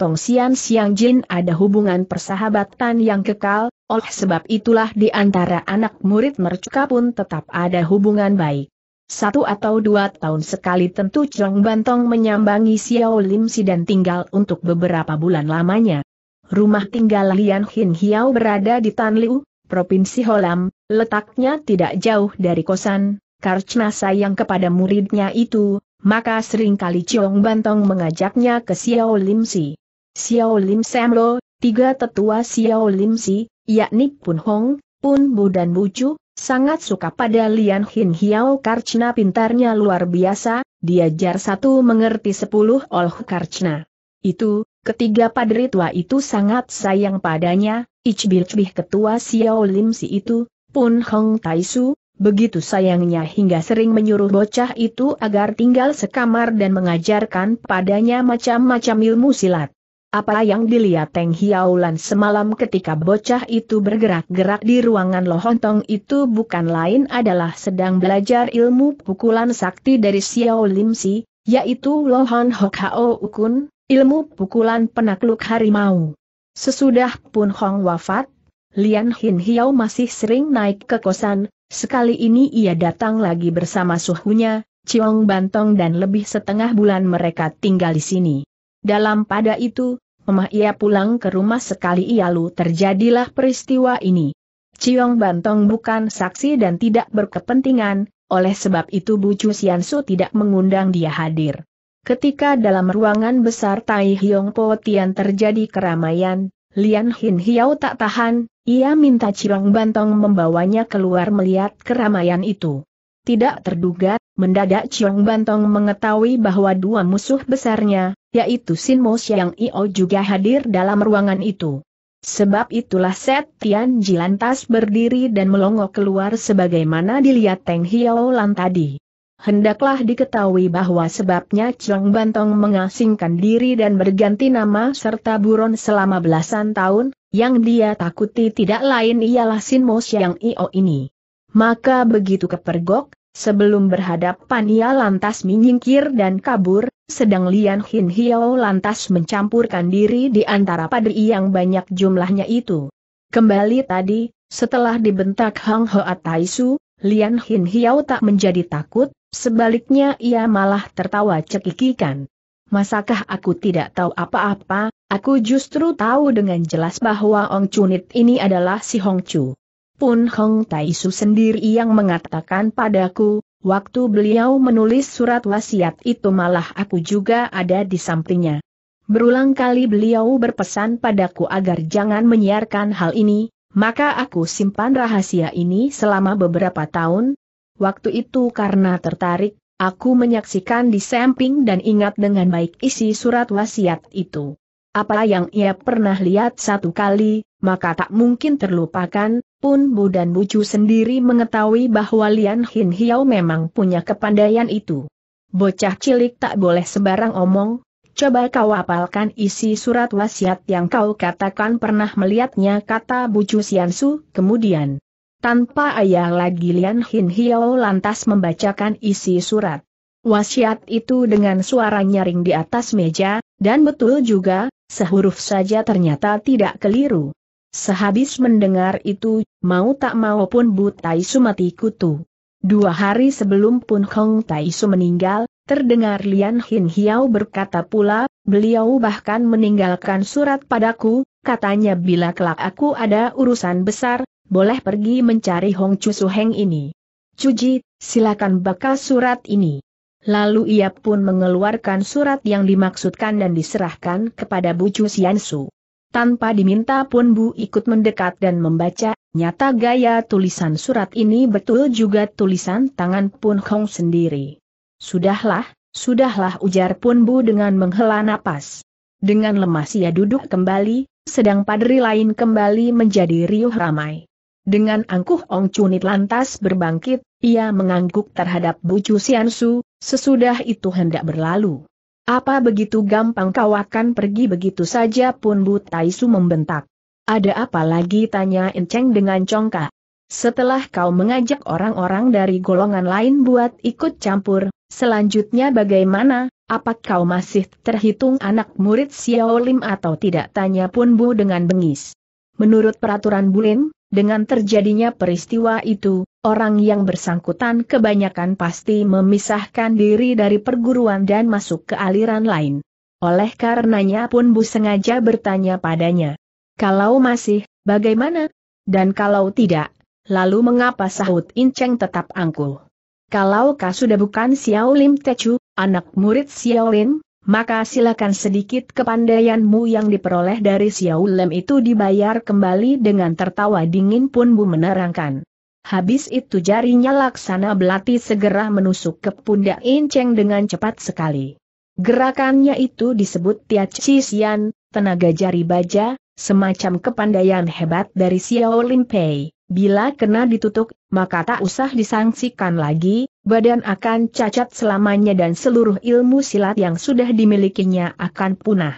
Tong Xian Xiang Jin ada hubungan persahabatan yang kekal, oleh sebab itulah di antara anak murid mercuka pun tetap ada hubungan baik. Satu atau dua tahun sekali tentu Chong Bantong menyambangi Xiao Lim Si dan tinggal untuk beberapa bulan lamanya. Rumah tinggal Lian Hin Hiao berada di Tan Liu, Provinsi Holam, letaknya tidak jauh dari kosan, karena sayang kepada muridnya itu, maka seringkali Chong Bantong mengajaknya ke Xiao Lim Si. Xiao Lim Samlo, tiga tetua Xiao Lim Si, yakni Pun Hong, Pun Bu dan Bu Chu, Sangat suka pada Lian Hin Hiao Karchna pintarnya luar biasa, Diajar satu mengerti sepuluh olh Karchna. Itu, ketiga padri tua itu sangat sayang padanya, Ichbilchbih ketua Xiao Lim Si itu, Pun Hong Taisu, begitu sayangnya hingga sering menyuruh bocah itu agar tinggal sekamar dan mengajarkan padanya macam-macam ilmu silat. Apa yang dilihat Teng Hiaulan semalam ketika bocah itu bergerak-gerak di ruangan lohontong itu bukan lain adalah sedang belajar ilmu pukulan sakti dari Xiao Lim Si, yaitu Lohon Hok Hao Ukun, ilmu pukulan penakluk harimau. Sesudah Pun Hong wafat, Lian Hin Hiao masih sering naik ke kosan, sekali ini ia datang lagi bersama suhunya, Ciong Bantong dan lebih setengah bulan mereka tinggal di sini. Dalam pada itu, memah ia pulang ke rumah sekali ia lu terjadilah peristiwa ini. Ciong Bantong bukan saksi dan tidak berkepentingan, oleh sebab itu Bu Chu tidak mengundang dia hadir. Ketika dalam ruangan besar Tai Hiong Po Tian terjadi keramaian, Lian Hin Hiao tak tahan, ia minta Ciong Bantong membawanya keluar melihat keramaian itu. Tidak terduga, mendadak Ciong Bantong mengetahui bahwa dua musuh besarnya, yaitu Sin Mo Xiang Io juga hadir dalam ruangan itu. Sebab itulah Set Tian Ji berdiri dan melongo keluar sebagaimana dilihat Teng Hiao Lan tadi. Hendaklah diketahui bahwa sebabnya Chong Bantong mengasingkan diri dan berganti nama serta buron selama belasan tahun, yang dia takuti tidak lain ialah Sin Mo Xiang Io ini. Maka begitu kepergok, Sebelum berhadapan ia lantas menyingkir dan kabur, sedang Lian Hin Hiao lantas mencampurkan diri di antara padri yang banyak jumlahnya itu. Kembali tadi, setelah dibentak Hang Hoa Taisu, Lian Hin Hiao tak menjadi takut, sebaliknya ia malah tertawa cekikikan. Masakah aku tidak tahu apa-apa, aku justru tahu dengan jelas bahwa Ong Chunit ini adalah si Hong Chu. Pun Hong Taisu sendiri yang mengatakan padaku, waktu beliau menulis surat wasiat itu malah aku juga ada di sampingnya. Berulang kali beliau berpesan padaku agar jangan menyiarkan hal ini, maka aku simpan rahasia ini selama beberapa tahun. Waktu itu karena tertarik, aku menyaksikan di samping dan ingat dengan baik isi surat wasiat itu. Apa yang ia pernah lihat satu kali, maka tak mungkin terlupakan, pun Bu dan Bucu sendiri mengetahui bahwa Lian Hin Hiao memang punya kepandaian itu. Bocah cilik tak boleh sembarang omong, coba kau apalkan isi surat wasiat yang kau katakan pernah melihatnya kata Bucu Siansu, kemudian. Tanpa ayah lagi Lian Hin Hiao lantas membacakan isi surat. Wasiat itu dengan suara nyaring di atas meja, dan betul juga, sehuruf saja ternyata tidak keliru. Sehabis mendengar itu, mau tak mau pun Bu Taisu mati kutu. Dua hari sebelum pun Hong Taisu meninggal, terdengar Lian Hin Hiao berkata pula, beliau bahkan meninggalkan surat padaku, katanya bila kelak aku ada urusan besar, boleh pergi mencari Hong Chu Heng ini. Cuji, silakan bakal surat ini. Lalu ia pun mengeluarkan surat yang dimaksudkan dan diserahkan kepada Bu Chu Xiansu. Tanpa diminta pun Bu ikut mendekat dan membaca, nyata gaya tulisan surat ini betul juga tulisan tangan Pun Hong sendiri. Sudahlah, sudahlah ujar Pun Bu dengan menghela napas. Dengan lemas ia duduk kembali, sedang padri lain kembali menjadi riuh ramai. Dengan angkuh Ong Cunit lantas berbangkit, ia mengangguk terhadap Bu Chu sesudah itu hendak berlalu. Apa begitu gampang kau akan pergi begitu saja pun Bu Taisu membentak. Ada apa lagi tanya Enceng dengan congkak. Setelah kau mengajak orang-orang dari golongan lain buat ikut campur, selanjutnya bagaimana, apa kau masih terhitung anak murid Xiao Lim atau tidak tanya pun Bu dengan bengis. Menurut peraturan Bulin, dengan terjadinya peristiwa itu, orang yang bersangkutan kebanyakan pasti memisahkan diri dari perguruan dan masuk ke aliran lain. Oleh karenanya pun Bu sengaja bertanya padanya. Kalau masih, bagaimana? Dan kalau tidak, lalu mengapa sahut Inceng tetap angkuh? Kalau kau sudah bukan Xiao Lim Techu, anak murid Xiao Lim, maka silakan sedikit kepandaianmu yang diperoleh dari Xiao Lem itu dibayar kembali dengan tertawa dingin pun Bu menerangkan. Habis itu jarinya laksana belati segera menusuk ke pundak Inceng dengan cepat sekali. Gerakannya itu disebut Tia Cisian, tenaga jari baja, semacam kepandaian hebat dari Xiao Lim Pei. Bila kena ditutup, maka tak usah disangsikan lagi, badan akan cacat selamanya dan seluruh ilmu silat yang sudah dimilikinya akan punah.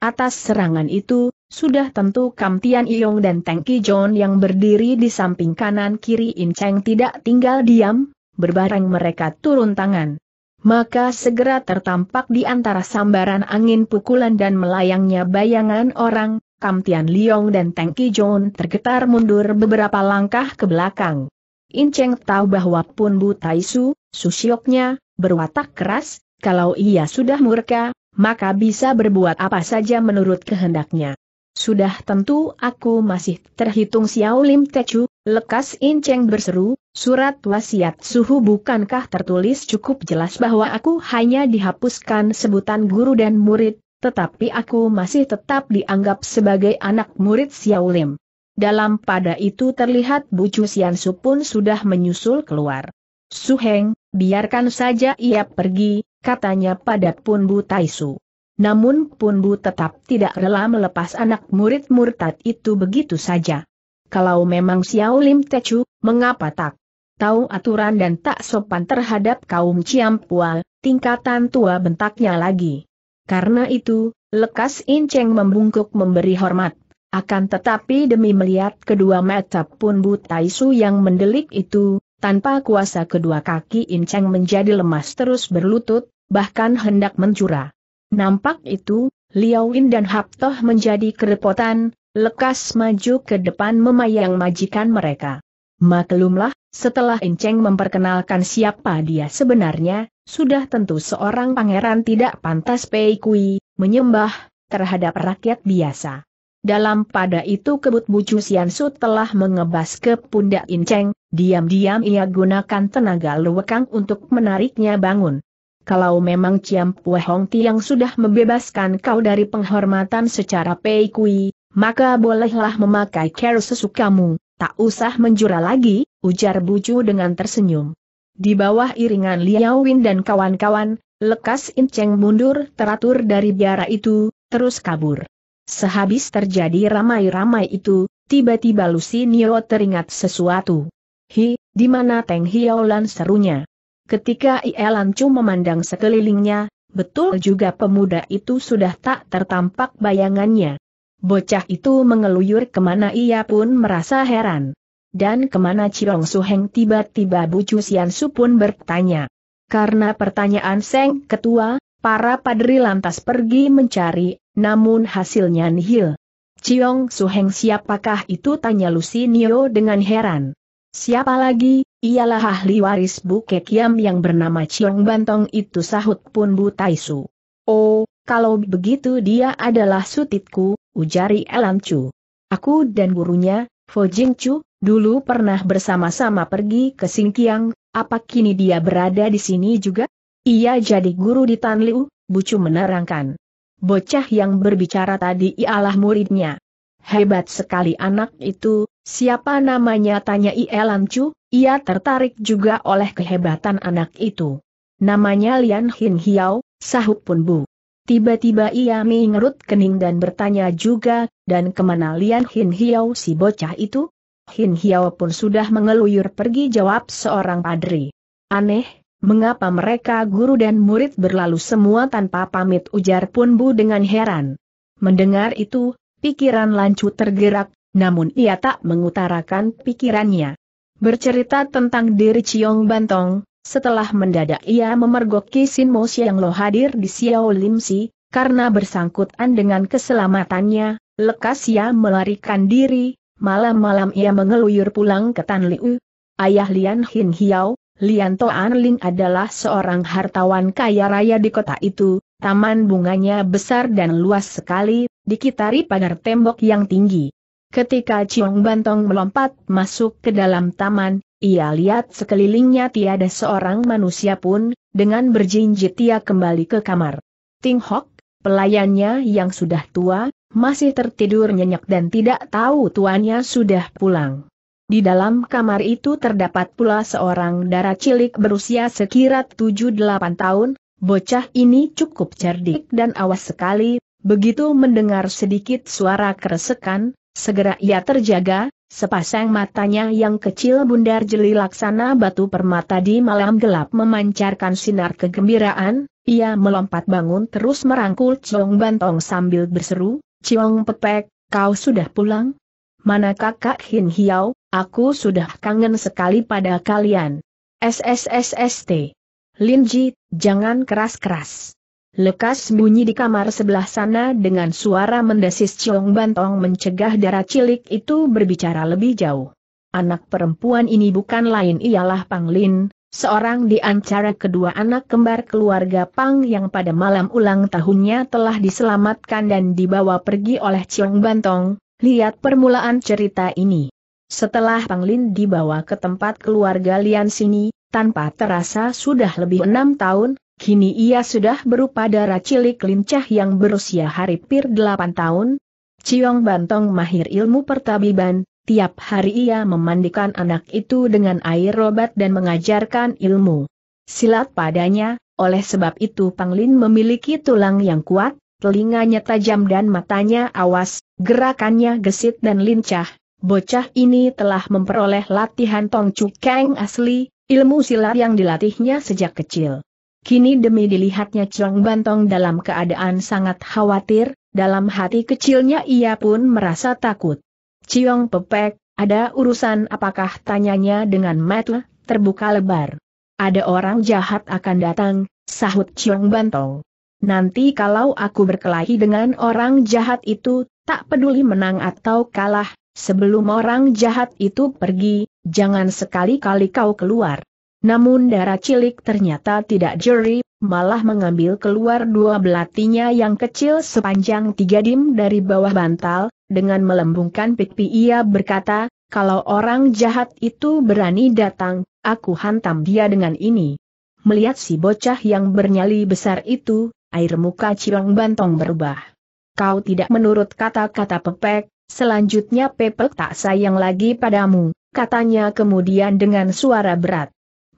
Atas serangan itu, sudah tentu Kam Tian Iyong dan Teng Ki John yang berdiri di samping kanan kiri In Cheng tidak tinggal diam, berbareng mereka turun tangan. Maka segera tertampak di antara sambaran angin pukulan dan melayangnya bayangan orang, Kam Tian Liong dan Teng Ki John tergetar mundur beberapa langkah ke belakang. In Cheng tahu bahwa Pun Bu Tai Su, susioknya, berwatak keras, kalau ia sudah murka, maka bisa berbuat apa saja menurut kehendaknya. Sudah tentu aku masih terhitung Xiao Lim Techu, lekas In Cheng berseru, surat wasiat suhu bukankah tertulis cukup jelas bahwa aku hanya dihapuskan sebutan guru dan murid, tetapi aku masih tetap dianggap sebagai anak murid Xiaolim. Dalam pada itu terlihat Bucu Siansu pun sudah menyusul keluar. Suheng, biarkan saja ia pergi, katanya pada pun Bu Taisu. Namun pun Bu tetap tidak rela melepas anak murid murtad itu begitu saja. Kalau memang Xiaolim Lim Tecu, mengapa tak tahu aturan dan tak sopan terhadap kaum Ciampual, tingkatan tua bentaknya lagi. Karena itu, lekas Inceng membungkuk memberi hormat. Akan tetapi demi melihat kedua mata pun Butaisu yang mendelik itu, tanpa kuasa kedua kaki Inceng menjadi lemas terus berlutut, bahkan hendak mencurah. Nampak itu, liawin dan Haptoh menjadi kerepotan, lekas maju ke depan memayang majikan mereka. Maklumlah, setelah Inceng memperkenalkan siapa dia sebenarnya, sudah tentu seorang pangeran tidak pantas Pei Kui, menyembah, terhadap rakyat biasa. Dalam pada itu kebut bucu Siansu telah mengebas ke pundak Inceng, diam-diam ia gunakan tenaga luwekang untuk menariknya bangun. Kalau memang Ciam Pue Hong Tiang sudah membebaskan kau dari penghormatan secara Pei Kui, maka bolehlah memakai care sesukamu, tak usah menjura lagi, ujar Bucu dengan tersenyum. Di bawah iringan Liao Win dan kawan-kawan, lekas Inceng mundur teratur dari biara itu, terus kabur. Sehabis terjadi ramai-ramai itu, tiba-tiba Lucy Nio teringat sesuatu. Hi, di mana Teng Hiaolan serunya? Ketika Chu memandang sekelilingnya, betul juga pemuda itu sudah tak tertampak bayangannya. Bocah itu mengeluyur kemana ia pun merasa heran. Dan kemana Cirong Suheng tiba-tiba Bucu Sian Su pun bertanya. Karena pertanyaan Seng Ketua, para padri lantas pergi mencari, namun hasilnya nihil. Ciong Suheng siapakah itu tanya Lucy Nio dengan heran. Siapa lagi, ialah ahli waris Bukek Yam yang bernama Ciong Bantong itu sahut pun Bu Taisu. Oh, kalau begitu dia adalah sutitku, ujari Elam Chu. Aku dan gurunya, Fo Jing Chu, Dulu pernah bersama-sama pergi ke Singkiang, apa kini dia berada di sini juga? Ia jadi guru di Tanliu, Bucu menerangkan. Bocah yang berbicara tadi ialah muridnya. Hebat sekali anak itu, siapa namanya tanya Ielan Chu, ia tertarik juga oleh kehebatan anak itu. Namanya Lian Hin Hiao, sahup pun Bu. Tiba-tiba ia mengerut kening dan bertanya juga, dan kemana Lian Hin Hiao si bocah itu? Hin Hiao pun sudah mengeluyur pergi jawab seorang padri. Aneh, mengapa mereka guru dan murid berlalu semua tanpa pamit ujar pun Bu dengan heran. Mendengar itu, pikiran Lancu tergerak, namun ia tak mengutarakan pikirannya. Bercerita tentang diri Ciong Bantong, setelah mendadak ia memergoki Sin Mo Siang Lo hadir di Xiao Lim Si, karena bersangkutan dengan keselamatannya, lekas ia melarikan diri, malam-malam ia mengeluyur pulang ke Tan Liu. Ayah Lian Hin Hiao, Lian Toan Ling adalah seorang hartawan kaya raya di kota itu, taman bunganya besar dan luas sekali, dikitari pagar tembok yang tinggi. Ketika Ciong Bantong melompat masuk ke dalam taman, ia lihat sekelilingnya tiada seorang manusia pun, dengan berjinjit ia kembali ke kamar. Ting Hok, pelayannya yang sudah tua, masih tertidur nyenyak dan tidak tahu tuannya sudah pulang. Di dalam kamar itu terdapat pula seorang darah cilik berusia sekira 7-8 tahun, bocah ini cukup cerdik dan awas sekali, begitu mendengar sedikit suara keresekan, segera ia terjaga, sepasang matanya yang kecil bundar jeli laksana batu permata di malam gelap memancarkan sinar kegembiraan, ia melompat bangun terus merangkul Chong Bantong sambil berseru, Ciong Pepek, kau sudah pulang? Mana kakak Hin Hiao, aku sudah kangen sekali pada kalian. SSSST. Lin Ji, jangan keras-keras. Lekas bunyi di kamar sebelah sana dengan suara mendesis Ciong Bantong mencegah darah cilik itu berbicara lebih jauh. Anak perempuan ini bukan lain ialah Pang Lin. Seorang di antara kedua anak kembar keluarga Pang yang pada malam ulang tahunnya telah diselamatkan dan dibawa pergi oleh Ciong Bantong, lihat permulaan cerita ini. Setelah Pang Lin dibawa ke tempat keluarga Lian Sini, tanpa terasa sudah lebih enam tahun, kini ia sudah berupa darah cilik lincah yang berusia haripir delapan tahun. Ciong Bantong mahir ilmu pertabiban, Tiap hari ia memandikan anak itu dengan air obat dan mengajarkan ilmu silat padanya, oleh sebab itu Panglin memiliki tulang yang kuat, telinganya tajam dan matanya awas, gerakannya gesit dan lincah. Bocah ini telah memperoleh latihan Tong Kang asli, ilmu silat yang dilatihnya sejak kecil. Kini demi dilihatnya Chuang Bantong dalam keadaan sangat khawatir, dalam hati kecilnya ia pun merasa takut. Ciong Pepek, ada urusan apakah tanyanya dengan mata terbuka lebar. Ada orang jahat akan datang, sahut Ciong Bantong. Nanti kalau aku berkelahi dengan orang jahat itu, tak peduli menang atau kalah, sebelum orang jahat itu pergi, jangan sekali-kali kau keluar. Namun darah cilik ternyata tidak jeri, malah mengambil keluar dua belatinya yang kecil sepanjang tiga dim dari bawah bantal, dengan melembungkan pipi ia berkata, kalau orang jahat itu berani datang, aku hantam dia dengan ini. Melihat si bocah yang bernyali besar itu, air muka Ciong Bantong berubah. Kau tidak menurut kata-kata Pepek, selanjutnya Pepek tak sayang lagi padamu, katanya kemudian dengan suara berat.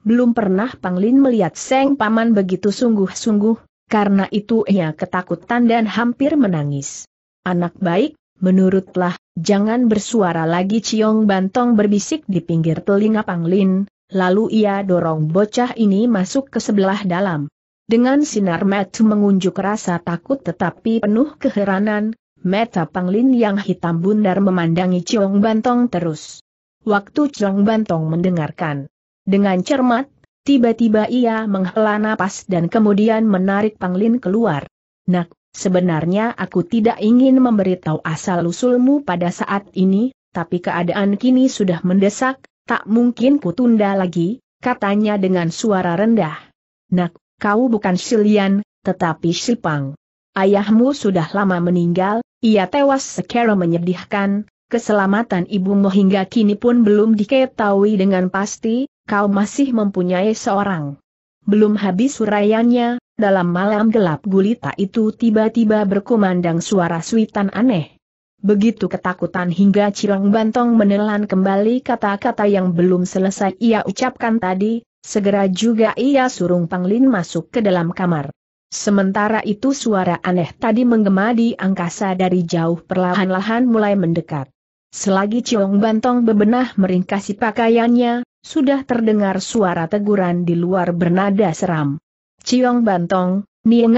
Belum pernah Panglin melihat Seng Paman begitu sungguh-sungguh, karena itu ia ketakutan dan hampir menangis. Anak baik, menurutlah, jangan bersuara lagi Ciong Bantong berbisik di pinggir telinga Panglin, lalu ia dorong bocah ini masuk ke sebelah dalam. Dengan sinar mata mengunjuk rasa takut tetapi penuh keheranan, mata Panglin yang hitam bundar memandangi Ciong Bantong terus. Waktu Ciong Bantong mendengarkan. Dengan cermat, tiba-tiba ia menghela napas dan kemudian menarik Panglin keluar. Nak, Sebenarnya aku tidak ingin memberitahu asal-usulmu pada saat ini, tapi keadaan kini sudah mendesak, tak mungkin kutunda lagi, katanya dengan suara rendah. Nak, kau bukan Silian, tetapi Sipang. Ayahmu sudah lama meninggal, ia tewas secara menyedihkan, keselamatan ibumu hingga kini pun belum diketahui dengan pasti, kau masih mempunyai seorang. Belum habis uraiannya, dalam malam gelap gulita itu tiba-tiba berkumandang suara suitan aneh. Begitu ketakutan hingga Cirong Bantong menelan kembali kata-kata yang belum selesai ia ucapkan tadi, segera juga ia surung Panglin masuk ke dalam kamar. Sementara itu suara aneh tadi menggema di angkasa dari jauh perlahan-lahan mulai mendekat. Selagi Ciong Bantong bebenah meringkasi pakaiannya, sudah terdengar suara teguran di luar bernada seram. Ciong Bantong,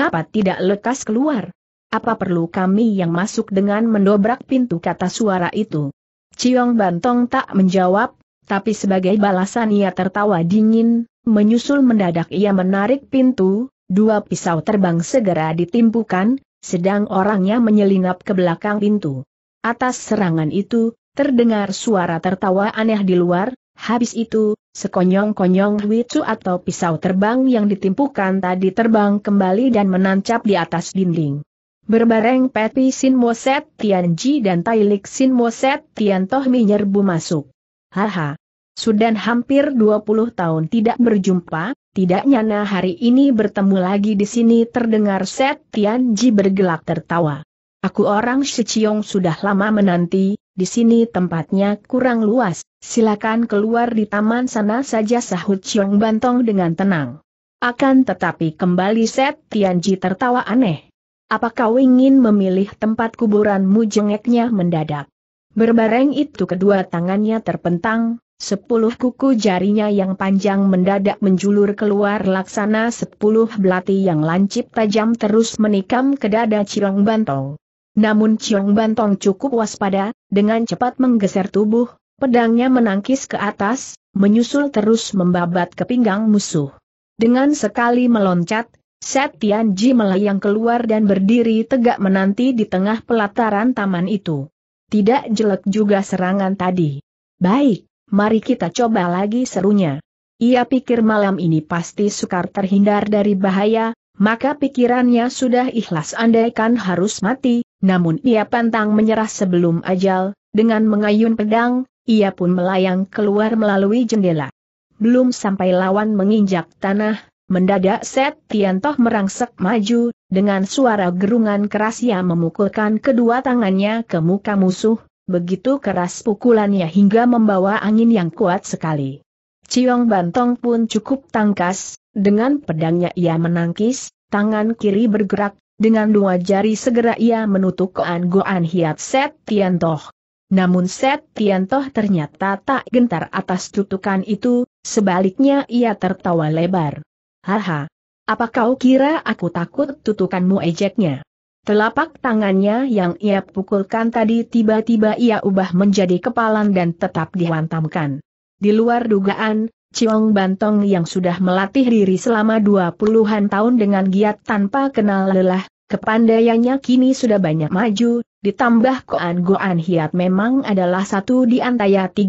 apa tidak lekas keluar? Apa perlu kami yang masuk dengan mendobrak pintu kata suara itu? Ciong Bantong tak menjawab, tapi sebagai balasan ia tertawa dingin, menyusul mendadak ia menarik pintu, dua pisau terbang segera ditimpukan, sedang orangnya menyelinap ke belakang pintu. Atas serangan itu, terdengar suara tertawa aneh di luar, habis itu, Sekonyong-konyong Hui atau pisau terbang yang ditimpukan tadi terbang kembali dan menancap di atas dinding. Berbareng Peti Sin Moset Ji dan Tailik Sin Moset Tiantoh Mi nyerbu masuk. Haha. Sudah hampir 20 tahun tidak berjumpa, tidak nyana hari ini bertemu lagi di sini terdengar Set Ji bergelak tertawa. Aku orang Shiciong sudah lama menanti, di sini tempatnya kurang luas, silakan keluar di taman sana saja sahut Chiong Bantong dengan tenang. Akan tetapi kembali Set Tianji tertawa aneh. Apakah kau ingin memilih tempat kuburanmu jengeknya mendadak? Berbareng itu kedua tangannya terpentang, Sepuluh kuku jarinya yang panjang mendadak menjulur keluar laksana sepuluh belati yang lancip tajam terus menikam ke dada Cirong Bantong. Namun Chiong Bantong cukup waspada, dengan cepat menggeser tubuh, pedangnya menangkis ke atas, menyusul terus membabat ke pinggang musuh. Dengan sekali meloncat, Set Ji melayang keluar dan berdiri tegak menanti di tengah pelataran taman itu. Tidak jelek juga serangan tadi. Baik, mari kita coba lagi serunya. Ia pikir malam ini pasti sukar terhindar dari bahaya, maka pikirannya sudah ikhlas andaikan harus mati, namun ia pantang menyerah sebelum ajal, dengan mengayun pedang, ia pun melayang keluar melalui jendela. Belum sampai lawan menginjak tanah, mendadak Set Tiantoh merangsek maju, dengan suara gerungan keras ia memukulkan kedua tangannya ke muka musuh, begitu keras pukulannya hingga membawa angin yang kuat sekali. Ciong Bantong pun cukup tangkas, dengan pedangnya ia menangkis, tangan kiri bergerak, dengan dua jari segera ia menutup Koan Goan Hiat Set Tiantoh. Namun Set Tiantoh ternyata tak gentar atas tutukan itu, sebaliknya ia tertawa lebar. Haha, apa kau kira aku takut tutukanmu ejeknya? Telapak tangannya yang ia pukulkan tadi tiba-tiba ia ubah menjadi kepalan dan tetap dihantamkan. Di luar dugaan, Ciong Bantong yang sudah melatih diri selama dua puluhan tahun dengan giat tanpa kenal lelah, kepandaiannya kini sudah banyak maju, ditambah Koan Goan Hiat memang adalah satu di antara 36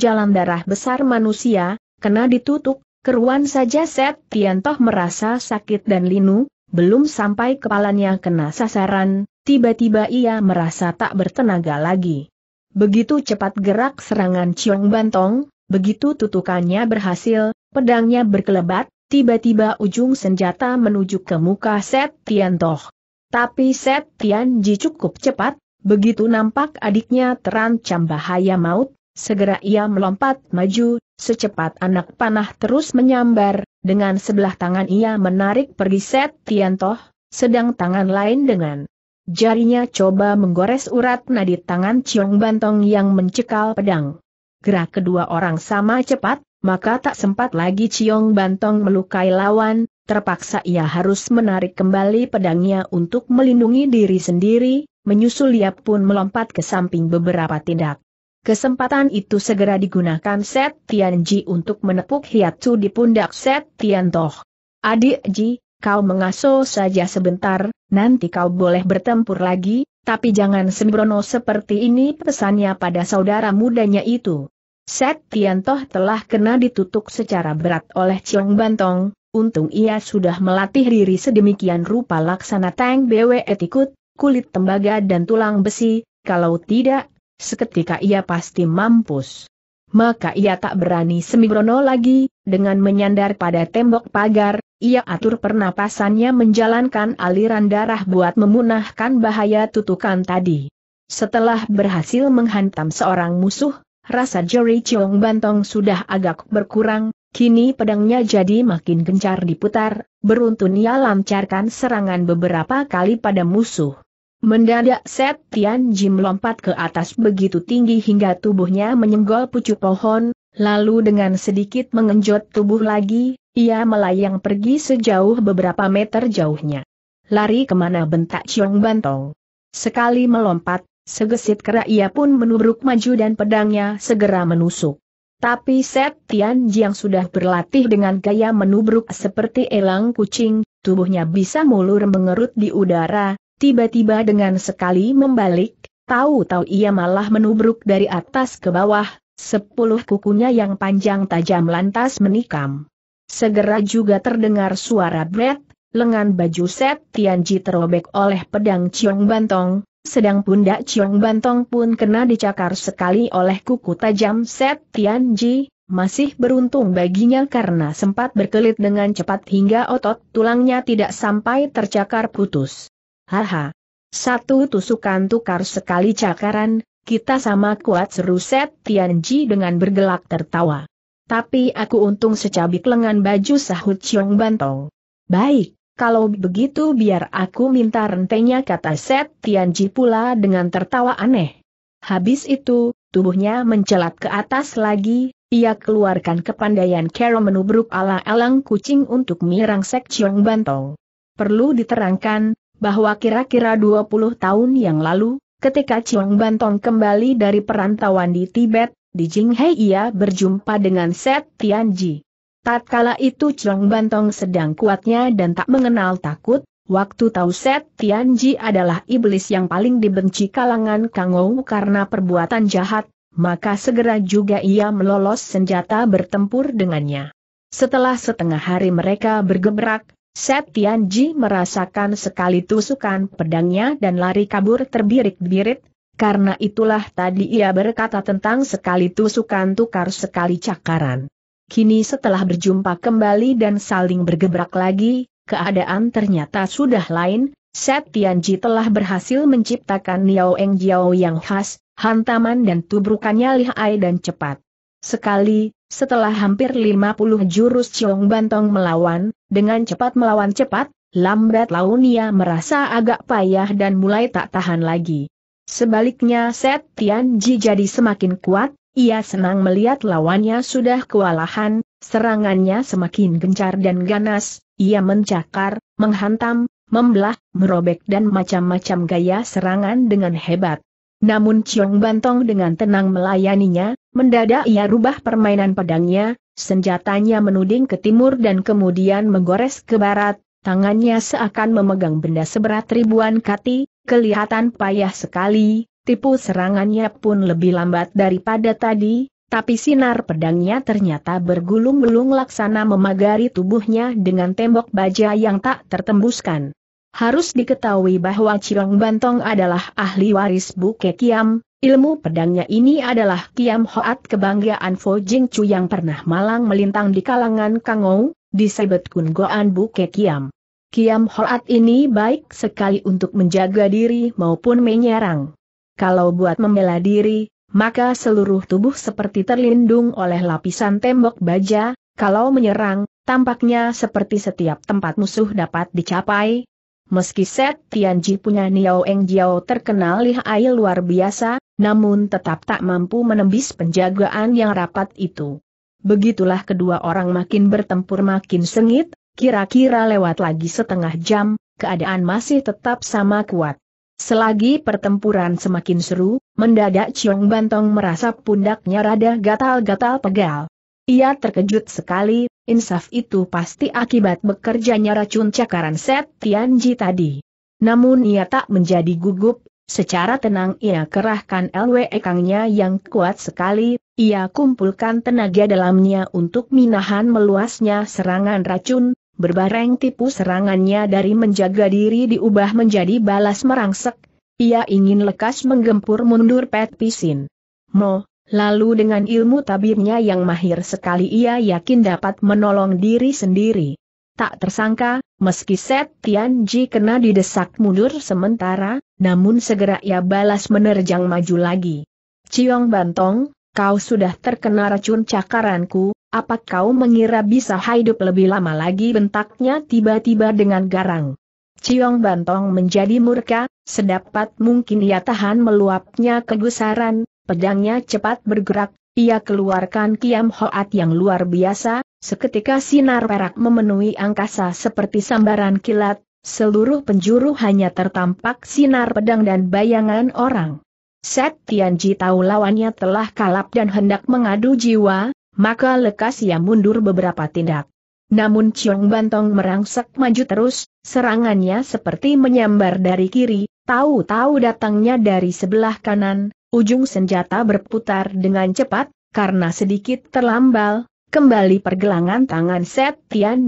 jalan darah besar manusia, kena ditutup, keruan saja Set Tiantoh merasa sakit dan linu, belum sampai kepalanya kena sasaran, tiba-tiba ia merasa tak bertenaga lagi. Begitu cepat gerak serangan Ciong Bantong, Begitu tutukannya berhasil, pedangnya berkelebat, tiba-tiba ujung senjata menuju ke muka Set Tian Toh. Tapi Set Tian Ji cukup cepat, begitu nampak adiknya terancam bahaya maut, segera ia melompat maju, secepat anak panah terus menyambar, dengan sebelah tangan ia menarik pergi Set Tian Toh, sedang tangan lain dengan jarinya coba menggores urat nadi tangan Ciong Bantong yang mencekal pedang. Gerak kedua orang sama cepat, maka tak sempat lagi Ciong Bantong melukai lawan, terpaksa ia harus menarik kembali pedangnya untuk melindungi diri sendiri, menyusul ia pun melompat ke samping beberapa tindak. Kesempatan itu segera digunakan Set Tianji untuk menepuk Hiatsu di pundak Set Tian Toh. Adik Ji, kau mengaso saja sebentar, nanti kau boleh bertempur lagi, tapi jangan sembrono seperti ini pesannya pada saudara mudanya itu. Set Tiantoh telah kena ditutup secara berat oleh Ciong Bantong, untung ia sudah melatih diri sedemikian rupa laksana Tang Bwe etikut, kulit tembaga dan tulang besi, kalau tidak, seketika ia pasti mampus. Maka ia tak berani semibrono lagi, dengan menyandar pada tembok pagar, ia atur pernapasannya menjalankan aliran darah buat memunahkan bahaya tutukan tadi. Setelah berhasil menghantam seorang musuh, rasa Jerry Chong Bantong sudah agak berkurang, kini pedangnya jadi makin gencar diputar, beruntun ia lancarkan serangan beberapa kali pada musuh. Mendadak Set Tian Jim lompat ke atas begitu tinggi hingga tubuhnya menyenggol pucuk pohon, lalu dengan sedikit mengenjot tubuh lagi, ia melayang pergi sejauh beberapa meter jauhnya. Lari kemana bentak Ciong Bantong. Sekali melompat, segesit kera ia pun menubruk maju dan pedangnya segera menusuk. Tapi Set Tian Jiang sudah berlatih dengan gaya menubruk seperti elang kucing, tubuhnya bisa mulur mengerut di udara, tiba-tiba dengan sekali membalik, tahu-tahu ia malah menubruk dari atas ke bawah, sepuluh kukunya yang panjang tajam lantas menikam. Segera juga terdengar suara bret, lengan baju Set Tianji terobek oleh pedang Ciong Bantong, sedang pundak Ciong Bantong pun kena dicakar sekali oleh kuku tajam Set Tianji, masih beruntung baginya karena sempat berkelit dengan cepat hingga otot tulangnya tidak sampai tercakar putus. Haha. Satu tusukan tukar sekali cakaran, kita sama kuat seru Set Tianji dengan bergelak tertawa. Tapi aku untung secabik lengan baju sahut Chiong Bantong. Baik, kalau begitu biar aku minta rentenya kata Set Tianji pula dengan tertawa aneh. Habis itu, tubuhnya mencelat ke atas lagi, ia keluarkan kepandaian Carol menubruk ala elang kucing untuk Sek Chiong Bantong. Perlu diterangkan, bahwa kira-kira 20 tahun yang lalu, ketika Chiong Bantong kembali dari perantauan di Tibet, di Jinghai ia berjumpa dengan Set Tianji. Tatkala itu Chong Bantong sedang kuatnya dan tak mengenal takut, waktu tahu Set Tianji adalah iblis yang paling dibenci kalangan Kangou karena perbuatan jahat, maka segera juga ia melolos senjata bertempur dengannya. Setelah setengah hari mereka bergebrak, Set Tianji merasakan sekali tusukan pedangnya dan lari kabur terbirit birit karena itulah tadi ia berkata tentang sekali tusukan tukar sekali cakaran. Kini setelah berjumpa kembali dan saling bergebrak lagi, keadaan ternyata sudah lain, Set Tianji telah berhasil menciptakan Niao Eng Jiao yang khas, hantaman dan tubrukannya lihai dan cepat. Sekali, setelah hampir 50 jurus Chong Bantong melawan, dengan cepat melawan cepat, lambat laun merasa agak payah dan mulai tak tahan lagi. Sebaliknya Set Ji jadi semakin kuat, ia senang melihat lawannya sudah kewalahan, serangannya semakin gencar dan ganas, ia mencakar, menghantam, membelah, merobek dan macam-macam gaya serangan dengan hebat. Namun Ciong Bantong dengan tenang melayaninya, mendadak ia rubah permainan pedangnya, senjatanya menuding ke timur dan kemudian menggores ke barat, tangannya seakan memegang benda seberat ribuan kati, Kelihatan payah sekali, tipu serangannya pun lebih lambat daripada tadi, tapi sinar pedangnya ternyata bergulung-gulung laksana memagari tubuhnya dengan tembok baja yang tak tertembuskan. Harus diketahui bahwa Cirong Bantong adalah ahli waris Buke Kiam, ilmu pedangnya ini adalah Kiam Hoat kebanggaan Fo Jing Chu yang pernah malang melintang di kalangan Kangou, disebut Kun Goan Buke Kiam. Kiam Hoat ini baik sekali untuk menjaga diri maupun menyerang. Kalau buat membela diri, maka seluruh tubuh seperti terlindung oleh lapisan tembok baja, kalau menyerang, tampaknya seperti setiap tempat musuh dapat dicapai. Meski Set Tianji punya Niao Eng Jiao terkenal lihai luar biasa, namun tetap tak mampu menembus penjagaan yang rapat itu. Begitulah kedua orang makin bertempur makin sengit, Kira-kira lewat lagi setengah jam, keadaan masih tetap sama kuat. Selagi pertempuran semakin seru, mendadak Ciong Bantong merasa pundaknya rada gatal-gatal pegal. Ia terkejut sekali, insaf itu pasti akibat bekerjanya racun cakaran set Tianji tadi. Namun ia tak menjadi gugup, secara tenang ia kerahkan LWE kangnya yang kuat sekali, ia kumpulkan tenaga dalamnya untuk minahan meluasnya serangan racun, berbareng tipu serangannya dari menjaga diri diubah menjadi balas merangsek, ia ingin lekas menggempur mundur Pet Pisin. Mo, lalu dengan ilmu tabirnya yang mahir sekali ia yakin dapat menolong diri sendiri. Tak tersangka, meski Set Tian Ji kena didesak mundur sementara, namun segera ia balas menerjang maju lagi. Ciong Bantong, kau sudah terkena racun cakaranku, apa kau mengira bisa hidup lebih lama lagi bentaknya tiba-tiba dengan garang? Ciong Bantong menjadi murka, sedapat mungkin ia tahan meluapnya kegusaran, pedangnya cepat bergerak, ia keluarkan kiam hoat yang luar biasa, seketika sinar perak memenuhi angkasa seperti sambaran kilat, seluruh penjuru hanya tertampak sinar pedang dan bayangan orang. Set Tianji tahu lawannya telah kalap dan hendak mengadu jiwa, maka lekas ia mundur beberapa tindak. Namun Chiong Bantong merangsek maju terus, serangannya seperti menyambar dari kiri, tahu-tahu datangnya dari sebelah kanan, ujung senjata berputar dengan cepat, karena sedikit terlambal, kembali pergelangan tangan Set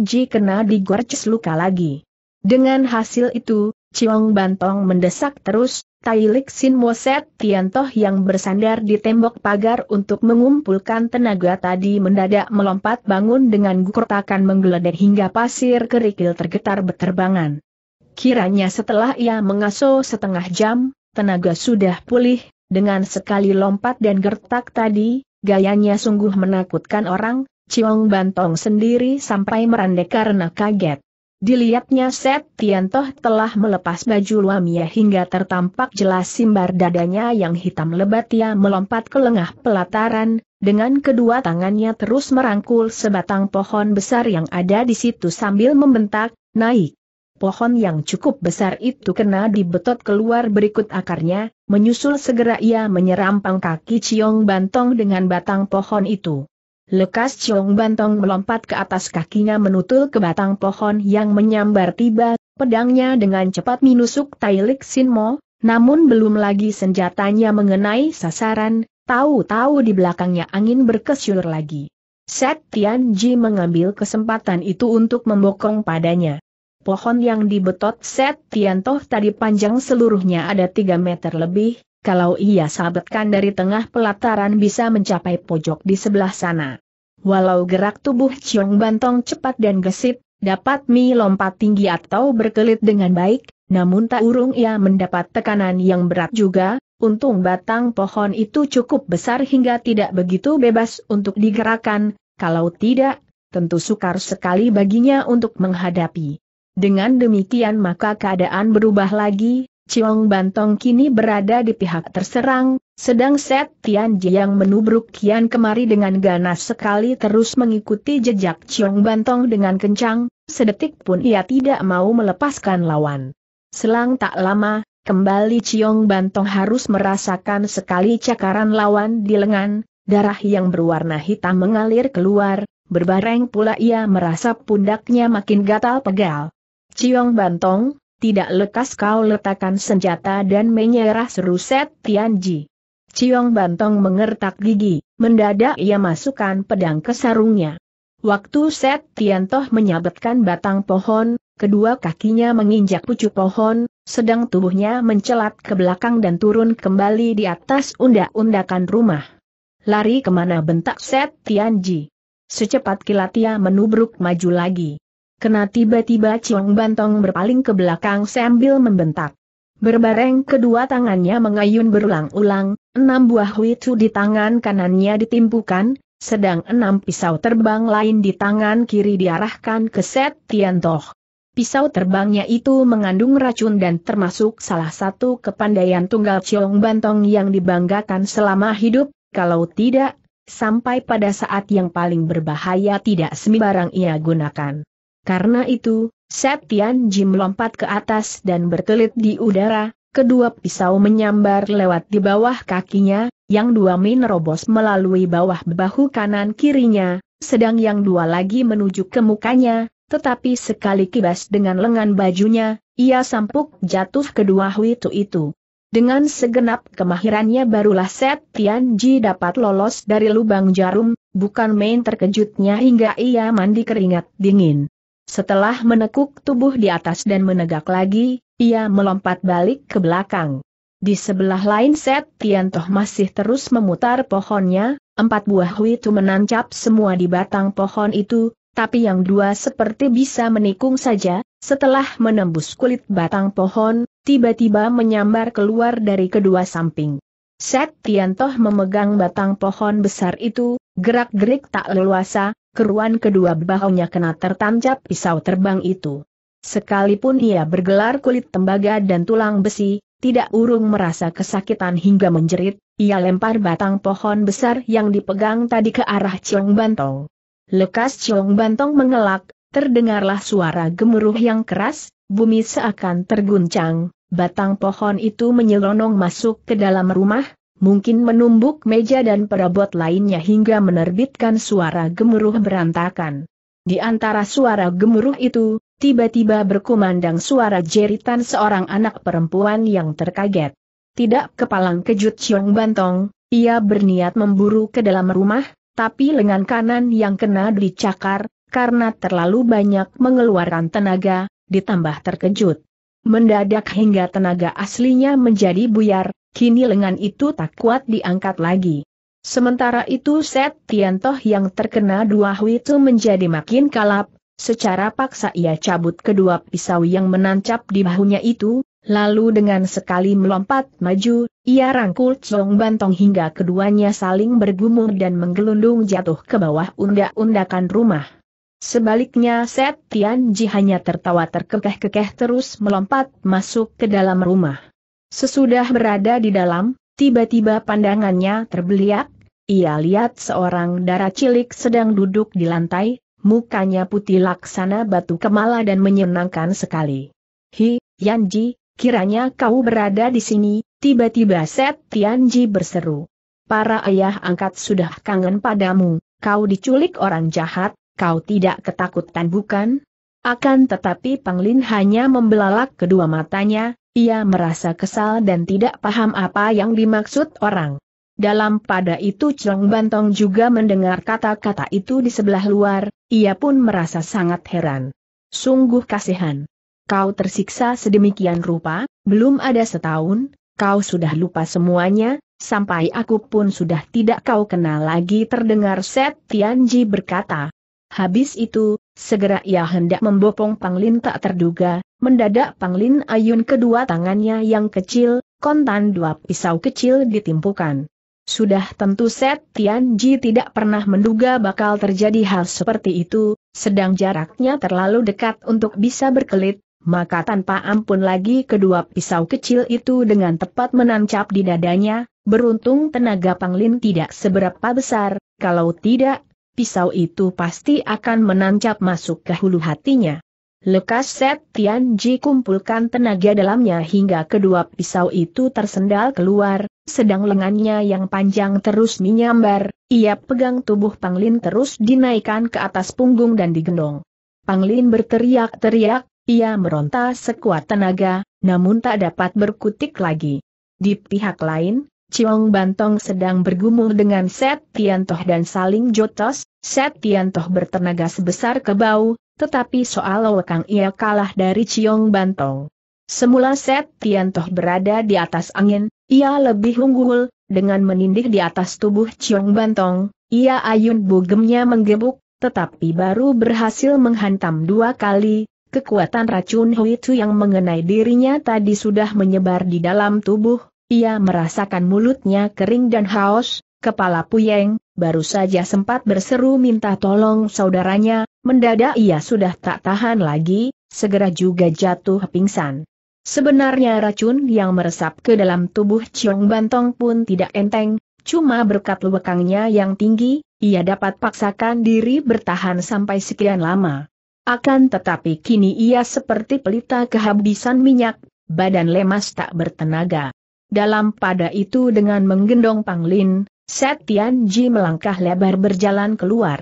Ji kena digorces luka lagi. Dengan hasil itu, Chiong Bantong mendesak terus, Tailik Sin Moset Tiantoh yang bersandar di tembok pagar untuk mengumpulkan tenaga tadi mendadak melompat bangun dengan gugurtakan menggeledah hingga pasir kerikil tergetar berterbangan. Kiranya setelah ia mengasuh setengah jam, tenaga sudah pulih, dengan sekali lompat dan gertak tadi, gayanya sungguh menakutkan orang, Ciong Bantong sendiri sampai merandek karena kaget. Dilihatnya Set Tiantoh telah melepas baju luamnya hingga tertampak jelas simbar dadanya yang hitam lebat ia melompat ke lengah pelataran, dengan kedua tangannya terus merangkul sebatang pohon besar yang ada di situ sambil membentak, naik. Pohon yang cukup besar itu kena dibetot keluar berikut akarnya, menyusul segera ia menyerampang kaki Ciong Bantong dengan batang pohon itu. Lekas Chong Bantong melompat ke atas kakinya menutul ke batang pohon yang menyambar tiba, pedangnya dengan cepat menusuk Tai Lik Sin Mo, namun belum lagi senjatanya mengenai sasaran, tahu-tahu di belakangnya angin berkesyur lagi. Set Tian Ji mengambil kesempatan itu untuk membokong padanya. Pohon yang dibetot Set Tian Toh tadi panjang seluruhnya ada 3 meter lebih, kalau ia sabetkan dari tengah pelataran bisa mencapai pojok di sebelah sana. Walau gerak tubuh Ciong Bantong cepat dan gesit, dapat Mi lompat tinggi atau berkelit dengan baik, namun tak urung ia mendapat tekanan yang berat juga, untung batang pohon itu cukup besar hingga tidak begitu bebas untuk digerakkan, kalau tidak, tentu sukar sekali baginya untuk menghadapi. Dengan demikian maka keadaan berubah lagi, Ciong Bantong kini berada di pihak terserang, sedang Set Tian yang menubruk kian kemari dengan ganas sekali terus mengikuti jejak Ciong Bantong dengan kencang, sedetik pun ia tidak mau melepaskan lawan. Selang tak lama, kembali Ciong Bantong harus merasakan sekali cakaran lawan di lengan, darah yang berwarna hitam mengalir keluar, berbareng pula ia merasa pundaknya makin gatal pegal. Ciong Bantong, tidak lekas kau letakkan senjata dan menyerah seru Set Tianji. Ciong Bantong mengertak gigi, mendadak ia masukkan pedang ke sarungnya. Waktu Set Tiantoh menyabetkan batang pohon, kedua kakinya menginjak pucuk pohon, sedang tubuhnya mencelat ke belakang dan turun kembali di atas undak-undakan rumah. Lari kemana bentak Set Tianji. Secepat kilat ia menubruk maju lagi. Kena tiba-tiba Ciong Bantong berpaling ke belakang sambil membentak. Berbareng kedua tangannya mengayun berulang-ulang, enam buah witu di tangan kanannya ditimpukan, sedang enam pisau terbang lain di tangan kiri diarahkan ke Set Tian Toh. Pisau terbangnya itu mengandung racun dan termasuk salah satu kepandaian tunggal Ciong Bantong yang dibanggakan selama hidup, kalau tidak, sampai pada saat yang paling berbahaya tidak sembarang ia gunakan. Karena itu, Septian Jim melompat ke atas dan bertelit di udara, kedua pisau menyambar lewat di bawah kakinya, yang dua min robos melalui bawah bahu kanan kirinya, sedang yang dua lagi menuju ke mukanya, tetapi sekali kibas dengan lengan bajunya, ia sampuk jatuh kedua Huitu itu. Dengan segenap kemahirannya barulah Set Ji dapat lolos dari lubang jarum, bukan main terkejutnya hingga ia mandi keringat dingin. Setelah menekuk tubuh di atas dan menegak lagi, ia melompat balik ke belakang. Di sebelah lain set Tiantoh masih terus memutar pohonnya, empat buah witu menancap semua di batang pohon itu, tapi yang dua seperti bisa menikung saja, setelah menembus kulit batang pohon, tiba-tiba menyambar keluar dari kedua samping. Set Tiantoh memegang batang pohon besar itu, gerak-gerik tak leluasa, keruan kedua bahunya kena tertancap pisau terbang itu. Sekalipun ia bergelar kulit tembaga dan tulang besi, tidak urung merasa kesakitan hingga menjerit, ia lempar batang pohon besar yang dipegang tadi ke arah Ciong Bantong. Lekas Ciong Bantong mengelak, terdengarlah suara gemuruh yang keras, bumi seakan terguncang, batang pohon itu menyelonong masuk ke dalam rumah, mungkin menumbuk meja dan perabot lainnya hingga menerbitkan suara gemuruh berantakan. Di antara suara gemuruh itu, tiba-tiba berkumandang suara jeritan seorang anak perempuan yang terkaget. Tidak kepalang kejut Chiong Bantong, ia berniat memburu ke dalam rumah, tapi lengan kanan yang kena dicakar, karena terlalu banyak mengeluarkan tenaga, ditambah terkejut. Mendadak hingga tenaga aslinya menjadi buyar, Kini lengan itu tak kuat diangkat lagi. Sementara itu Set Toh yang terkena dua hui itu menjadi makin kalap, secara paksa ia cabut kedua pisau yang menancap di bahunya itu, lalu dengan sekali melompat maju, ia rangkul Chong Bantong hingga keduanya saling bergumul dan menggelundung jatuh ke bawah undak-undakan rumah. Sebaliknya Set Ji hanya tertawa terkekeh-kekeh terus melompat masuk ke dalam rumah. Sesudah berada di dalam, tiba-tiba pandangannya terbeliak, ia lihat seorang darah cilik sedang duduk di lantai, mukanya putih laksana batu kemala dan menyenangkan sekali. Hi, Yanji, kiranya kau berada di sini, tiba-tiba Set Tianji berseru. Para ayah angkat sudah kangen padamu, kau diculik orang jahat, kau tidak ketakutan bukan? Akan tetapi Panglin hanya membelalak kedua matanya, ia merasa kesal dan tidak paham apa yang dimaksud orang. Dalam pada itu Chong Bantong juga mendengar kata-kata itu di sebelah luar, ia pun merasa sangat heran. Sungguh kasihan. Kau tersiksa sedemikian rupa, belum ada setahun, kau sudah lupa semuanya, sampai aku pun sudah tidak kau kenal lagi terdengar Set Tianji berkata. Habis itu, segera ia hendak membopong Panglin tak terduga, Mendadak Panglin Ayun kedua tangannya yang kecil, kontan dua pisau kecil ditimpukan. Sudah tentu Set Tian Ji tidak pernah menduga bakal terjadi hal seperti itu, sedang jaraknya terlalu dekat untuk bisa berkelit, maka tanpa ampun lagi kedua pisau kecil itu dengan tepat menancap di dadanya, beruntung tenaga Panglin tidak seberapa besar, kalau tidak, pisau itu pasti akan menancap masuk ke hulu hatinya. Lekas Set Tian Ji kumpulkan tenaga dalamnya hingga kedua pisau itu tersendal keluar, sedang lengannya yang panjang terus menyambar, ia pegang tubuh Panglin terus dinaikkan ke atas punggung dan digendong. Panglin berteriak-teriak, ia meronta sekuat tenaga, namun tak dapat berkutik lagi. Di pihak lain, Ciong Bantong sedang bergumul dengan Set Toh dan saling jotos, Set Toh bertenaga sebesar kebau, tetapi soal Wekang ia kalah dari Ciong Bantong. Semula Set Tian toh berada di atas angin, ia lebih unggul, dengan menindih di atas tubuh Ciong Bantong, ia ayun bugemnya menggebuk, tetapi baru berhasil menghantam dua kali, kekuatan racun Hui yang mengenai dirinya tadi sudah menyebar di dalam tubuh, ia merasakan mulutnya kering dan haus, kepala puyeng, baru saja sempat berseru minta tolong saudaranya, Mendadak ia sudah tak tahan lagi, segera juga jatuh pingsan. Sebenarnya racun yang meresap ke dalam tubuh Ciong Bantong pun tidak enteng, cuma berkat luwekangnya yang tinggi, ia dapat paksakan diri bertahan sampai sekian lama. Akan tetapi kini ia seperti pelita kehabisan minyak, badan lemas tak bertenaga. Dalam pada itu dengan menggendong Panglin, Setian Ji melangkah lebar berjalan keluar.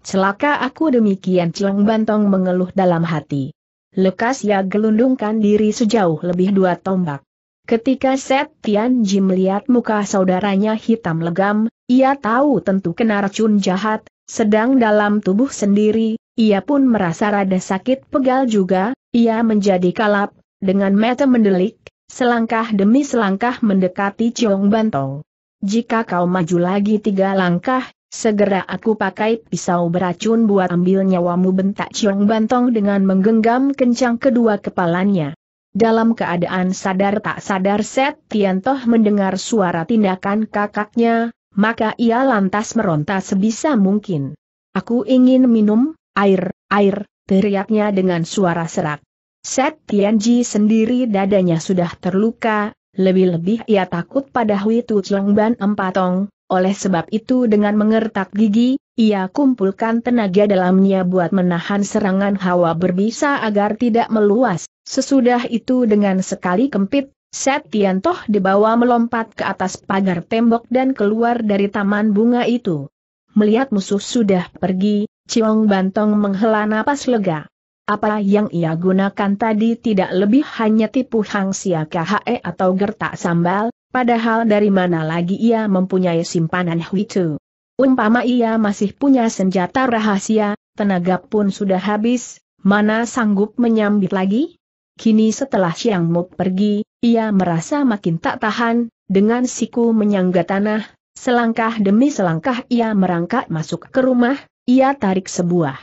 Celaka aku demikian Cilong Bantong mengeluh dalam hati. Lekas ia gelundungkan diri sejauh lebih dua tombak. Ketika Set Tian Ji melihat muka saudaranya hitam legam, ia tahu tentu kena racun jahat, sedang dalam tubuh sendiri, ia pun merasa rada sakit pegal juga, ia menjadi kalap, dengan mata mendelik, selangkah demi selangkah mendekati Ciong Bantong. Jika kau maju lagi tiga langkah, Segera aku pakai pisau beracun buat ambil nyawamu bentak Ciong Bantong dengan menggenggam kencang kedua kepalanya. Dalam keadaan sadar tak sadar Set tian toh mendengar suara tindakan kakaknya, maka ia lantas meronta sebisa mungkin. Aku ingin minum, air, air, teriaknya dengan suara serak. Set tian ji sendiri dadanya sudah terluka, lebih-lebih ia takut pada Hui Tu Chong Ban Empatong, oleh sebab itu dengan mengertak gigi, ia kumpulkan tenaga dalamnya buat menahan serangan hawa berbisa agar tidak meluas. Sesudah itu dengan sekali kempit, Setiantoh dibawa melompat ke atas pagar tembok dan keluar dari taman bunga itu. Melihat musuh sudah pergi, Ciong Bantong menghela napas lega. Apa yang ia gunakan tadi tidak lebih hanya tipu hang sia atau gertak sambal, padahal dari mana lagi ia mempunyai simpanan itu. Umpama ia masih punya senjata rahasia, tenaga pun sudah habis, mana sanggup menyambit lagi? Kini setelah Siang Mok pergi, ia merasa makin tak tahan, dengan siku menyangga tanah, selangkah demi selangkah ia merangkak masuk ke rumah, ia tarik sebuah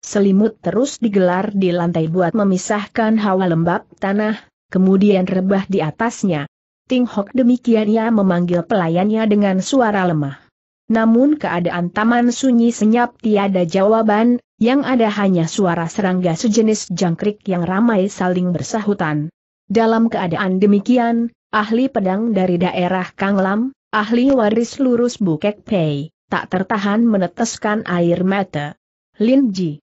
Selimut terus digelar di lantai buat memisahkan hawa lembab tanah, kemudian rebah di atasnya. Ting Hok demikian ia memanggil pelayannya dengan suara lemah. Namun keadaan taman sunyi senyap tiada jawaban, yang ada hanya suara serangga sejenis jangkrik yang ramai saling bersahutan. Dalam keadaan demikian, ahli pedang dari daerah Kanglam, ahli waris lurus Bukek Pei, tak tertahan meneteskan air mata. Lin Ji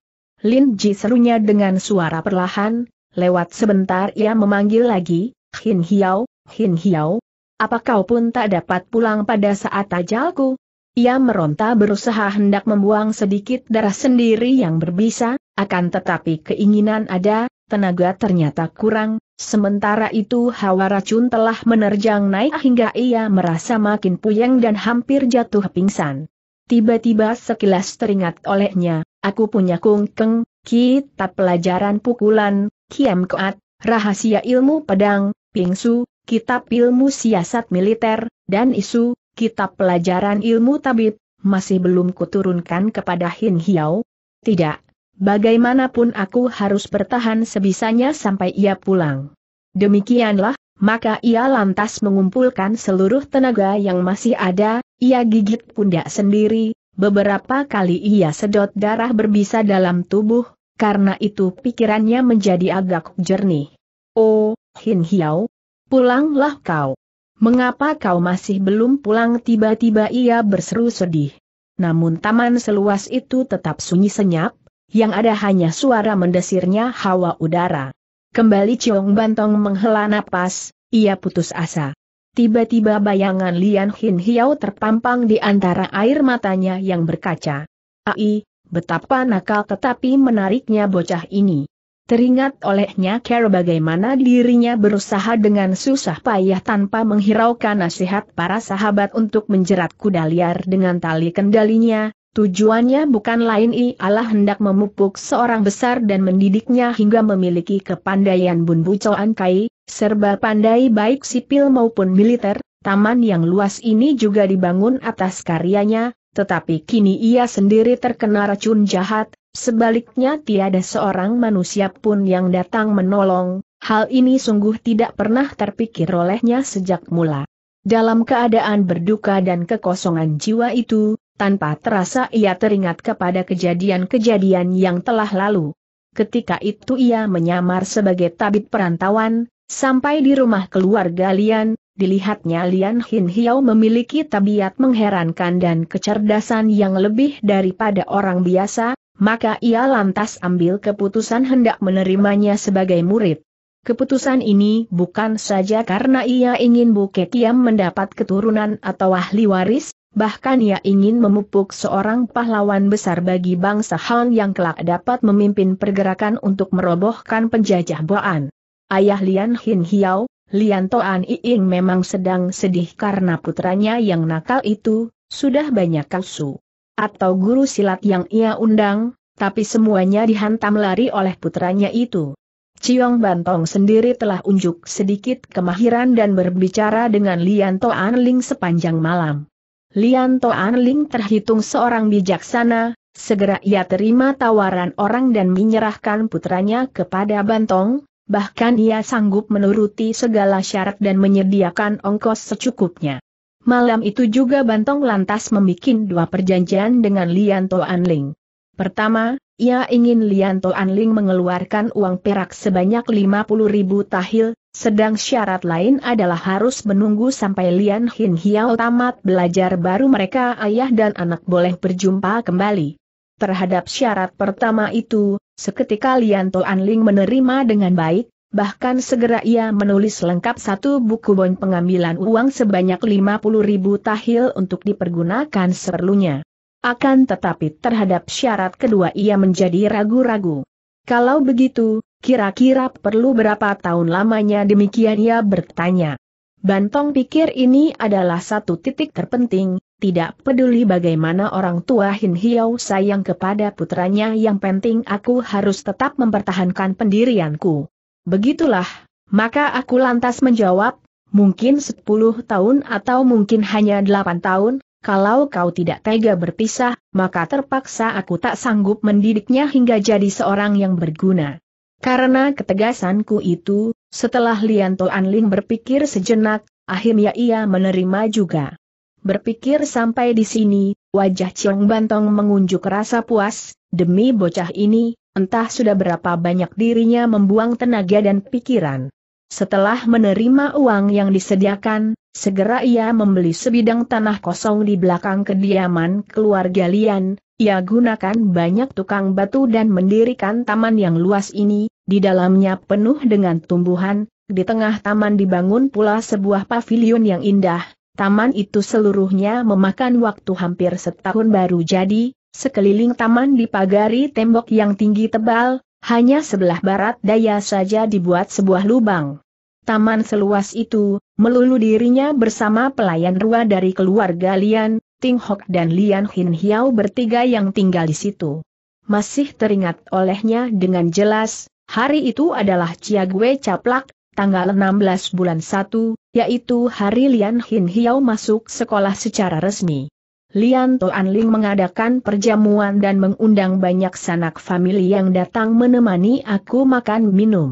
Lin Ji serunya dengan suara perlahan, lewat sebentar ia memanggil lagi, Hin Hiao, Hin Hiao. Apa kau pun tak dapat pulang pada saat ajalku? Ia meronta berusaha hendak membuang sedikit darah sendiri yang berbisa, akan tetapi keinginan ada, tenaga ternyata kurang, sementara itu hawa racun telah menerjang naik hingga ia merasa makin puyeng dan hampir jatuh pingsan. Tiba-tiba sekilas teringat olehnya, Aku punya kungkeng, kitab pelajaran pukulan, kiam koat, rahasia ilmu pedang, pingsu, kitab ilmu siasat militer, dan isu, kitab pelajaran ilmu tabib, masih belum kuturunkan kepada Hin Hiao? Tidak. Bagaimanapun aku harus bertahan sebisanya sampai ia pulang. Demikianlah, maka ia lantas mengumpulkan seluruh tenaga yang masih ada, ia gigit pundak sendiri, Beberapa kali ia sedot darah berbisa dalam tubuh, karena itu pikirannya menjadi agak jernih. Oh, Hin Hiao, pulanglah kau. Mengapa kau masih belum pulang tiba-tiba ia berseru sedih. Namun taman seluas itu tetap sunyi senyap, yang ada hanya suara mendesirnya hawa udara. Kembali Ciong Bantong menghela napas, ia putus asa. Tiba-tiba bayangan Lian Hin Hiao terpampang di antara air matanya yang berkaca. Ai, betapa nakal tetapi menariknya bocah ini. Teringat olehnya Carol bagaimana dirinya berusaha dengan susah payah tanpa menghiraukan nasihat para sahabat untuk menjerat kuda liar dengan tali kendalinya, tujuannya bukan lain ialah hendak memupuk seorang besar dan mendidiknya hingga memiliki kepandaian bun bucoan kai, Serba pandai baik sipil maupun militer, taman yang luas ini juga dibangun atas karyanya, tetapi kini ia sendiri terkena racun jahat, sebaliknya tiada seorang manusia pun yang datang menolong, hal ini sungguh tidak pernah terpikir olehnya sejak mula. Dalam keadaan berduka dan kekosongan jiwa itu, tanpa terasa ia teringat kepada kejadian-kejadian yang telah lalu. Ketika itu ia menyamar sebagai tabib perantauan, Sampai di rumah keluarga Lian, dilihatnya Lian Hin Hiao memiliki tabiat mengherankan dan kecerdasan yang lebih daripada orang biasa, maka ia lantas ambil keputusan hendak menerimanya sebagai murid. Keputusan ini bukan saja karena ia ingin Bu Yam mendapat keturunan atau ahli waris, bahkan ia ingin memupuk seorang pahlawan besar bagi bangsa Han yang kelak dapat memimpin pergerakan untuk merobohkan penjajah Boan. Ayah Lian Hin Hiao, Lian Toan Iing memang sedang sedih karena putranya yang nakal itu, sudah banyak kalsu. Atau guru silat yang ia undang, tapi semuanya dihantam lari oleh putranya itu. Ciong Bantong sendiri telah unjuk sedikit kemahiran dan berbicara dengan Lian Toan Ling sepanjang malam. Lian Toan Ling terhitung seorang bijaksana, segera ia terima tawaran orang dan menyerahkan putranya kepada Bantong, bahkan ia sanggup menuruti segala syarat dan menyediakan ongkos secukupnya. Malam itu juga Bantong lantas membuat dua perjanjian dengan Lian Anling. Ling. Pertama, ia ingin Lian Anling Ling mengeluarkan uang perak sebanyak 50 ribu tahil, sedang syarat lain adalah harus menunggu sampai Lian Hin Hiao tamat belajar baru mereka ayah dan anak boleh berjumpa kembali. Terhadap syarat pertama itu, Seketika Lian Anling menerima dengan baik, bahkan segera ia menulis lengkap satu buku bon pengambilan uang sebanyak 50 ribu tahil untuk dipergunakan seperlunya. Akan tetapi terhadap syarat kedua ia menjadi ragu-ragu. Kalau begitu, kira-kira perlu berapa tahun lamanya demikian ia bertanya. Bantong pikir ini adalah satu titik terpenting, tidak peduli bagaimana orang tua Hin Hiao sayang kepada putranya yang penting aku harus tetap mempertahankan pendirianku. Begitulah, maka aku lantas menjawab, mungkin 10 tahun atau mungkin hanya 8 tahun, kalau kau tidak tega berpisah, maka terpaksa aku tak sanggup mendidiknya hingga jadi seorang yang berguna. Karena ketegasanku itu, setelah Lian Toan Ling berpikir sejenak, akhirnya ia menerima juga. Berpikir sampai di sini, wajah Ciong Bantong mengunjuk rasa puas, demi bocah ini, entah sudah berapa banyak dirinya membuang tenaga dan pikiran. Setelah menerima uang yang disediakan, segera ia membeli sebidang tanah kosong di belakang kediaman keluarga Lian, ia gunakan banyak tukang batu dan mendirikan taman yang luas ini, di dalamnya penuh dengan tumbuhan, di tengah taman dibangun pula sebuah pavilion yang indah, Taman itu seluruhnya memakan waktu hampir setahun baru jadi, sekeliling taman dipagari tembok yang tinggi tebal, hanya sebelah barat daya saja dibuat sebuah lubang. Taman seluas itu, melulu dirinya bersama pelayan rua dari keluarga Lian, Ting Hok dan Lian Hin Hiao bertiga yang tinggal di situ. Masih teringat olehnya dengan jelas, hari itu adalah Cia Gue Caplak, tanggal 16 bulan 1, yaitu hari Lian Hin Hiao masuk sekolah secara resmi. Lian Toan Ling mengadakan perjamuan dan mengundang banyak sanak famili yang datang menemani aku makan minum.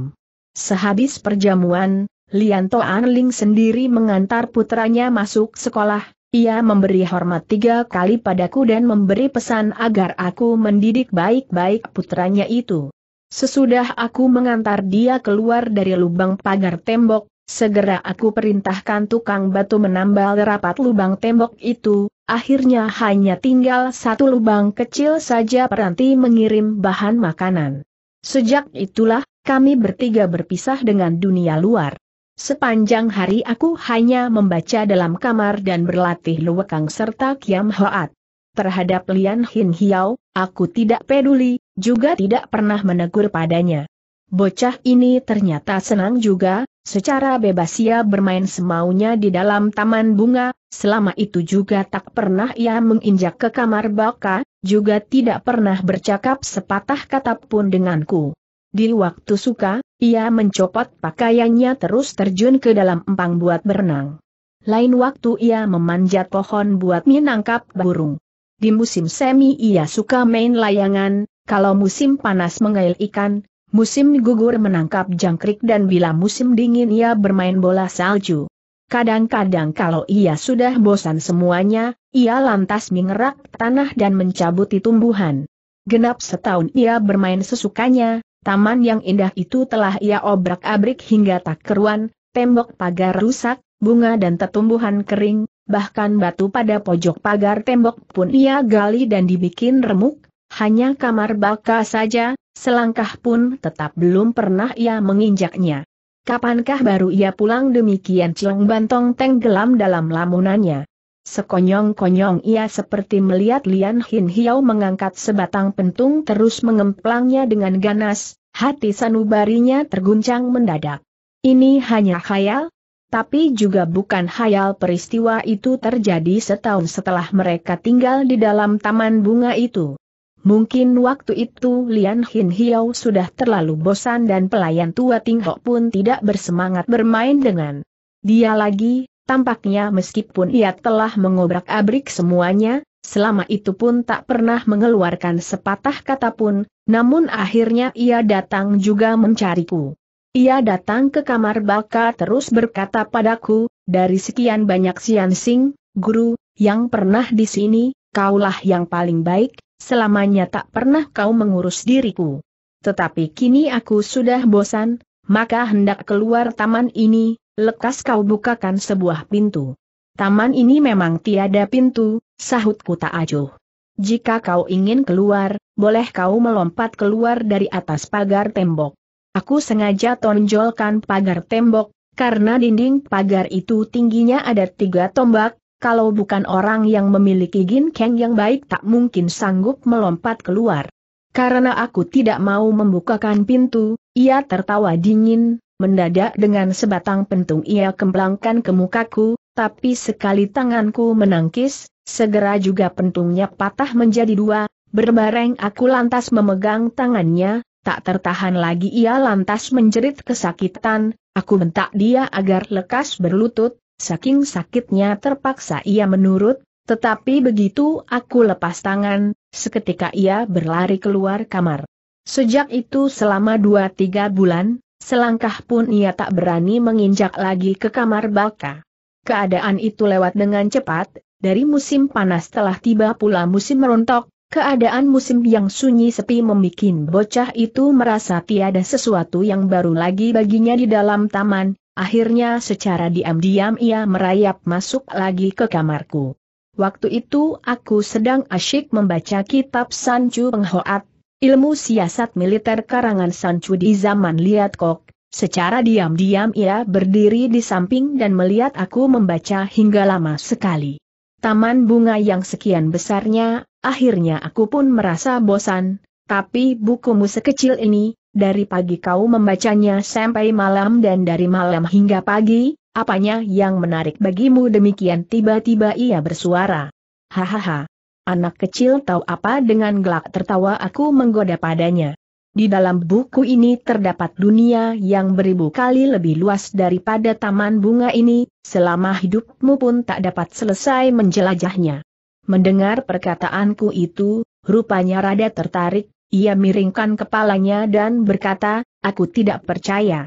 Sehabis perjamuan, Lian Toan Ling sendiri mengantar putranya masuk sekolah, ia memberi hormat tiga kali padaku dan memberi pesan agar aku mendidik baik-baik putranya itu. Sesudah aku mengantar dia keluar dari lubang pagar tembok, Segera aku perintahkan tukang batu menambal rapat lubang tembok itu, akhirnya hanya tinggal satu lubang kecil saja peranti mengirim bahan makanan. Sejak itulah, kami bertiga berpisah dengan dunia luar. Sepanjang hari aku hanya membaca dalam kamar dan berlatih luwekang serta kiam hoat. Terhadap Lian Hin Hiao, aku tidak peduli, juga tidak pernah menegur padanya. Bocah ini ternyata senang juga, Secara bebas ia bermain semaunya di dalam taman bunga, selama itu juga tak pernah ia menginjak ke kamar baka, juga tidak pernah bercakap sepatah kata pun denganku. Di waktu suka, ia mencopot pakaiannya terus terjun ke dalam empang buat berenang. Lain waktu ia memanjat pohon buat menangkap burung. Di musim semi ia suka main layangan, kalau musim panas mengail ikan, Musim gugur menangkap jangkrik dan bila musim dingin ia bermain bola salju. Kadang-kadang kalau ia sudah bosan semuanya, ia lantas mengerak tanah dan mencabuti tumbuhan. Genap setahun ia bermain sesukanya, taman yang indah itu telah ia obrak-abrik hingga tak keruan, tembok pagar rusak, bunga dan tetumbuhan kering, bahkan batu pada pojok pagar tembok pun ia gali dan dibikin remuk, hanya kamar baka saja, Selangkah pun tetap belum pernah ia menginjaknya. Kapankah baru ia pulang demikian Ciong Bantong tenggelam dalam lamunannya. Sekonyong-konyong ia seperti melihat Lian Hin Hiao mengangkat sebatang pentung terus mengemplangnya dengan ganas, hati sanubarinya terguncang mendadak. Ini hanya khayal? Tapi juga bukan khayal peristiwa itu terjadi setahun setelah mereka tinggal di dalam taman bunga itu. Mungkin waktu itu Lian Hin Hiao sudah terlalu bosan dan pelayan tua Ting Ho pun tidak bersemangat bermain dengan dia lagi, tampaknya meskipun ia telah mengobrak-abrik semuanya, selama itu pun tak pernah mengeluarkan sepatah kata pun, namun akhirnya ia datang juga mencariku. Ia datang ke kamar baka terus berkata padaku, dari sekian banyak siansing, guru, yang pernah di sini, kaulah yang paling baik, selamanya tak pernah kau mengurus diriku. Tetapi kini aku sudah bosan, maka hendak keluar taman ini, lekas kau bukakan sebuah pintu. Taman ini memang tiada pintu, sahutku tak ajuh. Jika kau ingin keluar, boleh kau melompat keluar dari atas pagar tembok. Aku sengaja tonjolkan pagar tembok, karena dinding pagar itu tingginya ada tiga tombak, kalau bukan orang yang memiliki ginkeng yang baik tak mungkin sanggup melompat keluar. Karena aku tidak mau membukakan pintu, ia tertawa dingin, mendadak dengan sebatang pentung ia kemplangkan ke mukaku, tapi sekali tanganku menangkis, segera juga pentungnya patah menjadi dua, berbareng aku lantas memegang tangannya, tak tertahan lagi ia lantas menjerit kesakitan, aku bentak dia agar lekas berlutut, Saking sakitnya terpaksa ia menurut, tetapi begitu aku lepas tangan, seketika ia berlari keluar kamar. Sejak itu selama dua tiga bulan, selangkah pun ia tak berani menginjak lagi ke kamar Balka. Keadaan itu lewat dengan cepat, dari musim panas telah tiba pula musim merontok, keadaan musim yang sunyi sepi membuat bocah itu merasa tiada sesuatu yang baru lagi baginya di dalam taman, Akhirnya secara diam-diam ia merayap masuk lagi ke kamarku. Waktu itu aku sedang asyik membaca kitab Sanchu Penghoat, ilmu siasat militer karangan Sanchu di zaman Liat Kok. Secara diam-diam ia berdiri di samping dan melihat aku membaca hingga lama sekali. Taman bunga yang sekian besarnya, akhirnya aku pun merasa bosan, tapi bukumu sekecil ini, dari pagi kau membacanya sampai malam dan dari malam hingga pagi, apanya yang menarik bagimu demikian tiba-tiba ia bersuara. Hahaha. Anak kecil tahu apa dengan gelak tertawa aku menggoda padanya. Di dalam buku ini terdapat dunia yang beribu kali lebih luas daripada taman bunga ini, selama hidupmu pun tak dapat selesai menjelajahnya. Mendengar perkataanku itu, rupanya rada tertarik, ia miringkan kepalanya dan berkata, aku tidak percaya.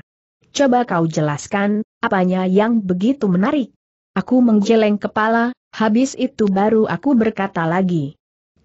Coba kau jelaskan, apanya yang begitu menarik? Aku menggeleng kepala, habis itu baru aku berkata lagi.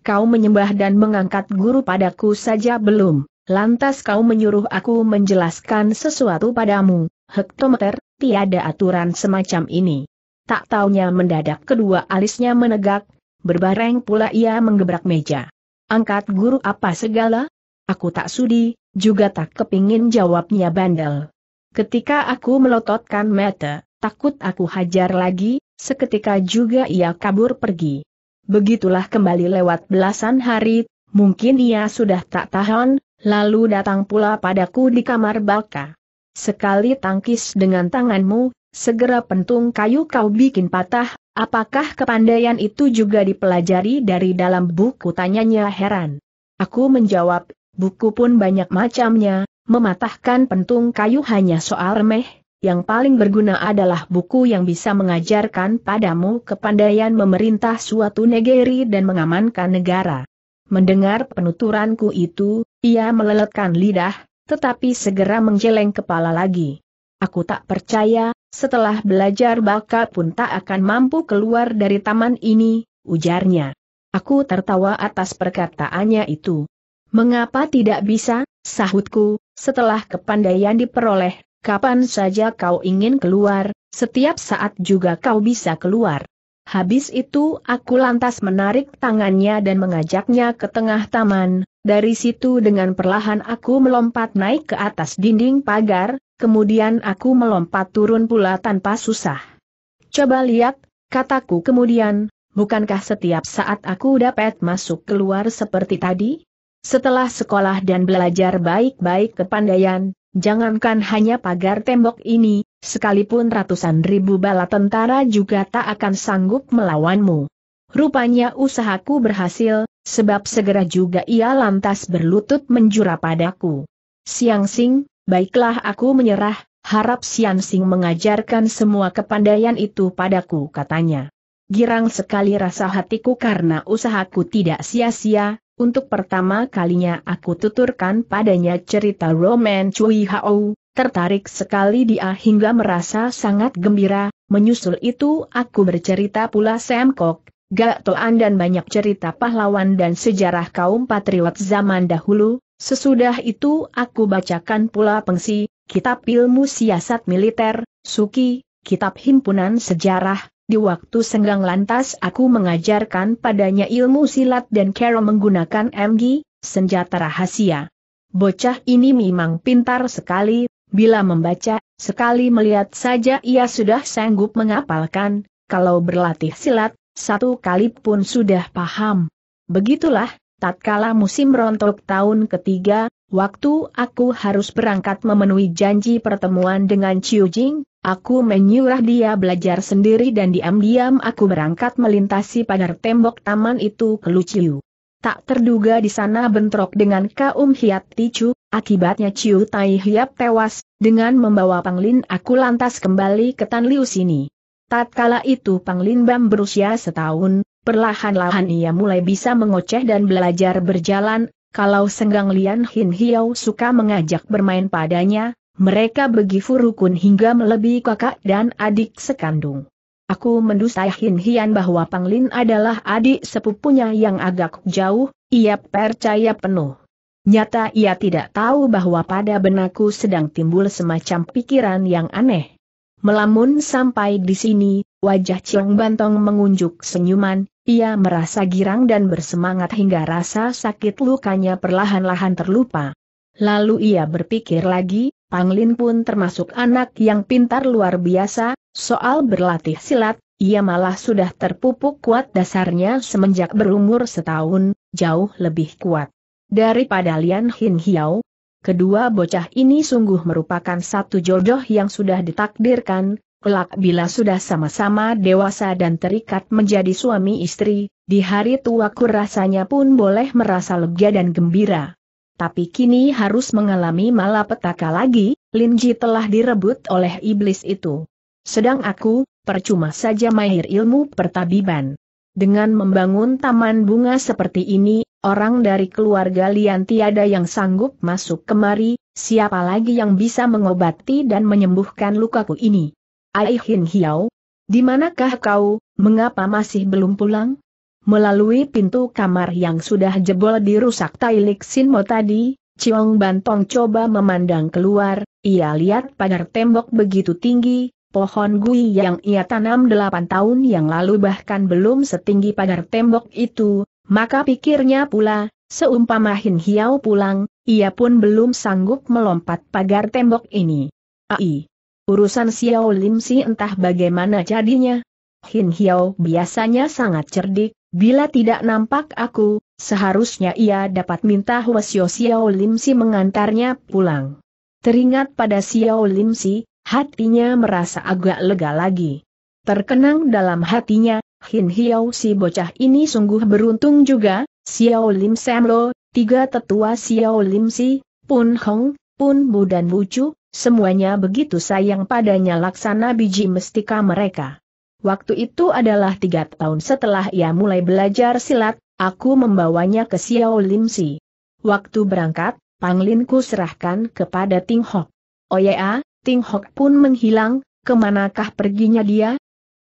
Kau menyembah dan mengangkat guru padaku saja belum, lantas kau menyuruh aku menjelaskan sesuatu padamu, hektometer, tiada aturan semacam ini. Tak taunya mendadak kedua alisnya menegak, berbareng pula ia menggebrak meja. Angkat guru apa segala? Aku tak sudi, juga tak kepingin jawabnya bandel. Ketika aku melototkan mata, takut aku hajar lagi, seketika juga ia kabur pergi. Begitulah kembali lewat belasan hari, mungkin ia sudah tak tahan, lalu datang pula padaku di kamar Balka. Sekali tangkis dengan tanganmu, segera pentung kayu kau bikin patah, Apakah kepandaian itu juga dipelajari dari dalam buku? Tanyanya heran. Aku menjawab, buku pun banyak macamnya, mematahkan pentung kayu hanya soal remeh, yang paling berguna adalah buku yang bisa mengajarkan padamu kepandaian memerintah suatu negeri dan mengamankan negara. Mendengar penuturanku itu, ia meleletkan lidah, tetapi segera menjeleng kepala lagi. Aku tak percaya, setelah belajar baka pun tak akan mampu keluar dari taman ini, ujarnya. Aku tertawa atas perkataannya itu. Mengapa tidak bisa, sahutku, setelah kepandaian diperoleh, kapan saja kau ingin keluar, setiap saat juga kau bisa keluar. Habis itu aku lantas menarik tangannya dan mengajaknya ke tengah taman, dari situ dengan perlahan aku melompat naik ke atas dinding pagar, kemudian aku melompat turun pula tanpa susah. Coba lihat, kataku kemudian, bukankah setiap saat aku dapat masuk keluar seperti tadi? Setelah sekolah dan belajar baik-baik kepandaian, jangankan hanya pagar tembok ini, sekalipun ratusan ribu bala tentara juga tak akan sanggup melawanmu. Rupanya usahaku berhasil, sebab segera juga ia lantas berlutut menjura padaku. Siang Sing, Baiklah aku menyerah, harap Sian Sing mengajarkan semua kepandaian itu padaku katanya. Girang sekali rasa hatiku karena usahaku tidak sia-sia, untuk pertama kalinya aku tuturkan padanya cerita Roman Cui Hao, tertarik sekali dia hingga merasa sangat gembira, menyusul itu aku bercerita pula Sam Kok, Gak Toan dan banyak cerita pahlawan dan sejarah kaum patriot zaman dahulu, Sesudah itu aku bacakan pula pengsi, kitab ilmu siasat militer, suki, kitab himpunan sejarah, di waktu senggang lantas aku mengajarkan padanya ilmu silat dan kero menggunakan MG, senjata rahasia. Bocah ini memang pintar sekali, bila membaca, sekali melihat saja ia sudah sanggup mengapalkan, kalau berlatih silat, satu kali pun sudah paham. Begitulah, tatkala musim rontok tahun ketiga, waktu aku harus berangkat memenuhi janji pertemuan dengan Chiu Jing, aku menyuruh dia belajar sendiri dan diam-diam aku berangkat melintasi pagar tembok taman itu ke Luciu. Tak terduga di sana bentrok dengan kaum Hiat Ticu, akibatnya Ciu Tai Hiap tewas, dengan membawa Panglin aku lantas kembali ke Tan Liu sini. Tatkala itu Panglin Bam berusia setahun, Perlahan-lahan ia mulai bisa mengoceh dan belajar berjalan, kalau Senggang Lian Hin Hiao suka mengajak bermain padanya, mereka begitu rukun hingga melebihi kakak dan adik sekandung. Aku mendustai Hin Hian bahwa Panglin adalah adik sepupunya yang agak jauh, ia percaya penuh. Nyata ia tidak tahu bahwa pada benakku sedang timbul semacam pikiran yang aneh. Melamun sampai di sini, wajah Ciong Bantong mengunjuk senyuman, ia merasa girang dan bersemangat hingga rasa sakit lukanya perlahan-lahan terlupa. Lalu ia berpikir lagi, Panglin pun termasuk anak yang pintar luar biasa, soal berlatih silat, ia malah sudah terpupuk kuat dasarnya semenjak berumur setahun, jauh lebih kuat. Daripada Lian Hin Hiao, kedua bocah ini sungguh merupakan satu jodoh yang sudah ditakdirkan, Kelak bila sudah sama-sama dewasa dan terikat menjadi suami istri, di hari tuaku rasanya pun boleh merasa lega dan gembira. Tapi kini harus mengalami malapetaka lagi, Linji telah direbut oleh iblis itu. Sedang aku, percuma saja mahir ilmu pertabiban. Dengan membangun taman bunga seperti ini, orang dari keluarga Lian tiada yang sanggup masuk kemari, siapa lagi yang bisa mengobati dan menyembuhkan lukaku ini. Ai Hin Hiao? Di manakah kau, mengapa masih belum pulang? Melalui pintu kamar yang sudah jebol dirusak Tailik Sinmo tadi, Ciong Bantong coba memandang keluar, ia lihat pagar tembok begitu tinggi, pohon gui yang ia tanam delapan tahun yang lalu bahkan belum setinggi pagar tembok itu, maka pikirnya pula, seumpama Hin Hiao pulang, ia pun belum sanggup melompat pagar tembok ini. Ai! Urusan Xiao Lim Si entah bagaimana jadinya. Hin Hiao biasanya sangat cerdik, bila tidak nampak aku, seharusnya ia dapat minta Huasyo Xiao Lim Si mengantarnya pulang. Teringat pada Xiao Lim Si, hatinya merasa agak lega lagi. Terkenang dalam hatinya, Hin Hiao si bocah ini sungguh beruntung juga, Xiao Lim Sam Lo, tiga tetua Xiao Lim Si, Pun Hong, Pun Bu dan Bu Chu, Semuanya begitu sayang padanya laksana biji mestika mereka. Waktu itu adalah tiga tahun setelah ia mulai belajar silat, aku membawanya ke Xiao Limsi. Waktu berangkat, Panglinku serahkan kepada Ting Hok. Oh ya, Ting Hok pun menghilang, kemanakah perginya dia,